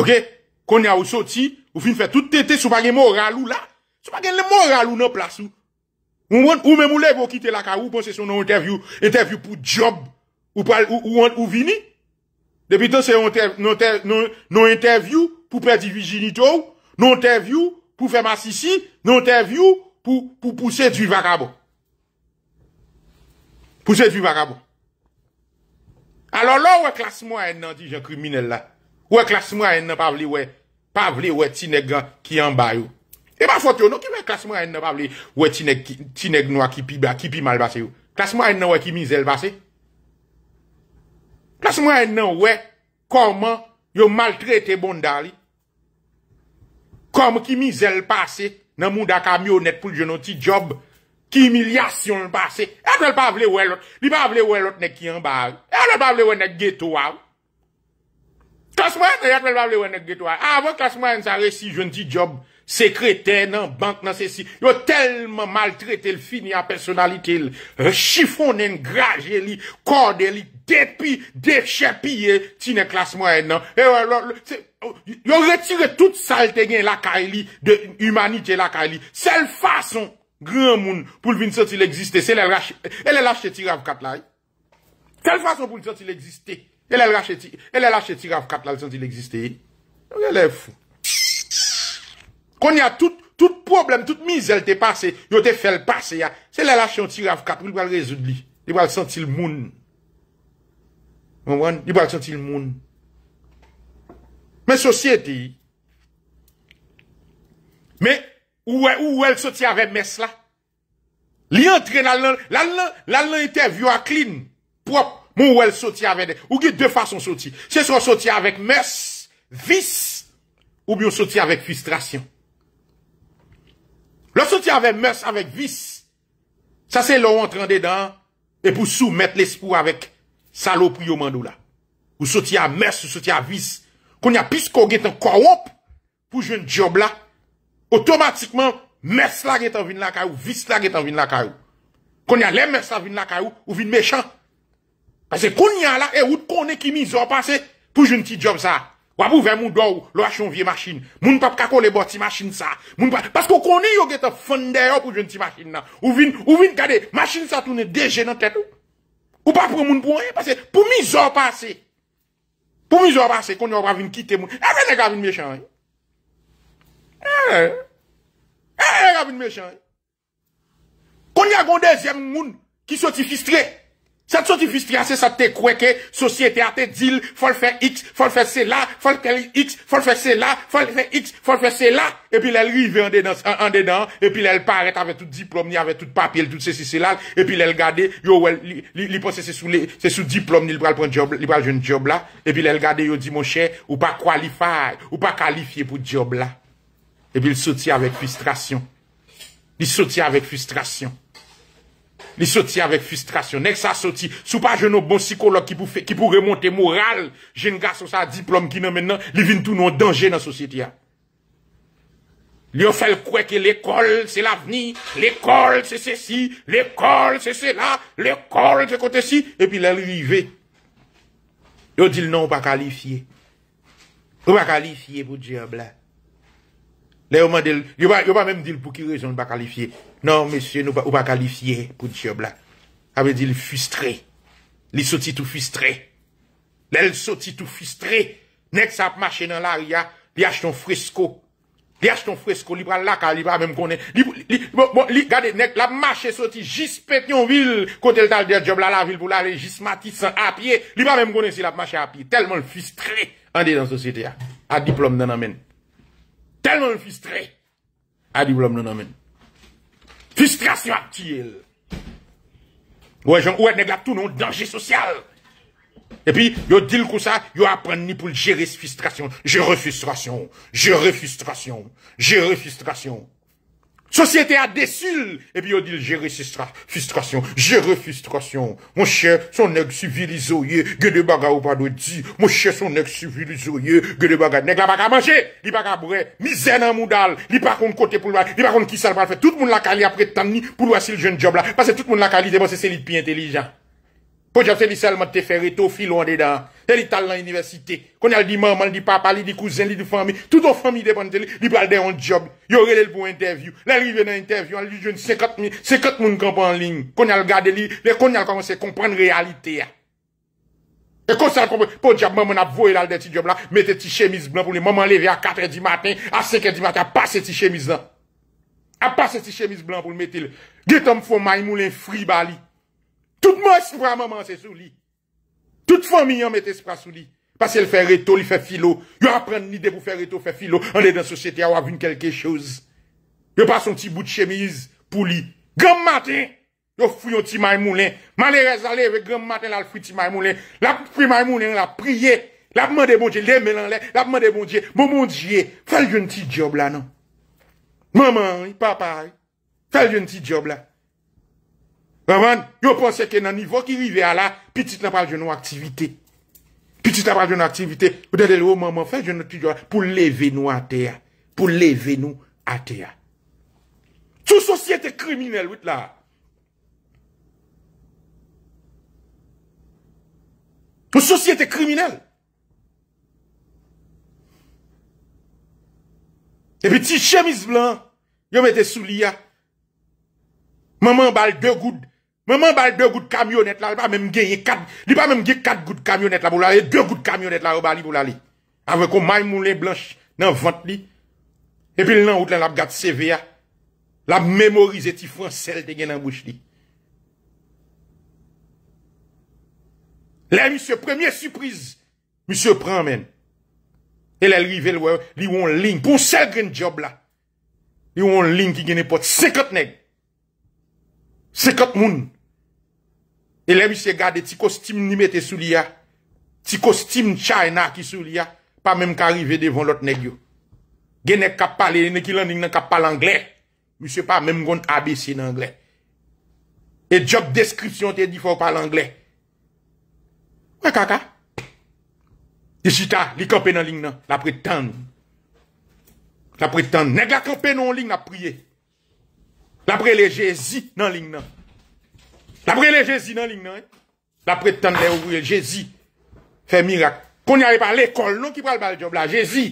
Oké? kon ya ou soti, ou fin fè tout tete, sou pa gen mò ralou la, sou pa gen mò ralou nan plasu. Ou mè mou lè pou kite la ka ou, pou se son nan interview, interview pou job, ou vini. Depi ton se nan non non, non interview pou pè di vijinitou, nan interview pou fè masisi, nan interview pou pousse du varabo. Pousse du varabo. Alors lò wè klas mò en nan di jè krimine lè. Wè klasmwa en nan pavle wè, pavle wè tine gwa ki yambay ou. E pa fote ou nou ki wè klasmwa en nan pavle wè tine gwa ki pi malbase ou. Klasmwa en nan wè ki mizel base. Klasmwa en nan wè koman yo maltrete bondari. Koman ki mizel base nan moun da kamyonet pou jenon ti job ki imilyasyon base. E wè klasmwa en nan wè lout, li pavle wè lout ne ki yambay e ou. E wè klasmwa en nan wè net geto waw ou. Klas mwen sa re si joun ti job, sekreten nan, bank nan se si, yo telman maltret el fini a personalite el, chifon nen graje li, korde li, depi, deshepi ye, ti nan klas mwen nan, yo retire tout salte gen laka el li, de humanite laka el li, sel fason, gran moun, pou vin se ti l'existe, sel el lache ti ravkat la, sel fason pou vin se ti l'existe, Elle a racheté, elle a racheté RAV4 elle sentit l'exister. Elle est fou. Quand y a tout, tout problème, toute misère t'est passé, yo t'est fait le passé, ya. C'est là, elle a senti RAV4, il va le résoudre, lui. Il va le sentir le monde. Il va sentir le monde. Mais société. Mais, où est, où elle sortit avec mes là? L'y entre dans l'an, l'an, l'an interview à clean, propre. Moun wèl soti a vèdè. Ou gè dè fason soti. Se son soti a vèk mès, vis, ou bi yon soti a vèk fistrasyon. Le soti a vèk mès, a vèk vis, sa se lò wèk entran dè dan, e pou sou mèt lèspou avèk salopou yon mandou la. Ou soti a mès, ou soti a vis. Kon yon pis kò gèt an kwa wop, pou jwen job la, otomatikman mès la gèt an vin la kèy ou, ou vis la gèt an vin la kèy ou. Kon yon lè mès la vin la kèy ou, ou vin mechant. Pase konya la e wout konye ki mizor pase pou jen ti job sa. Wabou ve moun do ou lo a chon vie masin. Moun pap kako le bo ti masin sa. Paske konye yo geto fonde yo pou jen ti masin nan. Ou vin kade masin sa toune deje nan tetou. Ou papre moun pou an e. Pase pou mizor pase. Pou mizor pase konye wap avin kite moun. E ven e gavin mechany. E ven e, e, e gavin mechany. E? Konye a gonde zem moun ki soti fistre. Sade soti fustrasye, sade te kweke, sosyete a te dil, folfe x, folfe c la, folfe x, folfe c la, folfe x, folfe c la, epi lèl rive an denan, epi lèl paret avè tout diplom ni avè tout papil, tout se si se lal, epi lèl gade, yo wèl, li posese sou diplom ni li pral joun job la, epi lèl gade yo di moche ou pa kwalifay, ou pa kalifiye pou job la. Epi lèl soti avè fustrasyon. Li soti avè fustrasyon. Li soti avèk frustrasyon, nek sa soti, sou pa jenou bon psikolog ki pou remonte moral, jenou ga sou sa diplom ki nan menan, li vin tou nou an denje nan sositi ya. Li yo fel kweke l'ekol, se la vni, l'ekol se se si, l'ekol se se la, l'ekol se kote si, epi lèri yive. Yo di l'non ou pa kalifiye, ou pa kalifiye pou diyo blè. Yo pa menm dil pou ki rezon nou pa kalifiye. Non, mesye, nou pa kalifiye pou di job la. Awe dil fustre. Li soti tou fustre. Le l soti tou fustre. Nek sa ap mache nan l aria, li ashton fresko. Li ashton fresko, li pral laka, li pa menm konen. Bon, bon, gade, nek, la mache soti, jispet nyon vil, kote l tal di job la la vil pou la lejismatis an apye. Li pa menm konen si la mache apye. Telman fustre ande dan sosite ya. A diplom nan amen. tellement frustré. A amen. Frustration actuelle. Ouais, j'en, ouais, négatif tout non, danger social. Et puis, yo deal comme ça, yo apprendre ni pour gérer frustration. Je frustration. Je frustration. Je frustration. Sosyete a desul. Epi eh yo dil jere frustrasyon. Jere frustrasyon. Mon chè son ek su vilizoye. Gede baga ou pa do di. Mon chè son ek su vilizoye. Gede baga neg la baga manje. Li baga bre. Mizen amoudal. Li bakon kote pou lwa. Li bakon ki salval. Fè tout moun lakali apre tan ni. Pou lwa si l jen job la. Pase tout moun lakali. Debo se seli pi intelijan. Pojab se li selman te fere to filon dedan. Te li talan universite. Kon yal di maman, di papa li, di kouzen li, di fami. Touto fami depan te li. Li balde yon job. Yo relel pou interview. Le rive nan interview. An li joun 50 moun kampan ling. Kon yal gade li. Le kon yal komanse kompane realite ya. E konsal konpane. Pojab maman ap voye dal de ti job la. Mete ti chemise blan pou li. Maman leve a 4 di matin. A 5 di matin. A pase ti chemise la. A pase ti chemise blan pou li mete li. Ge tom fwa maymou len fri bali. Tout moun soubra maman se sou li. Tout fominyon mette soubra sou li. Pase el fè reto, li fè filo. Yo apren ni debou fè reto, fè filo. An de dan sosyete a wavoun kelke chouz. Yo pason ti bout chemiz pou li. Grand matin, yo fuyon ti maymounen. Man le rezale ve grand matin la fuy ti maymounen. La fuy maymounen la priye. Bon la apman de bon diye, le menan le. La apman de bon diye, bon bon diye. Fal yon ti job la nan. Maman, papa, fal yon ti job la. Maman, yo ponsè ke nan nivou ki vive ala, pi tit la pal joun nou aktivite. Pi tit la pal joun nou aktivite, ou dede lou maman fè joun nou tijou ala, pou leve nou atea. Pou leve nou atea. Tou sosyete kriminel wite la. Tou sosyete kriminel. E pi ti chemise blan, yo mète sou liya. Maman bal de goud, Mwen man bade 2 gout kamyonet la, li pa menm genye 4 gout kamyonet la, mwen bade 2 gout kamyonet la, mwen bade li. Avwe kon maymoun le blanche nan vant li, epi l nan out lan ap gat CV ya, la memorize ti fwa sel te gen nan bouch li. Le, misyo, premye surprise, misyo pran men. E l elri vel wè, li woun ling, pou sel gen job la, li woun ling ki gen epote, sekot neg. Sekot moun, e le mi se gade ti kostim nimete sou li ya, ti kostim chay na ki sou li ya, pa menm ka rive devon lot negyo. Genek kap pale, neki lan ling nan kap pale angle, mi se pa menm goun abese nan angle. E djok deskripsyon te di fok pale angle. Wè kaka? Deshita, li kope nan ling nan, la pretan. La pretan, neg la kope nan ling nan priye. La prelejezi nan lignan. La prelejezi nan lignan, eh. La non, pretende ouvre le jezi. Fè mirak. Kon yare pa l'ekol nou ki pral ba l'job la jezi.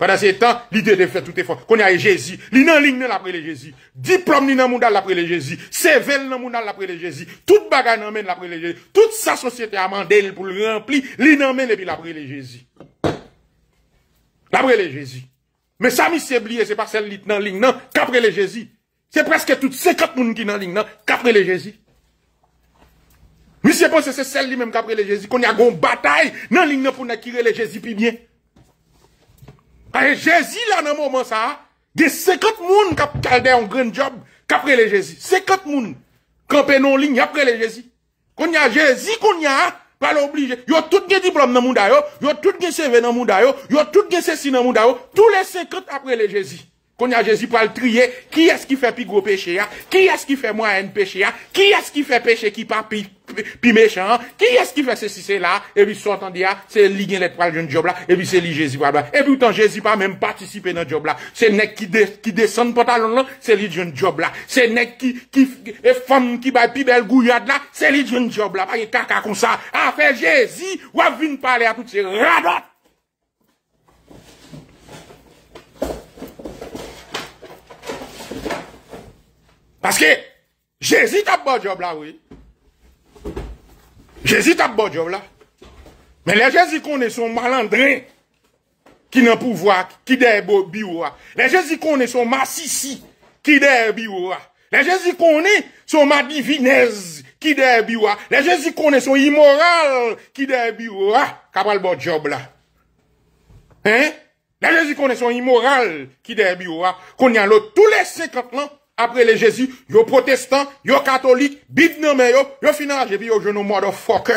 Fè da se tan, li de de fè tout e fon. Kon yare jezi. Li nan lignan non, la prelejezi. Diplom li nan moun dal la prelejezi. Sevel nan moun dal la prelejezi. Tout bagay nan men la prelejezi. Tout sa sosyete amandel pou l'rempli. Li nan men le bi la prelejezi. La prelejezi. Me sa mi se bli e se parsel li nan lignan. Ka prelejezi. C'est presque tout 50 moun ki nan ligne nan, kapre ah, le Monsieur pense que c'est celle-là même menm kapre le Jésus. kon ya gon batay nan ligne nan pou pour kire le Jésus pi bien. Aye Jezi la nan moment sa, de 50 moun ont fait un grand job, kapre le Jésus. 50 moun, kampe non ligne apre le y a ya qu'on y a pas l'obligé. Yo tout gen diplôme nan moun da yo, yo tout gen CV nan moun da yo, yo tout gen ceci nan moun tous les 50 après le Jésus. konye ah, a Jezi pral triye, ki eski fe pi gro peche ya? Ki eski fe mwa en peche ya? Ki eski fe peche ki pa pi mechan? Ki eski fe se si se la? Ebi sou atan di ya, se li gen let pral jen job la, ebi se li Jezi pral la. Ebi outan Jezi pral menm patisipe nan job la. Se nek ki desen potalon la, se li jen job la. Se nek ki, e fom ki bay pi bel gouyad la, se li jen job la, pa ye kaka kon sa. A fe Jezi wav vin pale a tout se radot. Parce que Jésus a bon job là, oui. Jésus a bon job là. Mais les Jésus qu'on est son malandrin qui n'a pouvoir, qui des biroa. Les Jésus qu'on est son massissi qui des biroa. Les Jésus qu'on est son madivinaise qui des biwa. Les Jésus qu'on est son immoral qui des biwa. pas le bon job là. Hein? Les Jésus qu'on est son immoral qui des biroa. Qu'on y a l'autre tous les 50 ans. apre le Jezu, yo protestant, yo katolik, bif nan men yo, yo finan, jevi yo jeno mada fokè.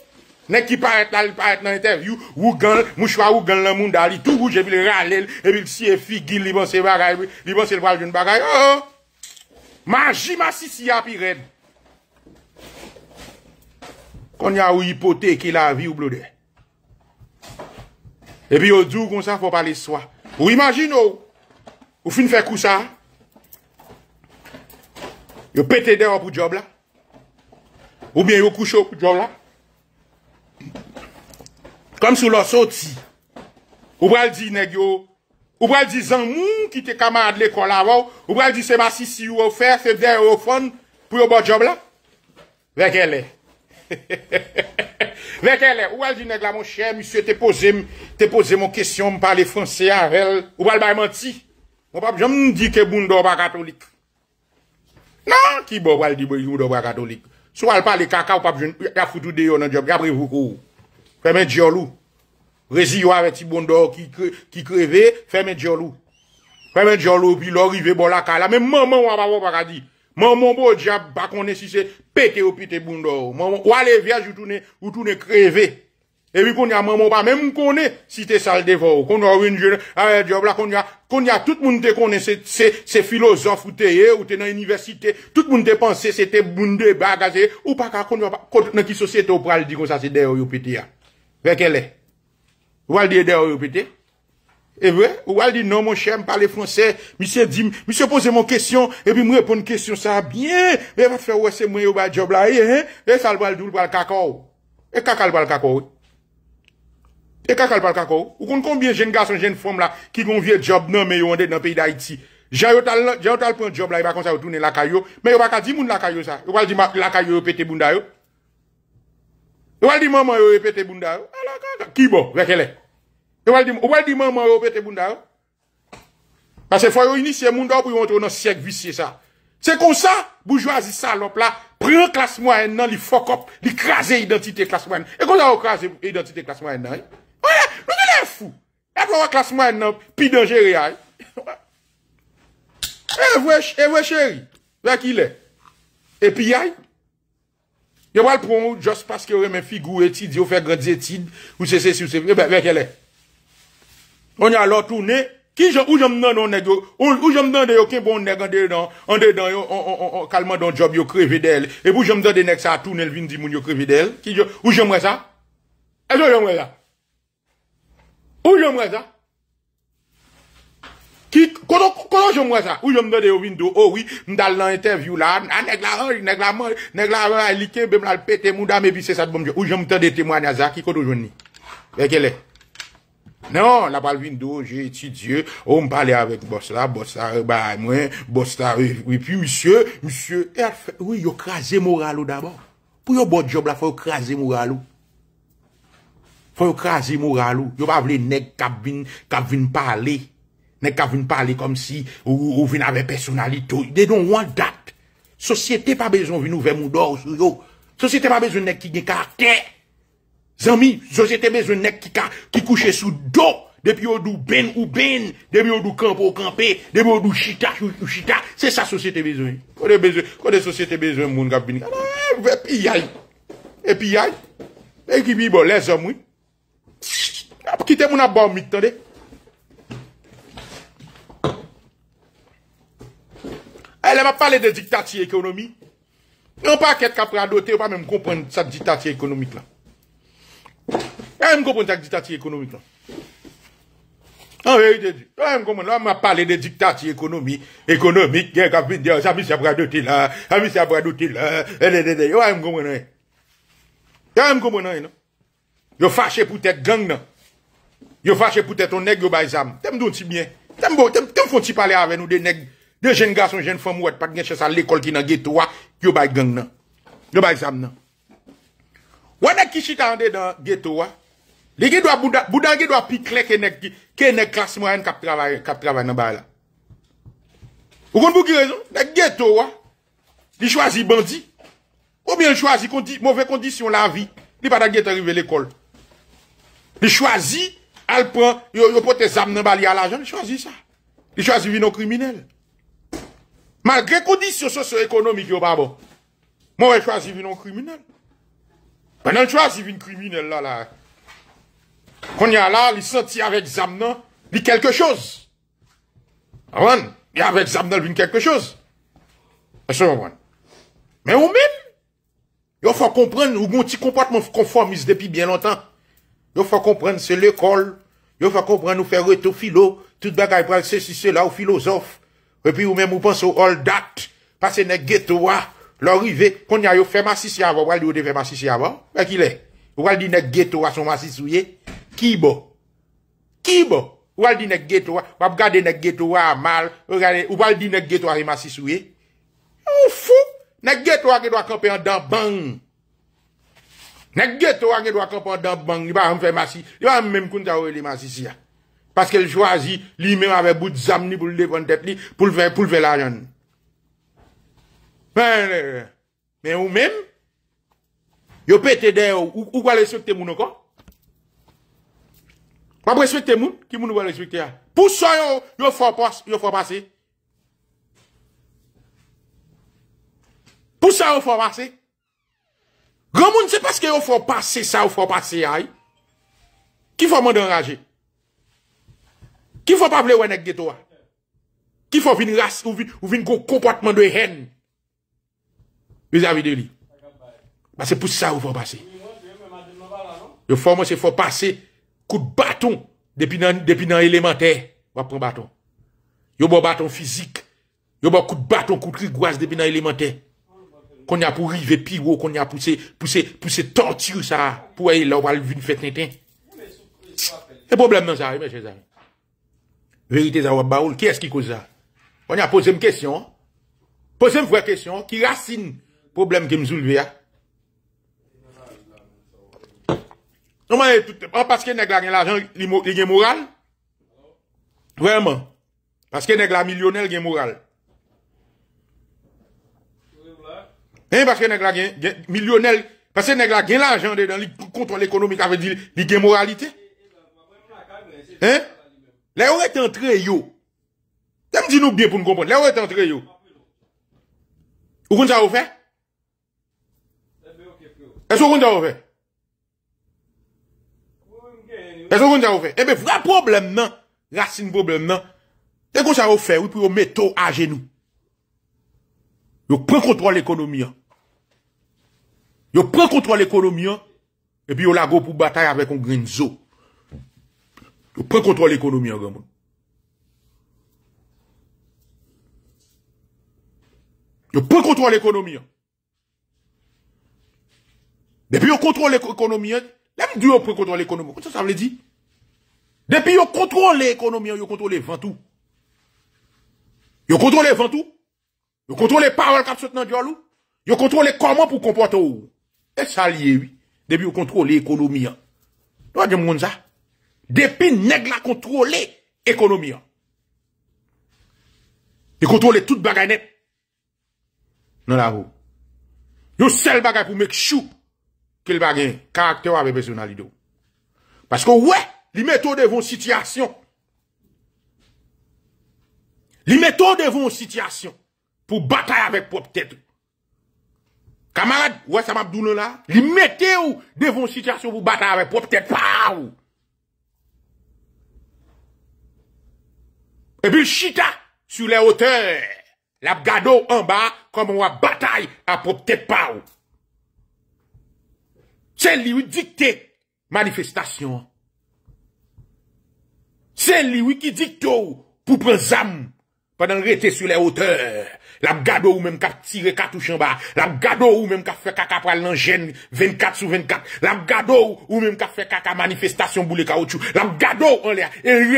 Nè ki paret nan interview, mouchwa wou gan lè moun dalè, tou wou jè bilè ralèl, jè bilè siye figil, li bon se vwa joun bagay, oh, oh. maji ma si siya api red. Kon yaw ipote ki la vi ou blode. E pi yo djou kon sa fwa pale swa. Ou imajin ou, ou fin fè kousa, yo pete der wap ou job la, ou bien yo kousho wap ou job la, Kom sou lò sò ti Ou wèl di negyo Ou wèl di zan moun ki te kamad lè kon la vò Ou wèl di se basi si yò wò fè Fè vè yò wò fon Pou yò bò job la Vè ke lè Ou wèl di negyo la moun chè Moussie te pose moun kèsyon Moun pale fransè a vèl Ou wèl bè yò moun ti Ou wèl di moun di ke moun do bwa katolik Nan ki bo wèl di moun do bwa katolik Sou al pale kaka ou pa bjeni, ya foutou deyo nan diyo, gya prevoukou. Fè men diyo lou. Rezi yo avè ti bondor ki kreve, fè bon men diyo lou. Fè men diyo lou pi lò rive bolakala. Men mè mè wap ap ap ap akadi. Mè mè mè ou diya bakone si se pète ou pite bondor. Mè mè wale viage ou toune kreve. Ewi konja moun moun pa, mèm moun konè, si ah, eh, te sal devou, konja ou yon jenè, aè diop la, konja, konja, tout moun te konè, se, se, se filozof ou te ye, ou te nan universite, tout moun te panse, se te bunde bagaze, ou pa ka, konja, konja, konja, nan ki sosyete ou pral di kon sa se deyo yopite ya. Ve ke le? Ou al diye deyo yopite? Eve? Ou al diye nan moun chèm pale fransè, mi se di, mi se pose moun kèsyon, e pi moun repon kèsyon sa, bie, me vat fè wè se moun yobal diop la ye, he, e sal bal doul bal kakou, e kakal bal kakou, e Et kakal pal kakao. Ou kon combien jeunes garçons, jeunes femmes là, qui ont vieux job non, mais yon dans le pays d'Haïti. Jan yo tal, jan yo tal pren job là, il va kon sa yo la kayo. Mais il va ka di moun la kayo ça, il va dire la kayo pété bunda yo. il va dire maman yo pété bunda yo. Ki ah, bon, rekele. il va dire maman yo pété bunda yo. Parce que faut yon initier moun da pour yon entre dans siècle vicié ça. C'est comme ça, bourgeoisie salope là, prend classe moyenne, li fuck up, li crase identité classe moyenne. Et comment ça, on crase identité classe moyenne, hein? Fou! Apo wak klasman nan, pi den jeri ay. E eh, wè eh, chéri. Wè ki lè. E pi yay. Yo wè l'pon ou, jòs paske wè men figou etid, yo fè gredz etid, ou se se si ou se. E bè, wè ke lè. On yalò toune, ki jò, ou jòm nan yon neg, ou jòm nan de yon ke bon neg, an de dan, an de dan, kalman don job yo krevedel, e pou jòm nan de nek sa toune, ou jòm nan yon neg, ou jòm nan sa, e jòm nan sa, Ou jom reza? Koto jom reza? Ou jom de de yo window? Oh ou wi, m dal lan interview la, a negla man, negla man, like, be m lal pete, m ou da me pi se sa bom diyo. Ou jom te de temwa nye aza, ki koto jouni? Ekele. Nan, la pal window, j e ti diyo, ou oh, m pale avek boss la, boss la, ba mwen, boss la, pi msye, msye, er, yu krasi mor alou d'abo. Po yo bot job la foy krasi mor alou. Foy yo krasi mor alou, yo pa vle nek kap vin, kap vin pale, nek kap vin pale kom si ou vin ave personalito. They don't want that. Sosyete pa bezon vin ouve moun do ou sou yo. Sosyete pa bezon nek ki gen ka kè. Zanmi, sosyete bezon nek ki ka, ki kouche sou do. Depi ou do ben ou ben, depi ou do kamp ou kampe, depi ou do chita, chita, chita. Se sa sosyete bezon yon. Kone bezon, kone sosyete bezon moun kap vin. E eh, pi yay, e eh, pi yay, e eh, ki bi bolè zanmou. Ap kitè moun ap bor miktande. Elè, eh, m ap pale de diktati ekonomi. Yon pa ket kap rado te, yon pa mè m kompon sa diktati ekonomi la. Elè m kompon sa diktati ekonomi la. An, yon yon yon, an m kompon la, m ap pale de diktati ekonomi, ekonomi, gen kap bin diyo, sa mi se prado ti la, sa mi se prado ti la, elè, elè, elè, an m kompon e. la. An m kompon e, la, an m kompon la. Yo fache pou tèk gang nan. Yo fache pou tèk ton neg yo bay zam. Te m don ti byen. Te m fon ti pale ave nou de neg. De jen gas, jen fom wet. Pat gen chè sa l'ekol ki nan geto wa. Yo bay gang nan. Yo bay zam nan. Wana ki chitande dan geto wa? Le gen dwa boudan gen dwa pi klek ke ne klasman yon kap travay nan bay la. Ou kon bou ki rezon? Nek geto wa. Li chwazi bandi. Ou bien chwazi mouve kondisyon la vi. Li pata geto rive l'ekol. Li chwazi, al pran, yo pou te zam nan bali al ajan, li chwazi sa. Li chwazi vinon kriminel. Mal gre kou dis yo sosyo ekonomik yo, babo. Mwen wè chwazi vinon kriminel. Mwen wè chwazi vinon kriminel la la. Kon yal la, li santi avèk zam nan, li kelke chos. Avon, li avèk zam nan vin kelke chos. E se yon avon. Men ou men, yo fwa kompran ou goun ti kompwatman konformis depi bien lontan... Yo fwa komprende se l'ekol, yo fwa komprende ou fwe reto filo, tout bagay pral se si se la ou filozof, epi ou mèm ou panso all dat, pase ne ghetwa, lor rive, konya yo fwe ma sisi avan, wal di yo de fwe ma sisi avan, wè ki lè, wal di ne ghetwa son ma sisi ouye, kibo, kibo, wal di ne ghetwa, wap gade ne ghetwa a mal, wal di ne ghetwa re ma sisi ouye, ou fwe, ne ghetwa ghetwa kompe an dan bang, Nè gèt wè gè dwa kompon dèm bang, yè ba ham fè masi, yè ba mèm koun ta ouè li masi si ya. Paske lè choazi, li mèm avè boud zam ni boul de kon tet li, pou l've la yon. Mè mè mè, mè mè mè mè, yo pète de ou, ou gwa lespekte moun ok. Wabre svekte moun, ki moun ou gwa lespekte ya. Poussa yo, yo fò pasi. Poussa yo fò pasi. Gwa moun se paske yo fwo pase sa ou fwo pase ay, ki fwo mande anraje? Ki fwo pa ple wènek de towa? Ki fwo vin ras ou vin kou kompotman dwe hen? Yon zavide li. Bas se pou sa ou fwo pase. Yo fwo moun se fwo pase kout baton depi nan elementè, wap pran baton. Yo bwa baton fizik. Yo bwa kout baton kout ligwaz depi nan elementè. kon ya pou rive piwo, kon ya pou se pou se, pou se, pou se tentir sa pou e lor wale vune fet neten e problem nan zari, mèche zari verite zara wap baoul kè eski koza? kon ya pose m kèsyon pose m vwe kèsyon ki rasin problem gen m zoulve a an paske neg la gen la jan li gen moral vèman paske neg la milyonel gen moral Hein, eh, paske neg la gen l'ajande dan li kontrol ekonomik avè di li gen moralite? Hein? Le ouè te antre yo? Dèm di nou bè pou m kompon? Le ouè te antre yo? O kon sa ou fè? E sou kon sa ou fè? E sou kon sa ou fè? Ebe, fwa problem nan! Rasin problem nan! E kon sa ou fè? Ou pou yo meto a genou? Yo pren kontrol ekonomik an! Yo prekontrol ekonomi an, epi yo lago pou batay avek on grin zo. Yo prekontrol ekonomi an, gaman. Yo prekontrol ekonomi an. Depi yo kontrol ekonomi an, lèm diyo yo prekontrol ekonomi an, konti sa sa vle di? Depi yo kontrol ekonomi an, yo kontrol evantou. Yo kontrol evantou, yo kontrol e paval kap sot nan diyo alou, yo kontrol ekonomi an pou kompote ou ou. sa liyewi debi ou kontrole ekonomi an. Nou a djem mounza? Depi neg la kontrole ekonomi an. Li kontrole tout bagay neb. Non lavo. Yo sel bagay pou mek chou kil bagay karakterwa bebe zyonalido. Paske ou we, li meto devon sityasyon. Li meto devon sityasyon pou batay avek pop tètou. Kamarad, wè sa mabdoun la, li metè ou devon sitasyon pou batay apopte pa ou. E bi chita sou le aoteur, la bgado anba komon wè batay apopte pa ou. Sen li ou dikte manifestasyon. Sen li ou ki dikte ou pou pen zam panan rete sou le aoteur. la gado ou menm kap tire katouche an ba, la gado ou menm kap fwe kaka pral nan jen 24 sou 24, la gado ou menm kap fwe kaka manifestasyon bou le kaoutchou, la gado ou menm kap fwe kaka manifestasyon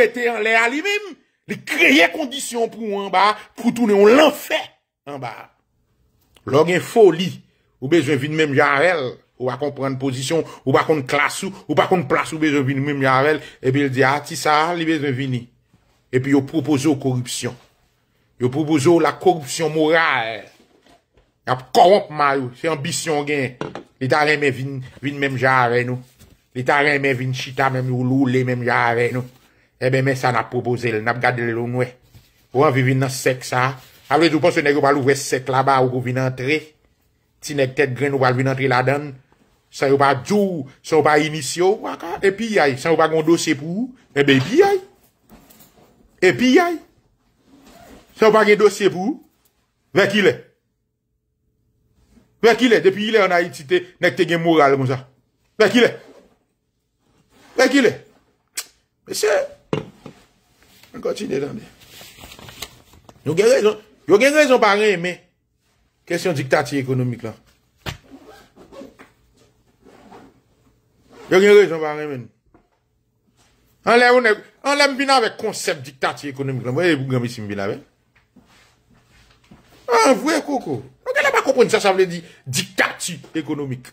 bou le kaoutchou, li kreye kondisyon pou ou an ba, pou tou ne ou lan fwe an ba. Logen foli, ou bezwen vin menm ya rel, ou bakon pren posisyon, ou bakon klasou, ou bakon plasou bezwen vin menm ya rel, e bil di ati sa li bezwen vini, e pi yo propose ou korupsyon. Yo propozo la korupsyon moral. Yap korompman yo. Se ambisyon gen. Li ta reme vin menm jare nou. Li ta reme vin chita menm ou loulé menm jare nou. Ebe eh men sa nap propoze l. Nap gade l ou nou e. Ou an vi vin nan sek sa. A vle dupon se ne yo pal ouvre sek la ba ou ko vin antre. Ti nek tet gren ou pal vin antre la dan. Sa yo pa djou. Sa yo pa inisyon. E pi yay. Sa yo pa gondose pou ou. E pi yay. E pi yay. Se ou pa gen dosye pou, vek ilè. Vek ilè, depi ilè e an a itite, nek te gen moral kon sa. Vek ilè. Vek ilè. Mese, an kontine dande. Yo gen rezon pa reme, kesyon diktati ekonomik la. Yo gen rezon pa reme nou. An le ou ne, an le mbinave konsem diktati ekonomik la, mwenye mbou gami si mbinave. An, vwe koko. Non gen la pa kompren sa sa vle di diktati ekonomik.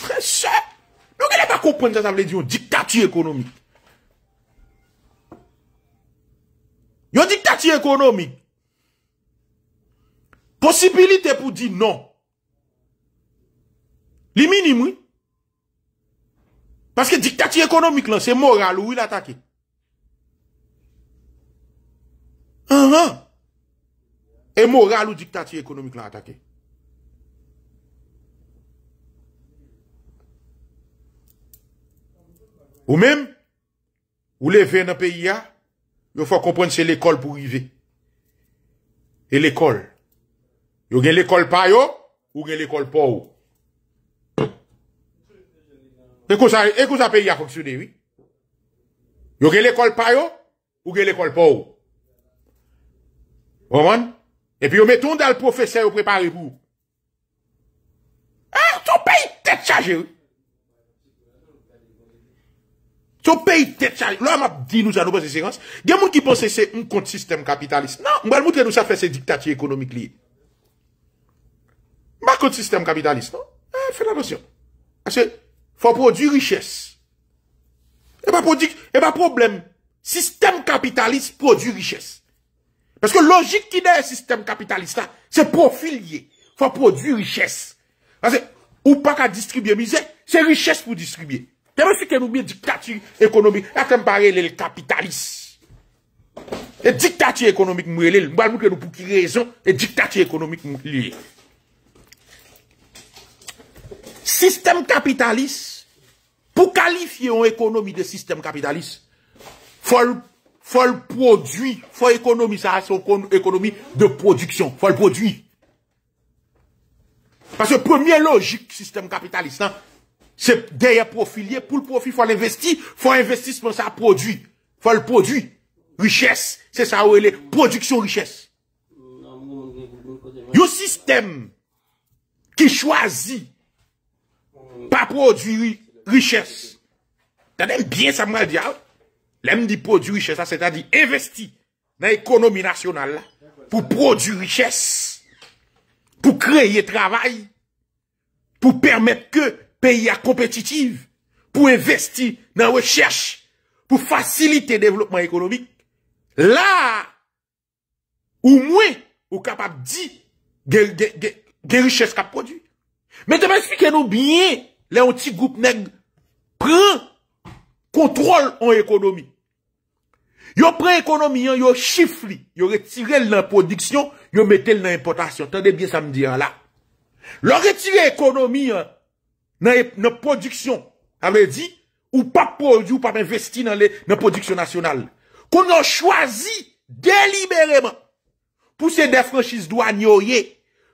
Tse. Non gen la pa kompren sa sa vle di yon diktati ekonomik. Yon diktati ekonomik. Posibilite pou di non. Li minim wè. Paske diktati ekonomik lan se moral ou wè l'atake. E moral ou diktati ekonomik lan atake. Ou men, ou le ve nan peyi ya, yo fwa kompren se l'ekol pou vive. E l'ekol. Yo gen l'ekol pa yo, ou gen l'ekol pa yo. E kousa e peyi ya foksione, oui. Yo gen l'ekol pa yo, ou gen l'ekol pa yo. Ou an? E pi ou meton dal profeseur ou prepare pou. Ar, ton pey tet chaje. Ton pey tet chaje. Lò am ap di nou zanou bez eserans. Gen moun ki pose se un kont sistem kapitalist. Nan, mwen moute nou sa fese diktati ekonomik li. Mwen bak kont sistem kapitalist, nan? Fè la dosyon. Fò produ riches. E ba e problem. Sistem kapitalist produ riches. Peske logik ki nou e sistem kapitalist la, se profil liye. Fa produ richesse. Pazè, ou pa ka distribye mize, se richesse pou distribye. Te mwen se ke nou miye diktatir ekonomi, a kem pare liye kapitalist. E diktatir ekonomi mwen liye, mwen mwen ke nou pou ki rezon, e diktatir ekonomi mwen liye. Sistem kapitalist, pou kalifiye ou ekonomi de sistem kapitalist, fa... fòl prodwi, fòl ekonomi, sa a son ekonomi de prodiksyon, fòl prodwi. Pase premier logik sistèm kapitalist, nan, se dèye profilye, pou l'profil fòl investi, fòl investi semen sa prodwi, fòl prodwi, richès, se sa ou elè, prodiksyon richès. Yo sistèm ki chwazi pa prodwi richès, ta dèm biye sa mwen diya ou, Lèm di produ richè, sa sè ta di investi nan ekonomi nasyonal la. Pou produ richès, pou kreye travay, pou permèt ke peyi a kompetitiv, pou investi nan rechèch, pou fasilite devlopman ekonomik. La, ou mwen, ou kapap di gen richès kap produ. Mè te mè explike nou byen lè onti goup neg pran Kontrol an ekonomi Yo pre ekonomi an Yo chifli Yo retirel nan produksyon Yo metel nan importasyon Lo retire ekonomi an Nan produksyon Ame di ou pa produ Ou pa m'investi nan produksyon nasyonal Kon yo chwazi Delibereman Pouse de franchise douan yo ye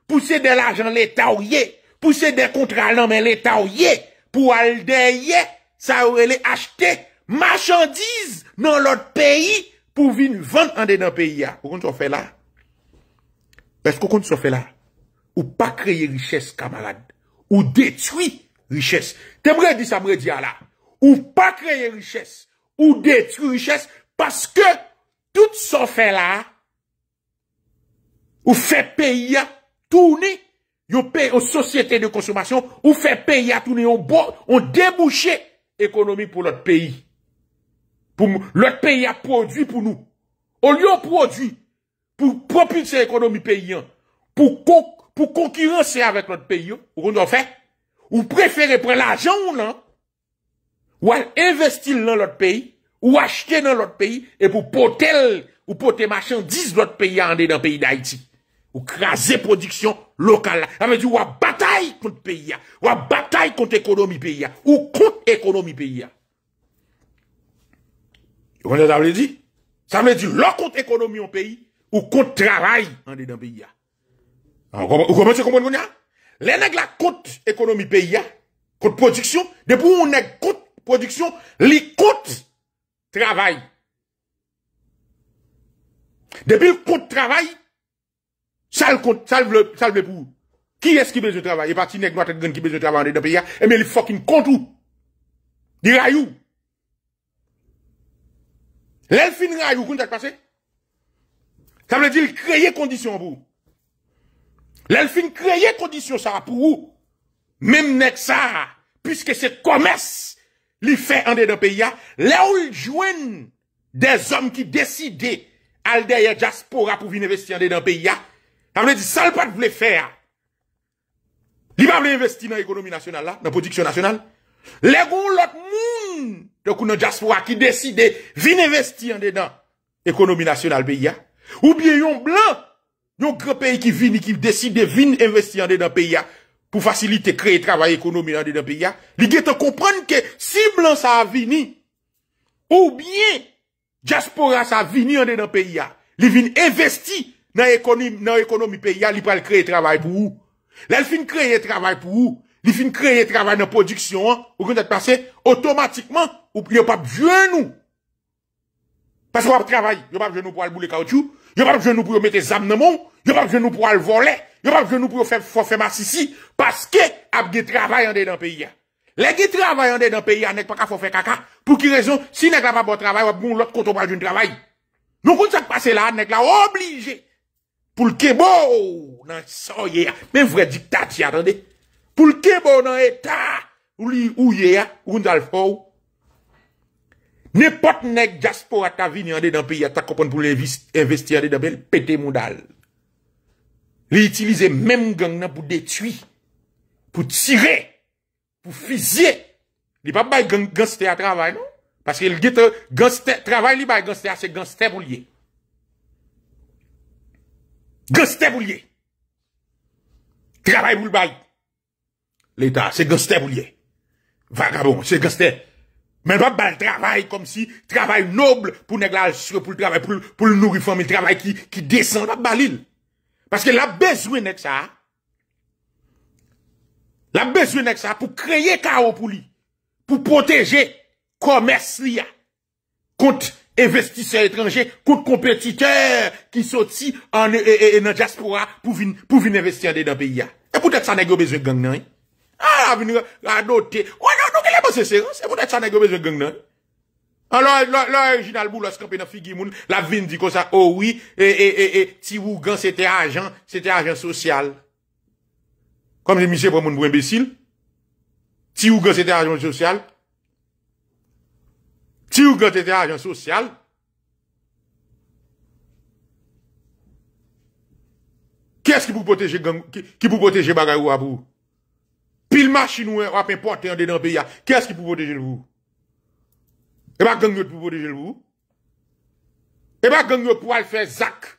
Pouse de l'ajan le ta ou ye Pouse de kontral nan men le ta ou ye Pouse de l'ajan le ta ou ye sa ou re le achete machandise nan lot peyi pou vin vande an denan peyi ya ou kont so fe la ou pa kreyye riches kamalad ou detri riches te mre di sa mre di ala ou pa kreyye riches ou detri riches paske tout so fe la ou fe peyi ya toune yo pey yo sosyete de konsumasyon ou fe peyi ya toune ou debouche économie pour notre pays. Pour notre pays a produit pour nous. Au lieu de produire pour propulser l'économie paysan, pour, pour concurrencer avec notre pays, on fait Ou préférez prendre l'argent ou non, ou investir dans notre pays, ou acheter dans notre pays, et pour porter, ou porter marchandises de notre pays en dans le pays d'Haïti ou craser production locale. Ça veut dire ou bataille contre pays, ou bataille contre économie pays, ou contre économie pays. Vous comprenez ça veut dit Ça veut dire l'autre contre économie au pays, ou contre travail en dedans pays. Ah, vous je vous comprendre dit Les nègres la contre économie pays, contre production, depuis on est contre production, les contre travail. Depuis le contre travail, salve le compte, ça le, ça pour. Qui est-ce qui besoin de travail? Et parti nèg droite qui besoin de travail dans le pays, et hein? eh, mais il fucking compte où? Des rayou. L'elfine rayou, qu'on t'a passé? Ça veut dire créer conditions pour. vous. L'elfine créer conditions ça pour vous. Même avec ça, puisque c'est commerce, il fait en dedans pays, hein? là où il joigne des hommes qui décidaient à derrière diaspora pour venir investir dans le pays, hein? a vle di sal pat vle fer, li pa vle investi nan ekonomi nasyonal la, nan prodiksyon nasyonal, le goun lot moun, de kou nan Jaspora, ki deside vin investi an de nan ekonomi nasyonal beya, ou bie yon blan, yon gre peyi ki vini, ki deside vin investi an de nan beya, pou fasilite kreye travay ekonomi an de nan beya, li gete kompran ke si blan sa vini, ou bie Jaspora sa vini an de nan beya, li vin investi, dans l'économie, dans économie pays, il peut créer travail pour vous. Là, il créer travail pour vous. Il finit créer travail dans la production, hein? Vous pouvez passé, automatiquement, ou il n'y a pas besoin nous. Parce qu'on va travailler. Il n'y a pas besoin de nous pour aller bouler caoutchouc. Il n'y a pas besoin de nous pour mettre des âmes dans le monde. Il n'y a pas besoin de nous pour aller voler. Il n'y a pas besoin de nous pour faire, faire masse ici. Parce que, a des travail en dans le pays, hein. les qui travaillent dans le pays, hein, n'est pas qu'à faire caca. Pour qui raison? Si n'est pas bon travail, on va l'autre côté du travail. Nous, quand ça passer là, n'est pas obligé. pou l'kebo nan soye ya, men vre dikta ti atande, pou l'kebo nan eta, ou ye ya, ou nzal fow, nepot nek jaspo atavine yande dan piya takopon pou l'investi yande dan bel pete moudal. Li itilize menm gang nan pou detui, pou tire, pou fizye, li pa bay gangste a travay, non? Paske l gitre, travay li bay gangste a se gangste pou liye. Gostez Travail pour le L'État, c'est gostez Vagabond, c'est gostez. Mais pas bal travail comme si, travail noble pour négliger, pour le travail, pour, pour le nourrir, le travail qui, qui descend, pas balil. Parce que la besoin de ça. La besoin n'est ça pour créer chaos pour lui. Pour protéger commerce Contre, investisseurs étrangers contre compétiteurs qui sorti en et, dans diaspora pour venir pour venir investir dans le pays hein. Et peut-être ça n'a pas besoin de gang nan. Ah, venir radoter. Ouais, non, non, quelle est pas c'est C'est peut-être ça n'a pas besoin de gang nan. Alors, ah, l'original boulot campé dans figure la vine dit comme ça, oh oui, et, et, et, et, gagnez, c'était agent, c'était agent social. Comme les monsieur pour mon pour imbécile. gagnez, c'était agent social. Si vous un agent social, qu'est-ce qui vous protéger qui, vous protège Bagayou ou vous? Pile machine ou importer en dedans pays, qu'est-ce qui vous protéger vous? Et eh pas ben, gang pour protéger vous? Et eh pas ben, gang pour aller faire zac.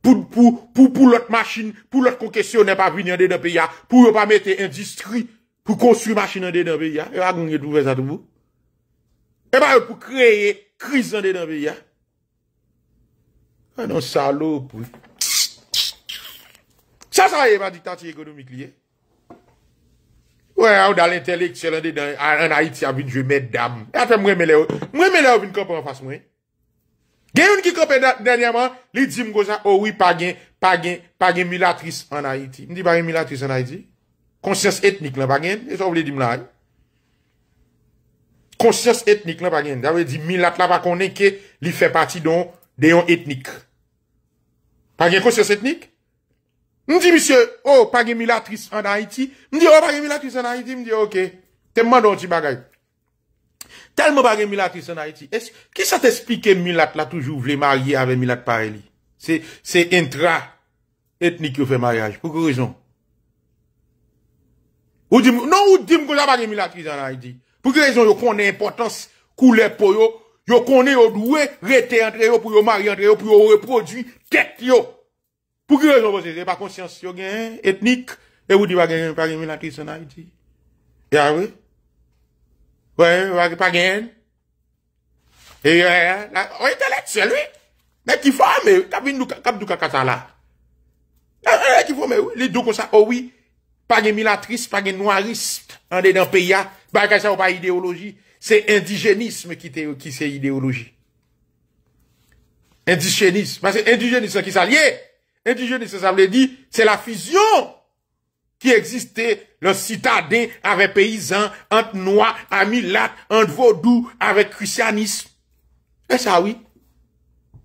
Pour, pour, pour, pour l'autre machine, pour l'autre concessionnaire pas venu en dedans pays, pour pas mettre industrie, pour construire machine en dedans pays, et eh pas ben, gang pour faire ça tout vous? E eh ba yo pou kreye krizande dan beya. Anon ah salop pou. Sa sa ye ba diktati ekonomik liye? Ou e a ou dal entelekt chelande an Haiti a vinjwe meddam. E a fe mwen mele ou. Mwen mele ou vinjwe kope an fas mwen. Gen yon ki kope denyaman, li di mgoza oh oui pagin, pagin, pagin milatris an Haiti. Mdi bagin milatris an Haiti? Konsens etnik lan pagin, e sa ou li di mla haye. konsyos etnik la bagen. Davè di oh, oh, Milat la bakonnen ke li fè pati don deyon etnik. Pagè konsyos etnik? Mdibisye, oh, pagè Milatris anayiti? Mdibisye, oh, pagè Milatris anayiti? Mdibisye, ok. Tèmman don ti bagay. Talmè bagè Milatris anayiti? Kè sa t'esplike Milat la toujou vle marye avè Milat pareli? Se entra etnik yo fè mariage. Poukou rezon? Non ou dim kou la bagè Milatris anayiti? Pou krezon yo konè importans koule pou yo, yo konè yo dowe rete antre yo pou yo mari antre yo pou yo reproduy tek yo. Pou krezon yo zè, pa konsyans yo gen, etnik, e wou di wage milatris anay di. Ya wè? Wè, wage pagen? E ya ya, wè e talèt sel wè? Mè kifo amè, kap di kakasa la. Mè e, e, kifo amè, lè do konsan, o wè, pagen milatris, pagen noirist, anè den peya, ça pas idéologie. C'est indigénisme qui, est qui c'est idéologie. Indigénisme. Parce que indigénisme qui s'allie. Indigénisme, ça veut dire, c'est la fusion qui existait, le citadin avec paysan, entre noirs, amilat, entre vaudou, avec christianisme. Et ça, oui.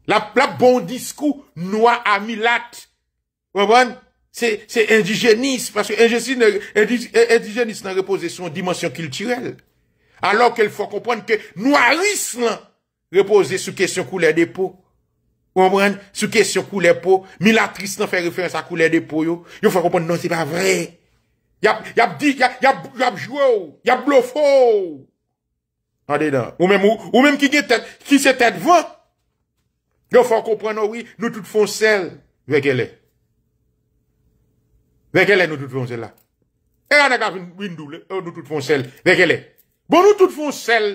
La, la bon discours, noir, amilat. Vous comprenez? Se indijenis. Paske indijenis nan repose son dimensyon kiltirel. Alor ke l fò kompon ke nou aris nan repose sou kesyon koule de pou. Ou an mwen, sou kesyon koule de pou. Milatris nan fè referans a koule de pou yo. Yo fò kompon nan se pa vre. Yap di, yap jouè ou. Yap blof ou. A de da. Ou menm ou. Ou menm ki se tèd vwa. Yo fò kompon nan wè. Nou tout fò sel veke lè. Vekele nou tout fon sel la. E an aga win dou, e nou tout fon sel. Vekele. Bo nou tout fon sel,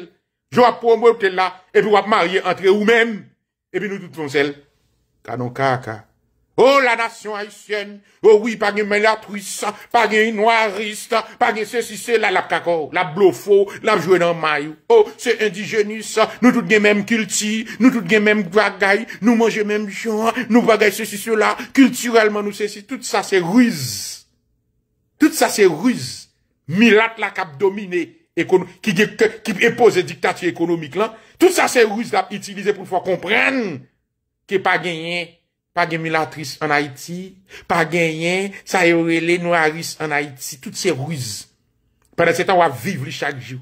jo ap promwe ou tel la, epi wap marye entre ou men. Epi nou tout fon sel. Kanon ka, ka. Oh la nasyon Haitien, oh oui, pa gen men la trousse, pa gen yon noiriste, pa gen sese se la lap kakor, lap blofo, lap jwe nan mayou, oh se indijenise, nou tout gen men kulti, nou tout gen men gwa gaye, nou manje men chan, nou gwa gaye sese se la, kulturelman nou sese se, tout sa se ruize, tout sa se ruize, mi lat la kap domine, ki epose diktati ekonomik lan, tout sa se ruize la itilize pou fwa komprenne, ki pa gen yon. pas de en Haïti, pas gagnant, ça y aurait les noiris en Haïti, toutes ces ruses. Pendant ce temps, on va vivre chaque jour.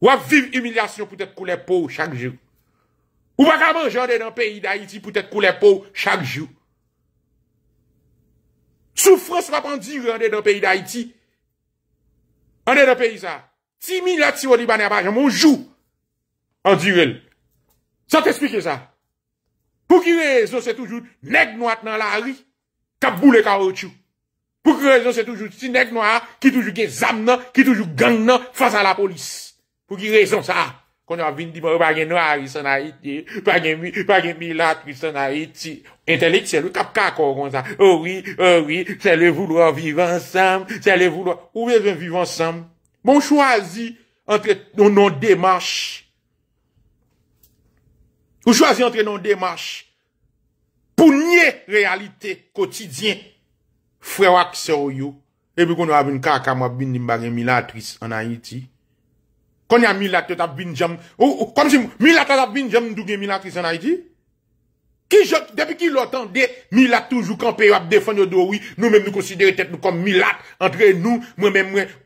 On va vivre humiliation pour être pour les chaque jour. On va manger dans le pays d'Haïti pour être pour les chaque jour. Souffrance va prendre durer dans le pays d'Haïti. On est dans le pays ça. 10 000 là, libanais par jour, on joue. En durer. Ça t'explique ça. Pou ki rezon se toujou neg noat nan la ri, kap bou le karo chou. Pou ki rezon se toujou si neg noa, ki toujou gen zam nan, ki toujou gang nan, fasa la polis. Pou ki rezon sa, kon yo avin di mou bon, bagen noa ri sanay ti, bagen mi, bagen mi la tri sanay ti. Entelek selou kap kak koron sa. Ouwi, oh ouwi, oh selou voulo viv ansam, selou voulo, ouwi ven viv ansam. Moun chwazi, anpèt, nou nou demarche. Ou choisir entre nos démarches pour nier réalité quotidienne. Frère, c'est yo. Et puis, quand on a une a moi, bin, milatrice en Haïti. Quand y a milat, t'as bin, jam, ou, ou, comme si, milat, t'as bin, jam, d'où gen milatrice en Haïti? Qui, je, depuis qu'il l'entendait, milat, toujours, quand pays, ou, ap, oui, nous-mêmes, nous considérons, tête, nous, comme milat, entre nous, moi-même, moi,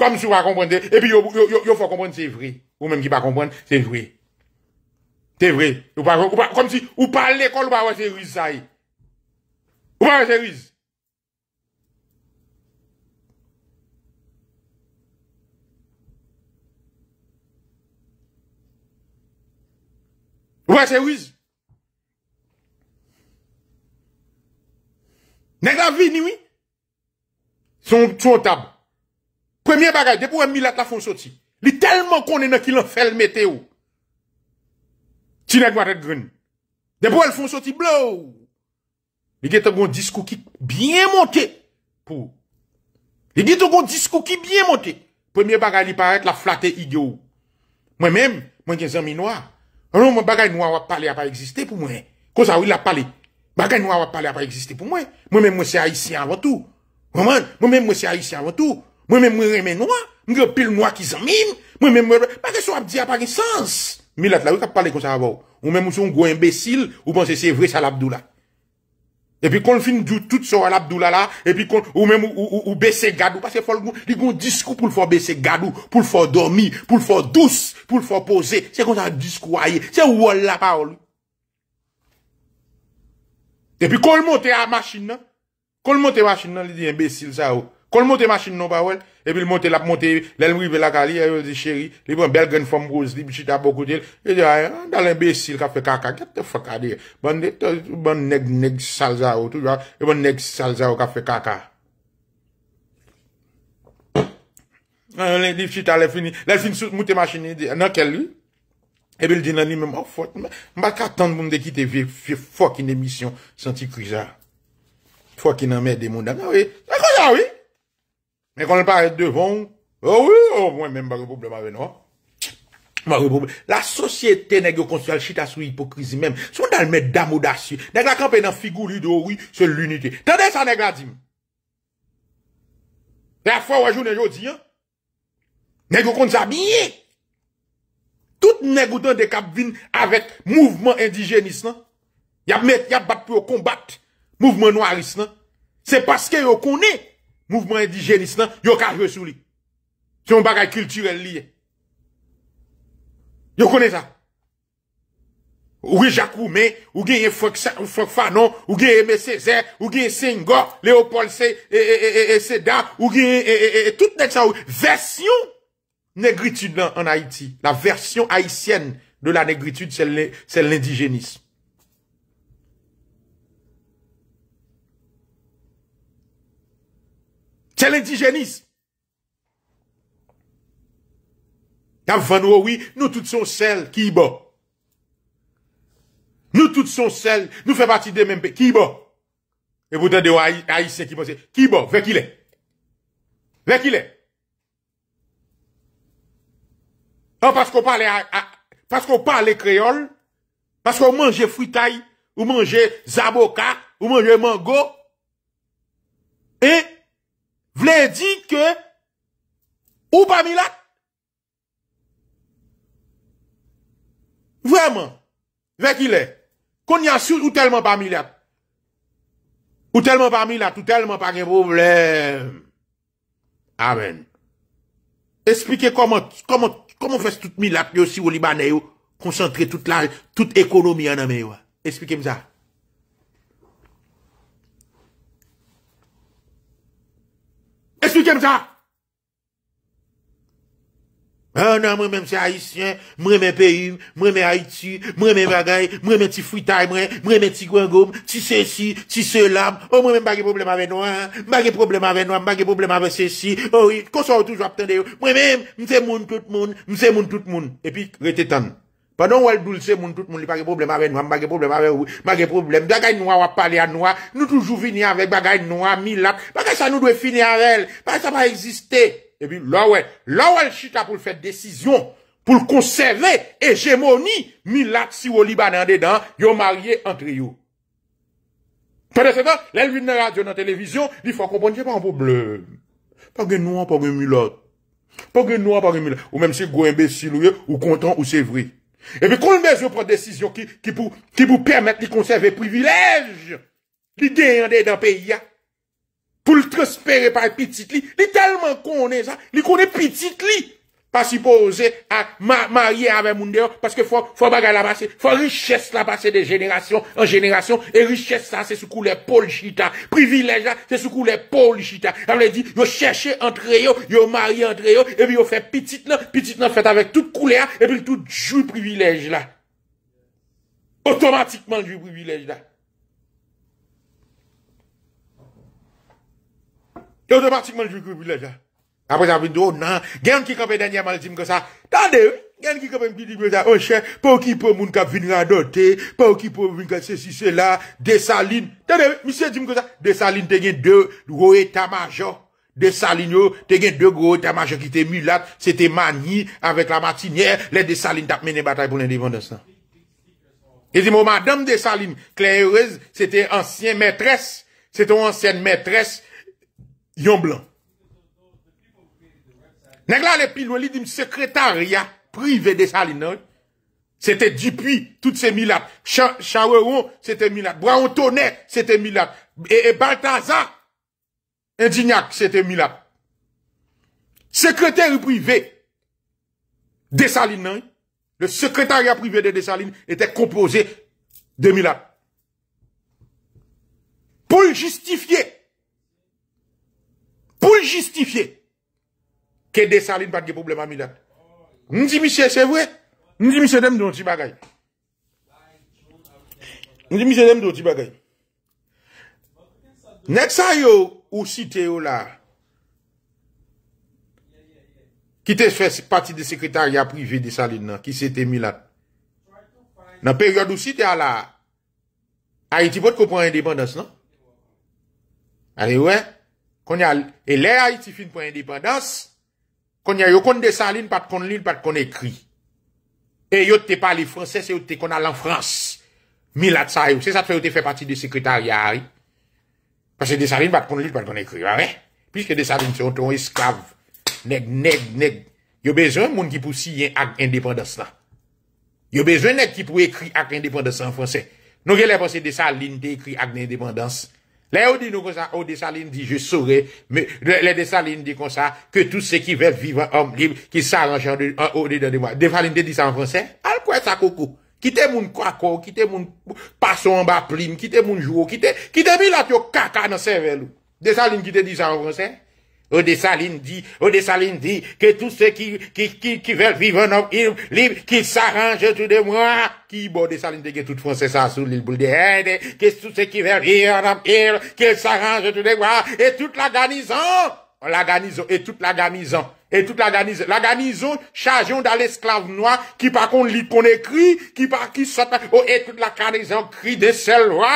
Koum sou pa kompren de. E pi yo fò kompren se vri. Kou menm ki pa kompren se vri. Se vri. Koum si ou pa l'ekon ou pa wè se vri zay. Ou pa wè se vri. Ou pa wè se vri. Nèk la vi niwi. Sou chotap. Premier bagage, depuis un milat la font Il est tellement qu'on est dans qu'il en fait le météo. Tu n'as de grune. Depuis elle font sortir blow. Il a un bon discours qui bien monté. Pour. Il dit un bon discours qui bien monté. Premier bagage, il paraît la flatter idiot. Moi-même, moi, j'ai un des noir. noirs. Alors, mon bagage noir va parler à pas exister pour moi. Cause à où il a parlé. Bagage noir va parler à pas exister pour moi. Moi-même, moi, c'est haïtien avant tout. Moi-même, moi, c'est haïtien avant tout. Mwen mwen mwen mwen mwen, mwen mwen mwen mwen mwen mwen mwen mwen mwen mwen mwen mwen, mwen mwen mwen, nazi wò pou cel en pari sens. Milat la, ou ka pou pale kon sa ravò? Ou mwen mwen mwen yon goy embesil, ou manse se vre sa la Abdulat. E pi kon l fin djout tout sa la Abdulat la, e pi kon, ou mwen mwen mwen mwen mwen mwen mwen mwen mwen mwen mwen mwen mwen mwen mwen mwen, e pi kon l ap matte yon pari sens. Ok? E pi kon l ap matte yon pari sens. Ok? E pi kon l byte yon pari sens. Ok? E pi kon le fa yoil yon ribi kwen y Kol mwote machin nou ba wel, e bil mwote la mwote, lel mwive la ka li, e yo di cheri, li bon belgen fom bros, li bi chita bokou di el, e di a, ah, eh, dal embesil ka fe kaka, kya bon, te fok ade, ban deg to, ban neg neg salza ou tou, e ban neg salza ou ka fe kaka. Nan, ah, lè e di chita lè fin, lè fin soute mwote machin, nan kel li, e bil di nan li, mwen mwen fote, mwen baka tan mwen de ki te ve, fwe fwokin emisyon, santi kriza. Fwokin nan mè de mwonde, an ah wè, an kwa jan wè? Mè konnè pa et devon, o wè, o wè, mèm bagè pouble mwen wè nou. Bagè pouble. La sosyete nè gyo konsyal chita sou hipokrizi mèm, sou nan mè dam ou dasye. Nè gyo la kampè nan figou li do wè, se l'unite. Tèdè sa nè gwa di mè. Lè a fwa wajou nè gyo di yon. Nè gyo konsa biye. Tout nè gyo dan de kap vin avèk mouvment indijenis nan. Yab mè, yab bat pou yo kombat. Mouvment noiris nan. Se paske yo konè. Mouvement indigenisme, yo ka jwesou li. Si yon bagay kulturel li. Yo kone za. Ou ge Jacques Roumet, ou ge Yefok Fanon, ou ge M.S.Z. Ou ge Sengor, Leopold Seda, ou ge... Tout net sa ou. Versyon negritude lan an Haiti. La versyon Haitienne de la negritude, sel l'indigenisme. C'est l'indigénisme. T'as nous, oh oui, nous toutes sommes celles qui Nous toutes sommes celles, nous faisons partie des mêmes pays. Qui Et vous des oh, haïtiens qui pensent, qui y bon? Vers qui est? Vers qui est? Non, parce qu'on parle, ah, ah, parce qu'on parle créole, parce qu'on mange fruitaille, ou mange zaboka, ou mange mango, et Vle dit que ou pas milat. Vraiment. Vek y a sur ou tellement pas milat. Ou tellement pas milat. Ou tellement pas de problème. Amen. Expliquez comment comment comment fait tout milat yo si ou libanè yo. concentrer toute la, toute économie en Amérique. Expliquez-moi. ça. Souten msa. Ha nan mwen mwen mse Haitien. Mwen mwen Peyu. Mwen mwen Haiti. Mwen mwen Vagay. Mwen mwen ti Fritay. Mwen mwen ti Guangoum. Ti Sesi. Ti Selam. Ha mwen mwen bagi problem ave Noa. Bagi problem ave Noa. Bagi problem ave Sesi. Ha wè. Konsan voutouj wap ten de yon. Mwen mwen mwen mse moun tout moun. Mwen mwen mwen tout moun. E pi rete tan. Ban nou wèl doulse moun tout moun li bagè problem avè nou am, bagè problem avè ou, bagè problem. Bagè nou wèl wèl pale anou wèl, nou toujou vini avè bagè nou wèl milat. Bagè sa nou dwe fini anrel, bagè sa wèl existè. E pi lò wèl, lò wèl chita pou l'fèd dèsizyon, pou l'konsèvè, e jèmoni, milat si wò li banè an dè dan, yon marye antri yon. Pè de sè fè, lè l'invite nan radio nan televizyon, li fò kompon, jè pa an problem. Pè gen nou wèl, pè gen milat. Pè gen nou wèl, pè gen milat Ewe kon le mezo pran desisyon ki pou Ki pou permette li konserve privilej Li genyande dan peya Pou l'trospere par pitit li Li talman konen sa Li konen pitit li pa si pou ose a marye ave moun de yo, paske fwa bagay la basse, fwa richesse la basse de jenerasyon an jenerasyon, e richesse la se soukou le pol jita, privilèj la se soukou le pol jita, la mè di yo chèche entre yo, yo mari entre yo, epi yo fè pitit nan, pitit nan fèt avèk tout koulea, epi tout ju privilèj la, otomatikman ju privilèj la, otomatikman ju privilèj la, apre oh, non. sa oh, vin do nan, gen ki kapè denye man li zim kosa, tande, gen ki kapè mi zim kosa, on chè, pou ki pou moun kap vin rado te, pou ki pou moun kap se si se la, desaline, tande, mi se zim kosa, desaline te gen de gro etat majo, desaline yo, te gen de gro etat majo ki te mulat, se te mani, avèk la matiniè, le desaline tap menè batay pou len divan de san. E zi mou oh, madame desaline, klenye rez, se te ansyen metres, se te ansyen metres, yon blan. Le les plus loin, secrétariat privé des salines. C'était Dupuis, toutes ces milates. Chaweron, c'était mille ans. Tonnet, c'était mille Et, et Balthazar, Indignac, c'était ans. Secrétaire privé des salines, le secrétariat privé de Dessalines était composé de Milap. Pour le justifier, pour le justifier, Kede salin patge problema milat. Ndi misye se vwe? Ndi misye dem do ti bagay? Ndi misye dem do ti bagay? Nèk sa yo ou si te yo la? Ki te fè pati de sekretary aprive de salin nan? Ki se te milat? Nan peryode ou si te ala? A iti pot ko pon indipandans nan? Ale wè? Konye al, e le a iti fin pon indipandans... Konya yo kon de sa lin pat kon lil pat kon ekri. E yo te pali franse se yo te kon alan franse. Milat sa yon. Se sa te fe yo te fe pati de sekretaryari. Pas se de sa lin pat kon lil pat kon ekri. Wa we? Piske de sa lin se yon ton esklave. Neg, neg, neg. Yo bezo yon moun ki pou si yon ak independans la. Yo bezo yon nek ki pou ekri ak independans la en franse. Non ke le posi de sa lin te ekri ak independans la. Le ou di nou konsa, ou desaline di, je saure, le desaline di konsa, ke tout se ki ve vive an omrim, ki sa ranjan an odi dan di mwa. Desaline de di sa an franse, al kwe sa koko. Ki te moun kwa koko, ki te moun pason an ba prim, ki te moun jou, ki te mi lat yo kaka nan sevelou. Desaline de di sa an franse, Odessa dit, Odessa dit que tous ceux qui, qui, qui, veulent vivre en homme libre, qu'ils s'arrangent tout de moi. Qui, bon, Odessaline dit que tout français ça sous l'île boule de que tous ceux qui veulent vivre homme libre, qu'ils s'arrangent tout de moi. Et toute la garnison, la garnison, et toute la garnison, et toute la garnison, la garnison chargeons dans l'esclave noir, qui par contre lit qu'on écrit, qui par qui saute, oh, et toute la garnison crie de seul roi.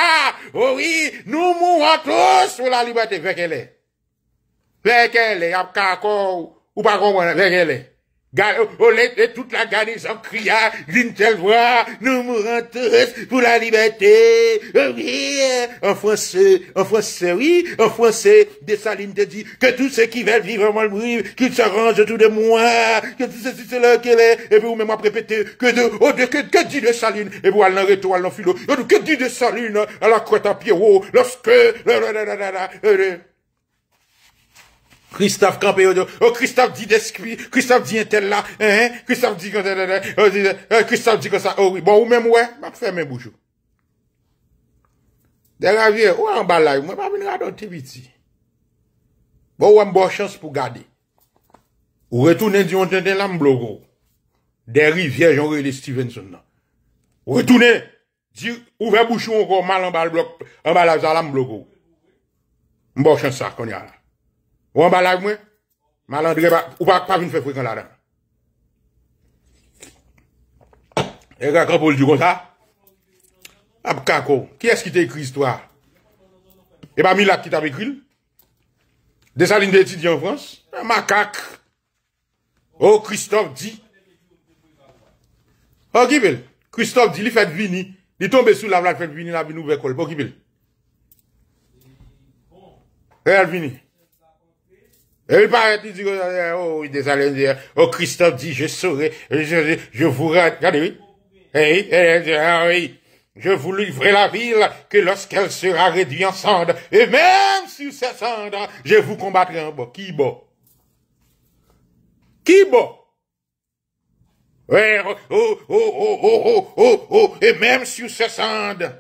Oh oui, nous mourons tous pour la liberté, vers qu'elle est. Lekele, ap kako, ou pa toute la garnison cria une nous pour la liberté. Oui, en français, en français, oui, en français, salines, te dit que tous ceux qui veulent vivre mal s'arrange qu'ils s'arrangent autour de moi, que tout ceci, cela, qu'elle est, et vous même répéter que de, de, que, que dit et vous allez en retour, que dit salines à la croix à Pierrot, lorsque, Christophe campe oh, oh, euh, oh, bon, ou do. Bon, ou Christophe di deskri. Christophe di entel la. Christophe di konten la. Christophe di konsa. Ou men mwè. Mwè mwen fè men bouchou. Den la vie ou an balay. Mwen mwen vè mwen rado te vit si. Ou an mwen chans pou gade. Ou re tounen di onten de la mblogou. Deri vie jan re de Stevenson nan. Ou re tounen. Di ouve bouchou an kon mal an balay zala mblogou. Mwen chans sa kon yal la. Ou an balag mwen? Malandre ba, ou bak pa vin fe fwe kon la dam? E kakon pou l di kon sa? Ab kakon, ki eski te ekri istwa? E pa mi lak ki tab ekril? Desa lin de eti di an frans? E makak! Ou Christophe di? Ou kibil? Christophe di, li fet vini, li tombe sou la vlak fet vini la bin nou bekol, pou kibil? E al vini? Et il paraît, il dit, oh, oh, oh il oh, Christophe dit, je saurai, je, je vous regardez, oui. Et, eh eh, eh, ah oui, je vous livrerai la ville que lorsqu'elle sera réduite en cendres, et même sur ces cendres, je vous combattrai en bas. Qui bon? Qui bon? Oh, oh, oh, oh, oh, oh, oh, oh, et même sur ces cendres,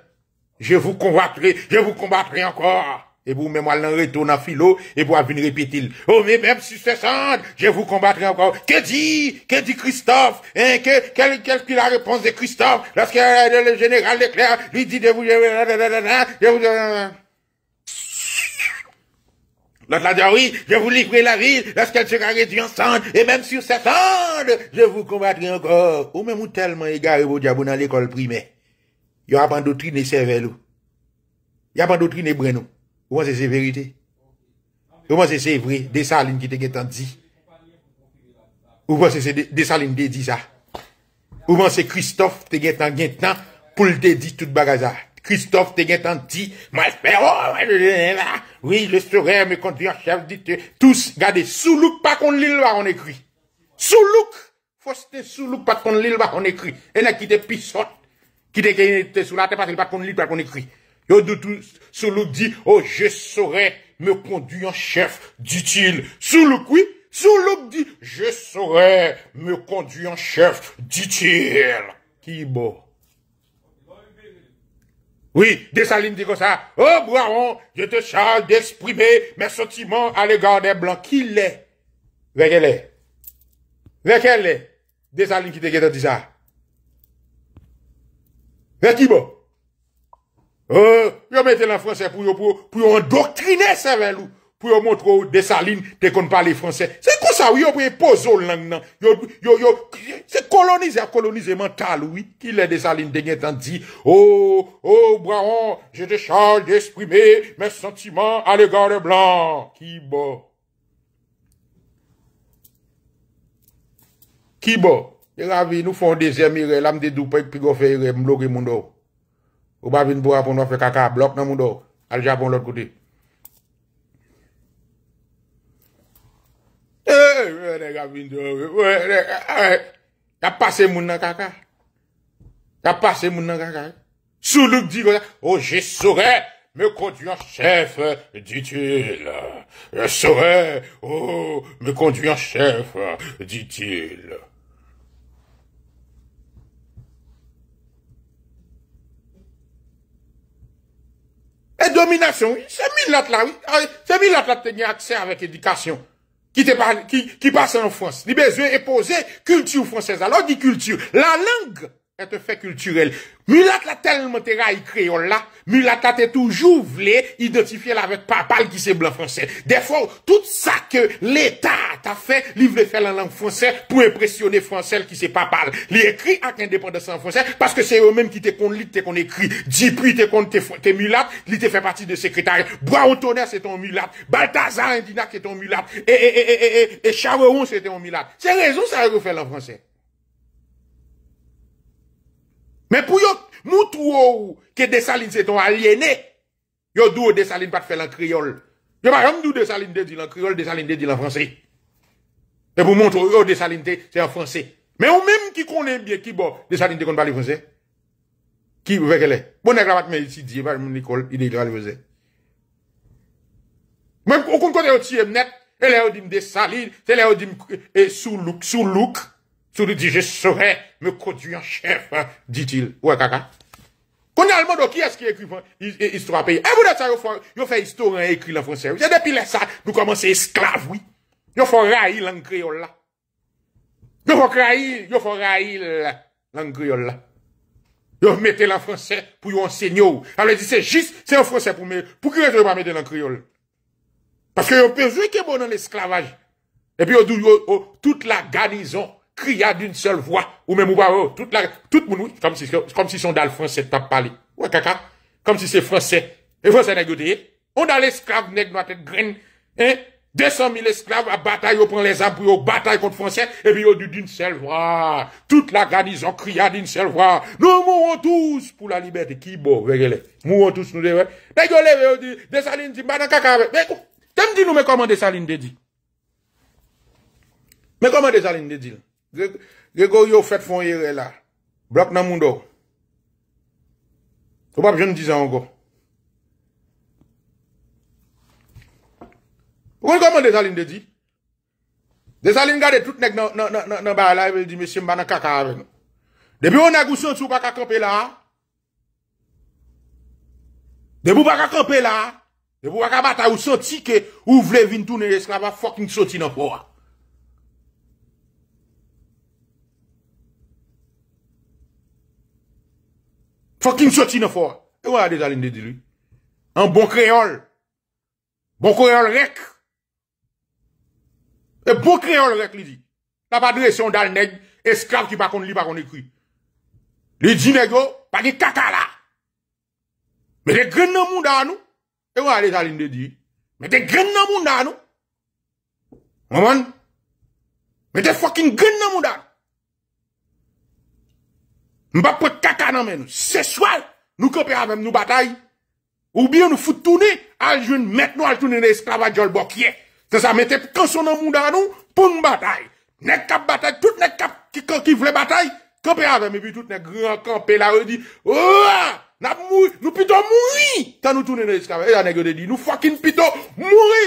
je vous combattrai, je vous combattrai encore. E bou mè mwal nan retoun nan filo, E bou avi n'repitil, Ou oh, mè mèm sur se sande, Je vou kombatre an kor, Ke di, Ke di Christophe, Eh, Kel, Kel ki la reponse de Christophe, Lorske euh, general Leclerc, Li di de vou, euh, euh, Je vou, ah Je vou, Je vou, Je vou, Je vou, Je vou, Je vou li vri la vile, Lorske di karè di an sande, E mèm sur se sande, Je vou kombatre an kor, Ou mè mou telman, E gare vou di abou nan l'ekol primè, Yo apan do tri ne servelou, Yo apan do tri ne brenou, Ou man oh, se se verite? Ou man se se evri? Desaline ki te gen tan di? Ou man se se desaline de di sa? Ou man se Kristof te gen tan gen tan? Poul te di tout bagaza? Kristof te gen tan di? Mwè espè? Oui, le sè rè, me konti an chèv ditè. Tous, gade, sou louk pa kon li lwa kon ekri. Sou louk! Fos te sou louk pa kon li lwa kon ekri. E na ki te pisote. Ki te gen te sou late pa kon li lwa kon ekri. Yo de tout, sous dit, oh, je saurais me conduire en chef, dit-il. Sous oui, Soulouk dit, je saurais me conduire en chef, dit-il. Qui beau Oui, Dessaline dit comme ça, oh, Boiron, je te charge d'exprimer mes sentiments à l'égard des Blancs. Qui l'est? Lequel est? Dessaline est? qui te dit ça. qui Euh, yo mette la franse pou yo pou yo endoktrine sevel ou Pou yo montre ou desaline te kon pale franse Se konsa ou yo pou yo pozol lang nan Yo yo yo se kolonize a kolonize mental ou Ki le desaline denye tan di Oh oh braon je te chanj de esprime Men sentiman alegan de blan Ki bo Ki bo E ravi nou fon dese mi re lamde dupay Pi go fe re mloge moun do ou Ou ba vin bo apon do fe kaka, blok nan moun do, alja apon lot kou di. E, mwen e gabin do, mwen e, ae, ae, a pase moun nan kaka, a pase moun nan kaka, sou loup di kota, ou oh, jesore, mwen konduyan chef, ditil, jesore, ou oh, mwen konduyan chef, ditil. Et domination, oui. C'est Milat là, oui. Ah, c'est Milat là qui accès avec éducation Qui, qui, qui passe en France. Il besoin imposer culture française. Alors, dit culture. La langue. C'est un fait culturel. Mulat la tellement raille créole là, Mulat a t'es toujours voulu identifier avec papal qui c'est blanc français. Des fois, tout ça que l'État t'a fait, il voulait faire la langue française pour impressionner français qui c'est papal. Il écrit avec indépendance en français parce que c'est eux-mêmes qui te qu'on lit, te qu'on écrit. Dipuis, te qu'on te mulat, il te fait partie de secrétaire. Bois tonnerre, c'est ton mulat. Balthazar Indina, c'est ton mulat. Et, et, et, et, et, Charon, c'est ton mulat. C'est raison ça que faire en français. Men pou yo moutou ou ke desaline se ton aliene, yo dou ou desaline pat fe lan kriol. Yo pa yon mdou desaline de di lan kriol, desaline de di lan franse. Se pou mwontou ou ou desaline te, se yon franse. Men ou menm ki konen bie ki bo, desaline te konen pali franse. Ki ou fekele. Bonne gravat men si di, pa moun nikol, inigrali vese. Menm konen kote ou ti emnet, e le ou dim desaline, se le ou dim sou luk, sou luk. Tout le dit, je saurais me conduire en chef, hein, dit-il. Ouais, caca. Qu'on a allemand, qui est-ce qui écrit histoire pays? Eh, vous dites ça, vous fait historien hein, écrit en français. C'est depuis là, ça, nous commençons esclaves, oui. Vous font railler langue créole là. Vous faites railler, vous font railler langue créole là. Vous mettez en français pour vous enseigner. Alors, dit, c'est juste, c'est en français pour me, pour que vous pas mettre en créole. Parce que vous besoin qui bon dans l'esclavage. Et puis, vous, toute la garnison, cria d'une seule voix, ou même ou pas, oh, toute la, tout le monde, comme si, comme si son dalle français pas parlé. Ouais, caca. Comme si c'est français. Et français On a l'esclave nègre noir tête graine, hein? 200 000 esclaves à bataille, on prend les armes pour bataille contre français, et puis on dit d'une seule voix. Toute la garnison cria d'une seule voix. Nous mourons tous pour la liberté. Qui bon, regardez. Mourons tous, nous devons. D'ailleurs, des dit, Dessalines dit, mais caca Mais, t'aimes dit nous, mais comment des dit? Mais comment de dit? Gè gò yò fèt fon yè rè la Blok nan moun dò O bap jèn di zan an gò O gòl gòm an Dezaline de di Dezaline gade trout nèk nan Nan ba la e bel di mesye mba nan kaka avè Depi ou nag ou son sou baka kope la Depi ou baka kope la Depi ou baka bata ou son tike Ou vle vin tou ne reskla Ba fokin soti nan po a Fucking sorti fort. Et voilà des alines de lui. Un bon créole. Bon créole rec. Et bon créole rec, lui dit. T'as pas de son dal nèg, esclave qui pas qu'on lit, pas qu'on écrit. Le dit nègre, pas de caca là. Mais t'es graines dans nous. Et voilà des alines de lui. Mais t'es graines dans nous. Maman. Mais t'es fucking graines dans Mbap pot kaka nan men, se swal, nou kope avèm nou batay, ou bien nou foute toune, al jwen met nou al toune le esklave a djol bokye, te sa mette konsonan mou dan nou pou nou batay. Nè kap batay, tout nè kap ki vle batay, kope avèm, epi tout nè gran kampelare di, oua, nou pito mouri, tan nou toune le esklave, e ya negode di, nou fokin pito mouri.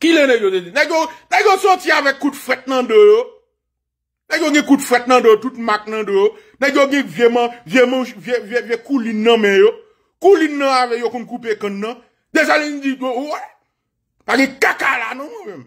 Kile ne yo de di? Ne yo soti ave kout fwet nan do yo? Ne yo gen kout fwet nan do, tout mak nan do yo? Ne yo gen vye moun, vye moun, vye kou lin nan men yo? Kou lin nan ave yo kon koupe kon nan? Desa lin di yo, ouwe! Pade kakala nan mou mou mou mou!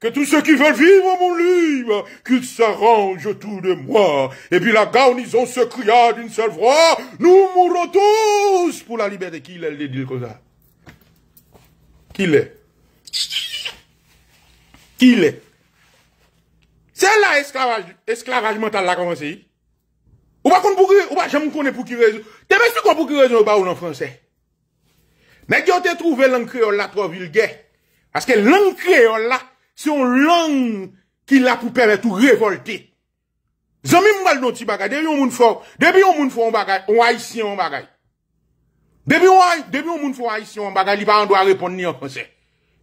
Que tous ceux qui veulent vivre mon livre, qu'ils s'arrangent autour de moi. Et puis la garnison se cria d'une seule voix, nous mourrons tous pour la liberté. Qui l'est, dit comme ça? Qui l'est? Qui l'est? C'est là esclavage, esclavage mental là commencé. Ou pas qu'on pour ou pas jamais connaît pour qui raison. T'es même sûr qu'on pour qui raison pas ou en français. Mais qui ont trouvé langue créole là trop vulgaire. Parce que langue là, Se yon lang ki la pou pere tout revolte. Zan mi mbal don ti bagay. Debi yon moun fok, debi yon moun fok yon bagay, yon haisyen yon bagay. Debi yon moun fok haisyen yon bagay, li pa an do a repon ni yon franse.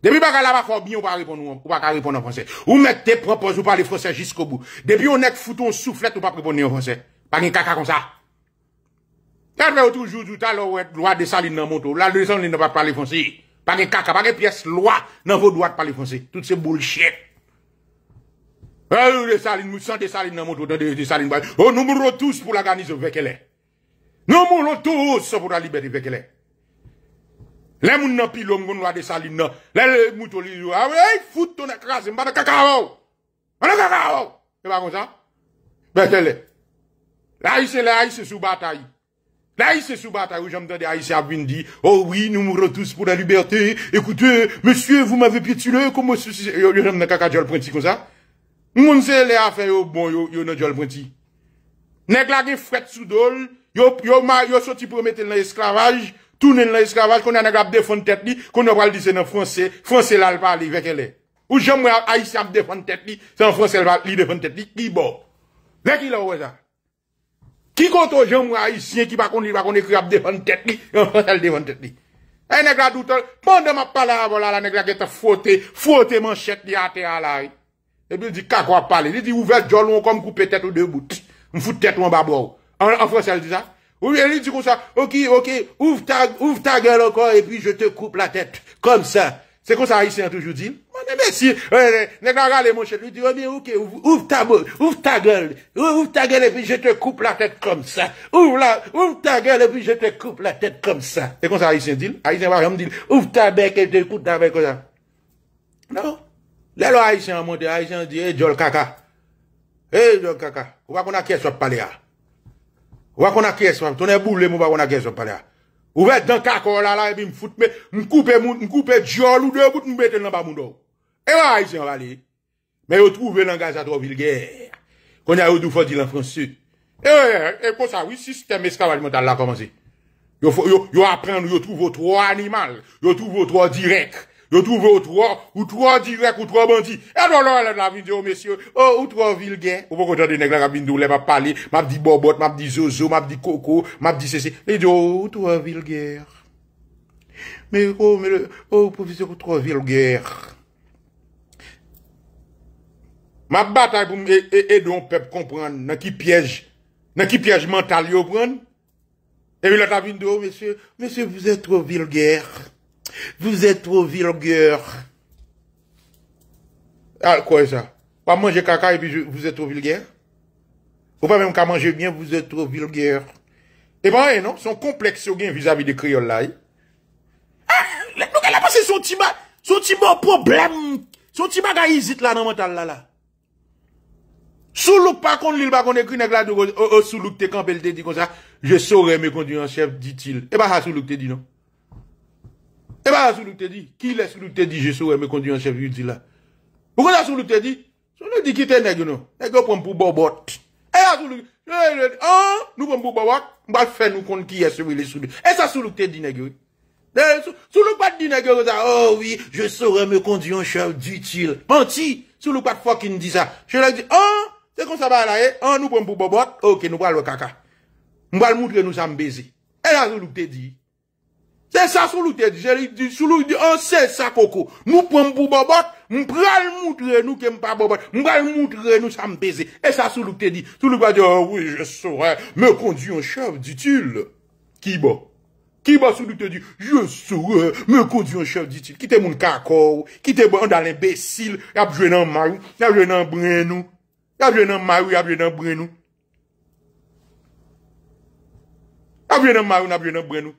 Debi bagay la pa fok, bi yon pa repon ou baka repon yon franse. Ou mek te propos ou pale franse jisko bou. Debi yon ek foute yon souflet ou pa prepon ni yon franse. Pa gen kaka kon sa. Katwe yon toujoujou talo ou et lwa de sa li nan monto. La lwa de sa li nan pa pale franse yi. Pas de caca, pas de pièces loi dans vos droits, de les français. Tout ce bullshit. Eh, les salines, nous sentons des salines dans mon tour, des salines. Oh, nous mourons tous pour la garnison, avec elle Nous mourons tous pour la liberté, avec elle Les moun nan pilom, moun loi de salines, les moutons, les gens, ah ouais, fout ton écrasé, de cacao. de cacao. C'est pas comme ça? Ben, c'est là. Là, c'est là, c'est sous bataille ici sous bataille où j'entends à à dire, oh oui, nous mourons tous pour la liberté. Écoutez, monsieur, vous m'avez pétulé, comment ceci, j'aime dans caca Joel printi, comme ça. Mon c'est les affaires, yo, bon, yo, yo, Joel Prenti. Nèg la gen fret sous dol, yo, yo, ma, yo, sorti pour mettre dans l'esclavage, tourner dans l'esclavage, qu'on a nèg la défendre tête li, qu'on a pas le dire c'est en français, français là, le parler avec elle. Ou j'aime à défendre tête li, c'est en français, va, lui, défendre tête li, qui bon. Là, qui l'a ça? Ki konto jen mwa isyen ki bakon li, bakon li kri ap devan tet li, an fransel devan tet li. E negla doutol, pande mwa pala avola la negla ke te fote, fote man chet li ate alay. E pi li di kakwa pale, li di ouve jolou an kom koupe tet ou debout, mfou tet ou an babou. An fransel di sa, ouvi li di kon sa, ok, ok, ouv ta gelo kon, e pi je te koupe la tet, kon sa. Se kon sa Aisyen toujou di? Mane mwen si. Nèk la gale mwen chèl. Lui di oh, ouf ta gòl. Ouf ta gòl epi je te koupe la tèk kom sa. Ouf ta gòl epi je te koupe la tèk kom sa. Se kon sa Aisyen di? Aisyen wakèm di. Ouf ta beke te koupe ta beke. Non? Lè lò Aisyen mwote. Aisyen di. E Djon Kaka. E Djon Kaka. Ou wakon a kès wap pale a. Ou wakon a kès wap. Tonè boule mwen wakon a kès wap pale a. Ouais, dans kakor là, là, et puis me mais m'coupe, m'coupe, diol ou deux bouts, e mettre dans bas mon Et vous vous aller. Mais vous trouvez langage à trop vulgaire. Qu'on a eu en français. Et et ça, e, oui, système commencé. Yo, yo, yo apprendre, trouve trois animaux, yo trouve trois directs. Yo tou ve ou 3, ou 3 diwek, euh, ou 3 bandi. E do lò, e la la, la vilge, oh mesye, ou 3 vilge. Ou pou konta de neg la kabindou, le va pale, map di Bobot, map di Zozo, map di Koko, map di Sese. E di yo, ou 3 vilge. Me o, me le, ou profeseur, ou 3 vilge. Map batay pou m e e don pep kompran, nan ki pyej, nan ki pyej mental yo pran. E vil la la, la vilge, oh mesye, mesye, vous êtes trop vilge. Vous êtes trop vulgueur. Ah, Kwa e sa? Ou a manje kaka e puis vous êtes trop vulgueur? Ou pa mèm ka manje bien, vous êtes trop vulgueur. E eh pa anè eh, non? Son kompleksio gen vis-à-vis de kriol la. Nou kè la passe son oh, tiba, son tiba o oh, problem. Son tiba ga yizit la nan mental la la. Sou loup pa kon l'ilba kon ekri nek la do. Ou sou loup te kan belte di kon sa. Je saurè me kon di an chef di til. E eh pa ah, sa sou loup te di non. Et bien, sous nous te dit, qui laisse nous te dit, je serai me conduire en chef, d'utile dit là. Pourquoi là, sous nous te dit, sous nous dit qui t'es nègre, non, nègre prend pour bobot. Et là, sous dit, ah, eh, eh, eh, hein? nous prenons pour bobot, on va faire nous compte qui est celui-là. Et ça, sous nous te dit, nègre, sous le pas dit nègre ça, oh oui, je saurais me conduire en chef d'utile. Menti, sous pas de fois dit ça. Je leur dis, oh, c'est comme ça va bah, là, oh, nous prenons pour bobot, ok, nous allons le caca. Nous allons montrer nous sommes baisés. Et là, nous te dit, Se sa sou loutè di, jè li di, sou loutè di, oh, anse sa koko. Mou pwem pou babote, mou pral moutre nou ke mpa babote. Mou pral moutre nou sa mbeze. E sa sou loutè di, sou loutè di, oh, oui, je sorè, me kondi yon chev ditil. Ki bo. Ki bo sou loutè di, je sorè, me kondi yon chev ditil. Kite moun kakor, kite bo an dal embesil, yabjwenan marou, yabjwenan brenou. Yabjwenan marou, yabjwenan brenou. Yabjwenan marou, yabjwenan brenou.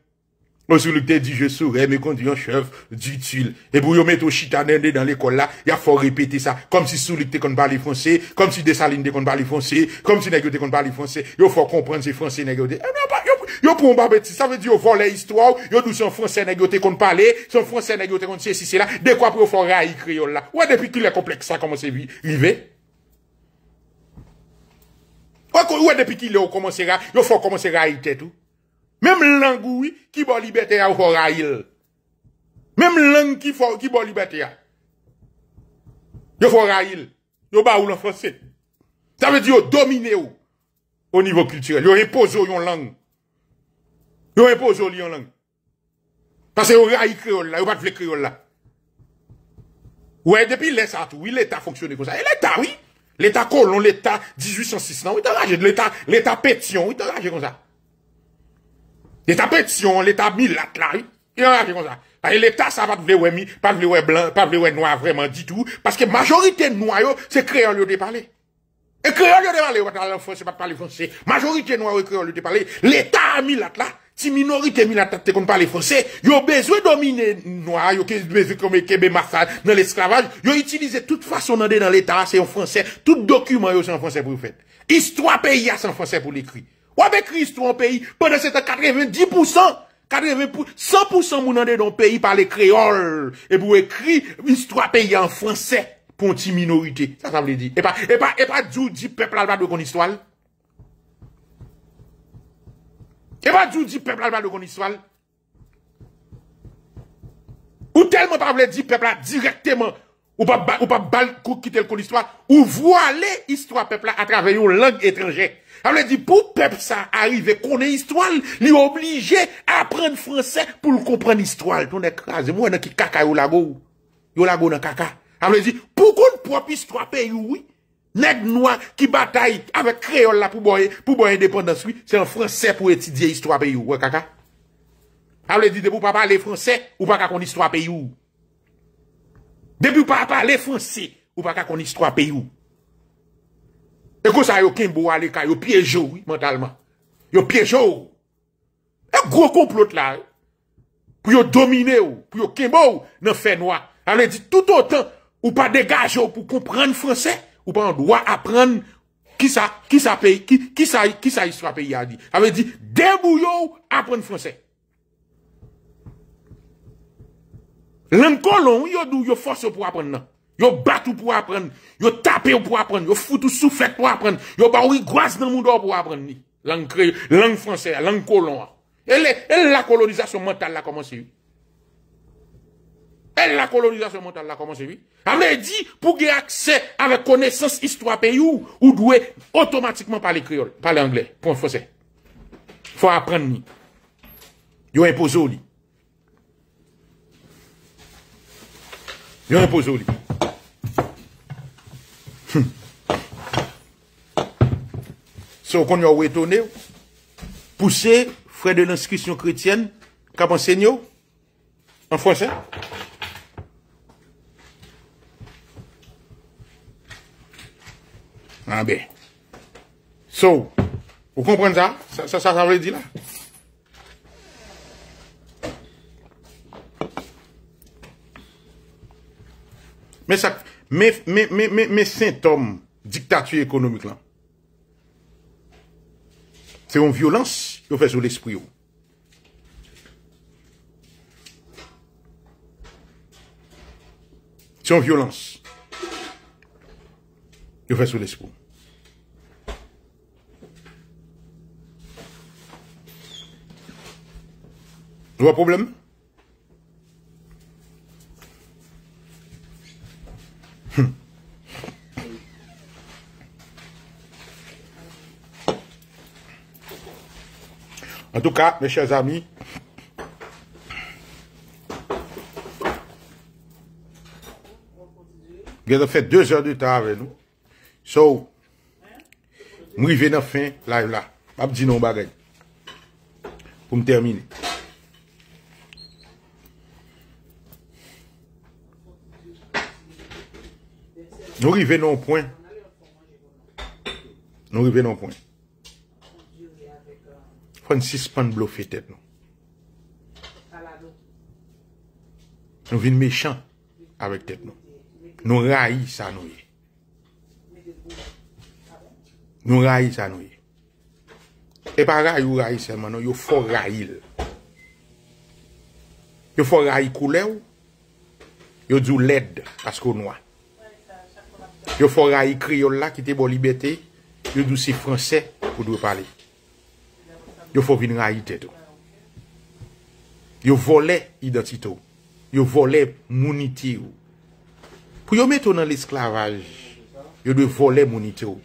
Ou sou lukte di je sou reme kon di yon chev d'util. E pou yo mette ou chitanende dan l'ekol la, ya fò repete sa. Kom si sou lukte kon bali franse, kom si desaline de kon bali franse, kom si negyote kon bali franse, yo fò komprende se franse negyote. Eh, non, yo pou mba beti, sa ve di yo vò le histwa ou, yo nou se yon franse negyote kon pale, se yon franse negyote kon se sisela, de kwa pou yo fò reayi kriyol la. Ou e depi ki le kompleks sa komanse vive? Ou e depi ki le yo fò komanse reayi tete ou? Même langue oui, qui bon liberté à Horaïl. Même langue qui faut qui bon liberté à. Yo Horaïl. Yo ba ou français. Ça veut dire yo dominer ou au niveau culturel. Yo impose yon langue. Yo impose yon langue. Parce que yo raï créole là, yo pas de créole là. Ouais, depuis l'État, oui, l'État fonctionne comme ça. Et l'État, oui. L'État colon, l'État 1806, non, rage de l'État, l'État pétion, oui, rage comme ça. L'État pétition, l'État milat là, il y a comme ça. L'État, ça va pas vouloir mi, pas de blanc, pas devenir noir vraiment du tout, parce que majorité noire c'est lieu de parler. Et lieu de parler, on pas parler français. Majorité noir et lieu de parler. L'État a mis là, si minorité milat c'est qu'on parle français, yo besoin de dominer noir, yo besoin comme les massal dans l'esclavage, ont utilisé toute façon dans l'État, c'est en français, tout document yo c'est en français pour le faire. Histoire pays c'est en français pour l'écrire. Ou avec Christ pays, pendant 90%, 100% de dans pays par les créoles. Et vous écrit histoire pays en français pour une minorité. Ça, ça veut dire. Et pas, et pas, et pas peuple alba de histoire. Et pas du, peuple alba de histoire. Ou tellement pas dire peuple directement ou pas ou pas bal quitter l'histoire ou voiler histoire peuple à travers une langue étrangère elle dit, pour peuple, ça arrive, qu'on est histoire, il est obligé d'apprendre français pour comprendre l'histoire. Ton est Moi, on qui caca, yo lago. Yo lago, on caca. Elle dit, pour qu'on propre histoire pays, oui. Nèg noir qui bataille avec créole là pour boire, pour boire indépendance, oui. C'est en français pour étudier histoire pays, ouais, caca. Elle dit, de pour pas parler français, ou pas qu'on histoire pays, ou. Depuis pas parler français, ou pas qu'on histoire pays, ou. E kou sa yo kimbo wale ka, yo piejou mentalman. Yo piejou. E kou komplot la, pou yo domine ou, pou yo kimbo ou, nan fè noua. A ve di, tout ou tan, ou pa degajou pou komprende franse, ou pa an doua aprenne ki sa, ki sa peyi, ki sa, ki sa istwa peyi a di. A ve di, debou yo, aprenne franse. Lan kolon, yo dou yo force pou aprenne nan. Yo battu pour apprendre, yo tapé pour apprendre, yo foutu soufflet pour apprendre, yo oui grâce dans le monde pour apprendre ni. Langue créole, langue française, langue colon. Elle, elle la colonisation mentale a commencé. Elle la colonisation mentale a commencé oui. a dit pour avoir accès avec connaissance histoire pays ou ou automatiquement parler créole, parler anglais, point français. Faut apprendre ni. Yo imposé li. Yo imposé li. sou kon yon wè tonè, pousè, fwè de l'inskriksyon krityen, kap an sènyo, an fwè sè. An bè. Sou, ou kompren zan, sa sa zan wè di lan. Mè sintom diktatü ekonomik lan, C'est en violence qui fait sur l'esprit. C'est en violence qui fait sur l'esprit. Vous avez un problème hum. An tou ka, mè chè zami. Gè rè fè dè zè dè tà avè nou. Sou, mou rive nan fin live la. A bè di nan bagè. Pou mè termine. Mou rive nan pouen. Mou rive nan pouen. Pansis pan blofe tet nou. Nou vin mechan avèk tet nou. Nou rayi sa nou ye. Nou rayi sa nou ye. E pa rayi ou rayi seman nou, yo for rayil. Yo for rayi koule ou, yo djou led as konwa. Yo for rayi kriyolla ki te bo libeti, yo djou si franse pou dwe pale. Yo fò vin rayitet ou. Yo volè identit ou. Yo volè monite ou. Pou yo met ou nan l'esklavaj, yo dwe volè monite ou.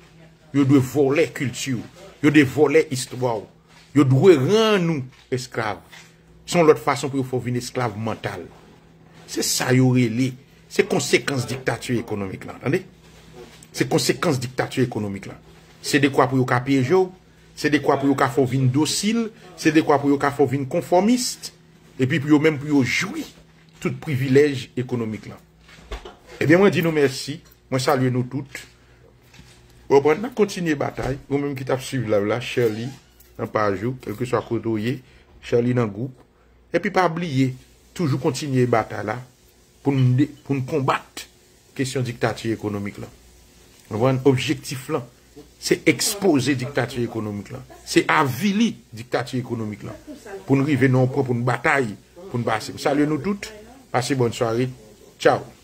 Yo dwe volè kulti ou. Yo dwe volè istwa ou. Yo dwe ran ou esklav. Son lòt fason pou yo fò vin esklav mental. Se sa yo relè. Se konsekans diktatü ekonomik la. Tande? Se konsekans diktatü ekonomik la. Se dekwa pou yo kapye jou? Se dekwa pou yo ka fovin dosil Se dekwa pou yo ka fovin konformist E pi pou yo menm pou yo joui Tout privilej ekonomik lan E eh ben mwen di nou mersi Mwen salye nou tout bon, bon, Ou mwen nan kontinye batay Ou menm ki tap suivi la la Shirley nan pajou, kelke swa koto ye Shirley nan goup E pi pa bliye, toujou kontinye batay la Poun mde, poun kombat Kesyon diktati ekonomik lan Ou mwen objektif lan Se expose diktatir ekonomik lan. Se avili diktatir ekonomik lan. Poun rive nan kon, poun batay, poun basim. Salye nou tout. Passe bon soari. Tchao.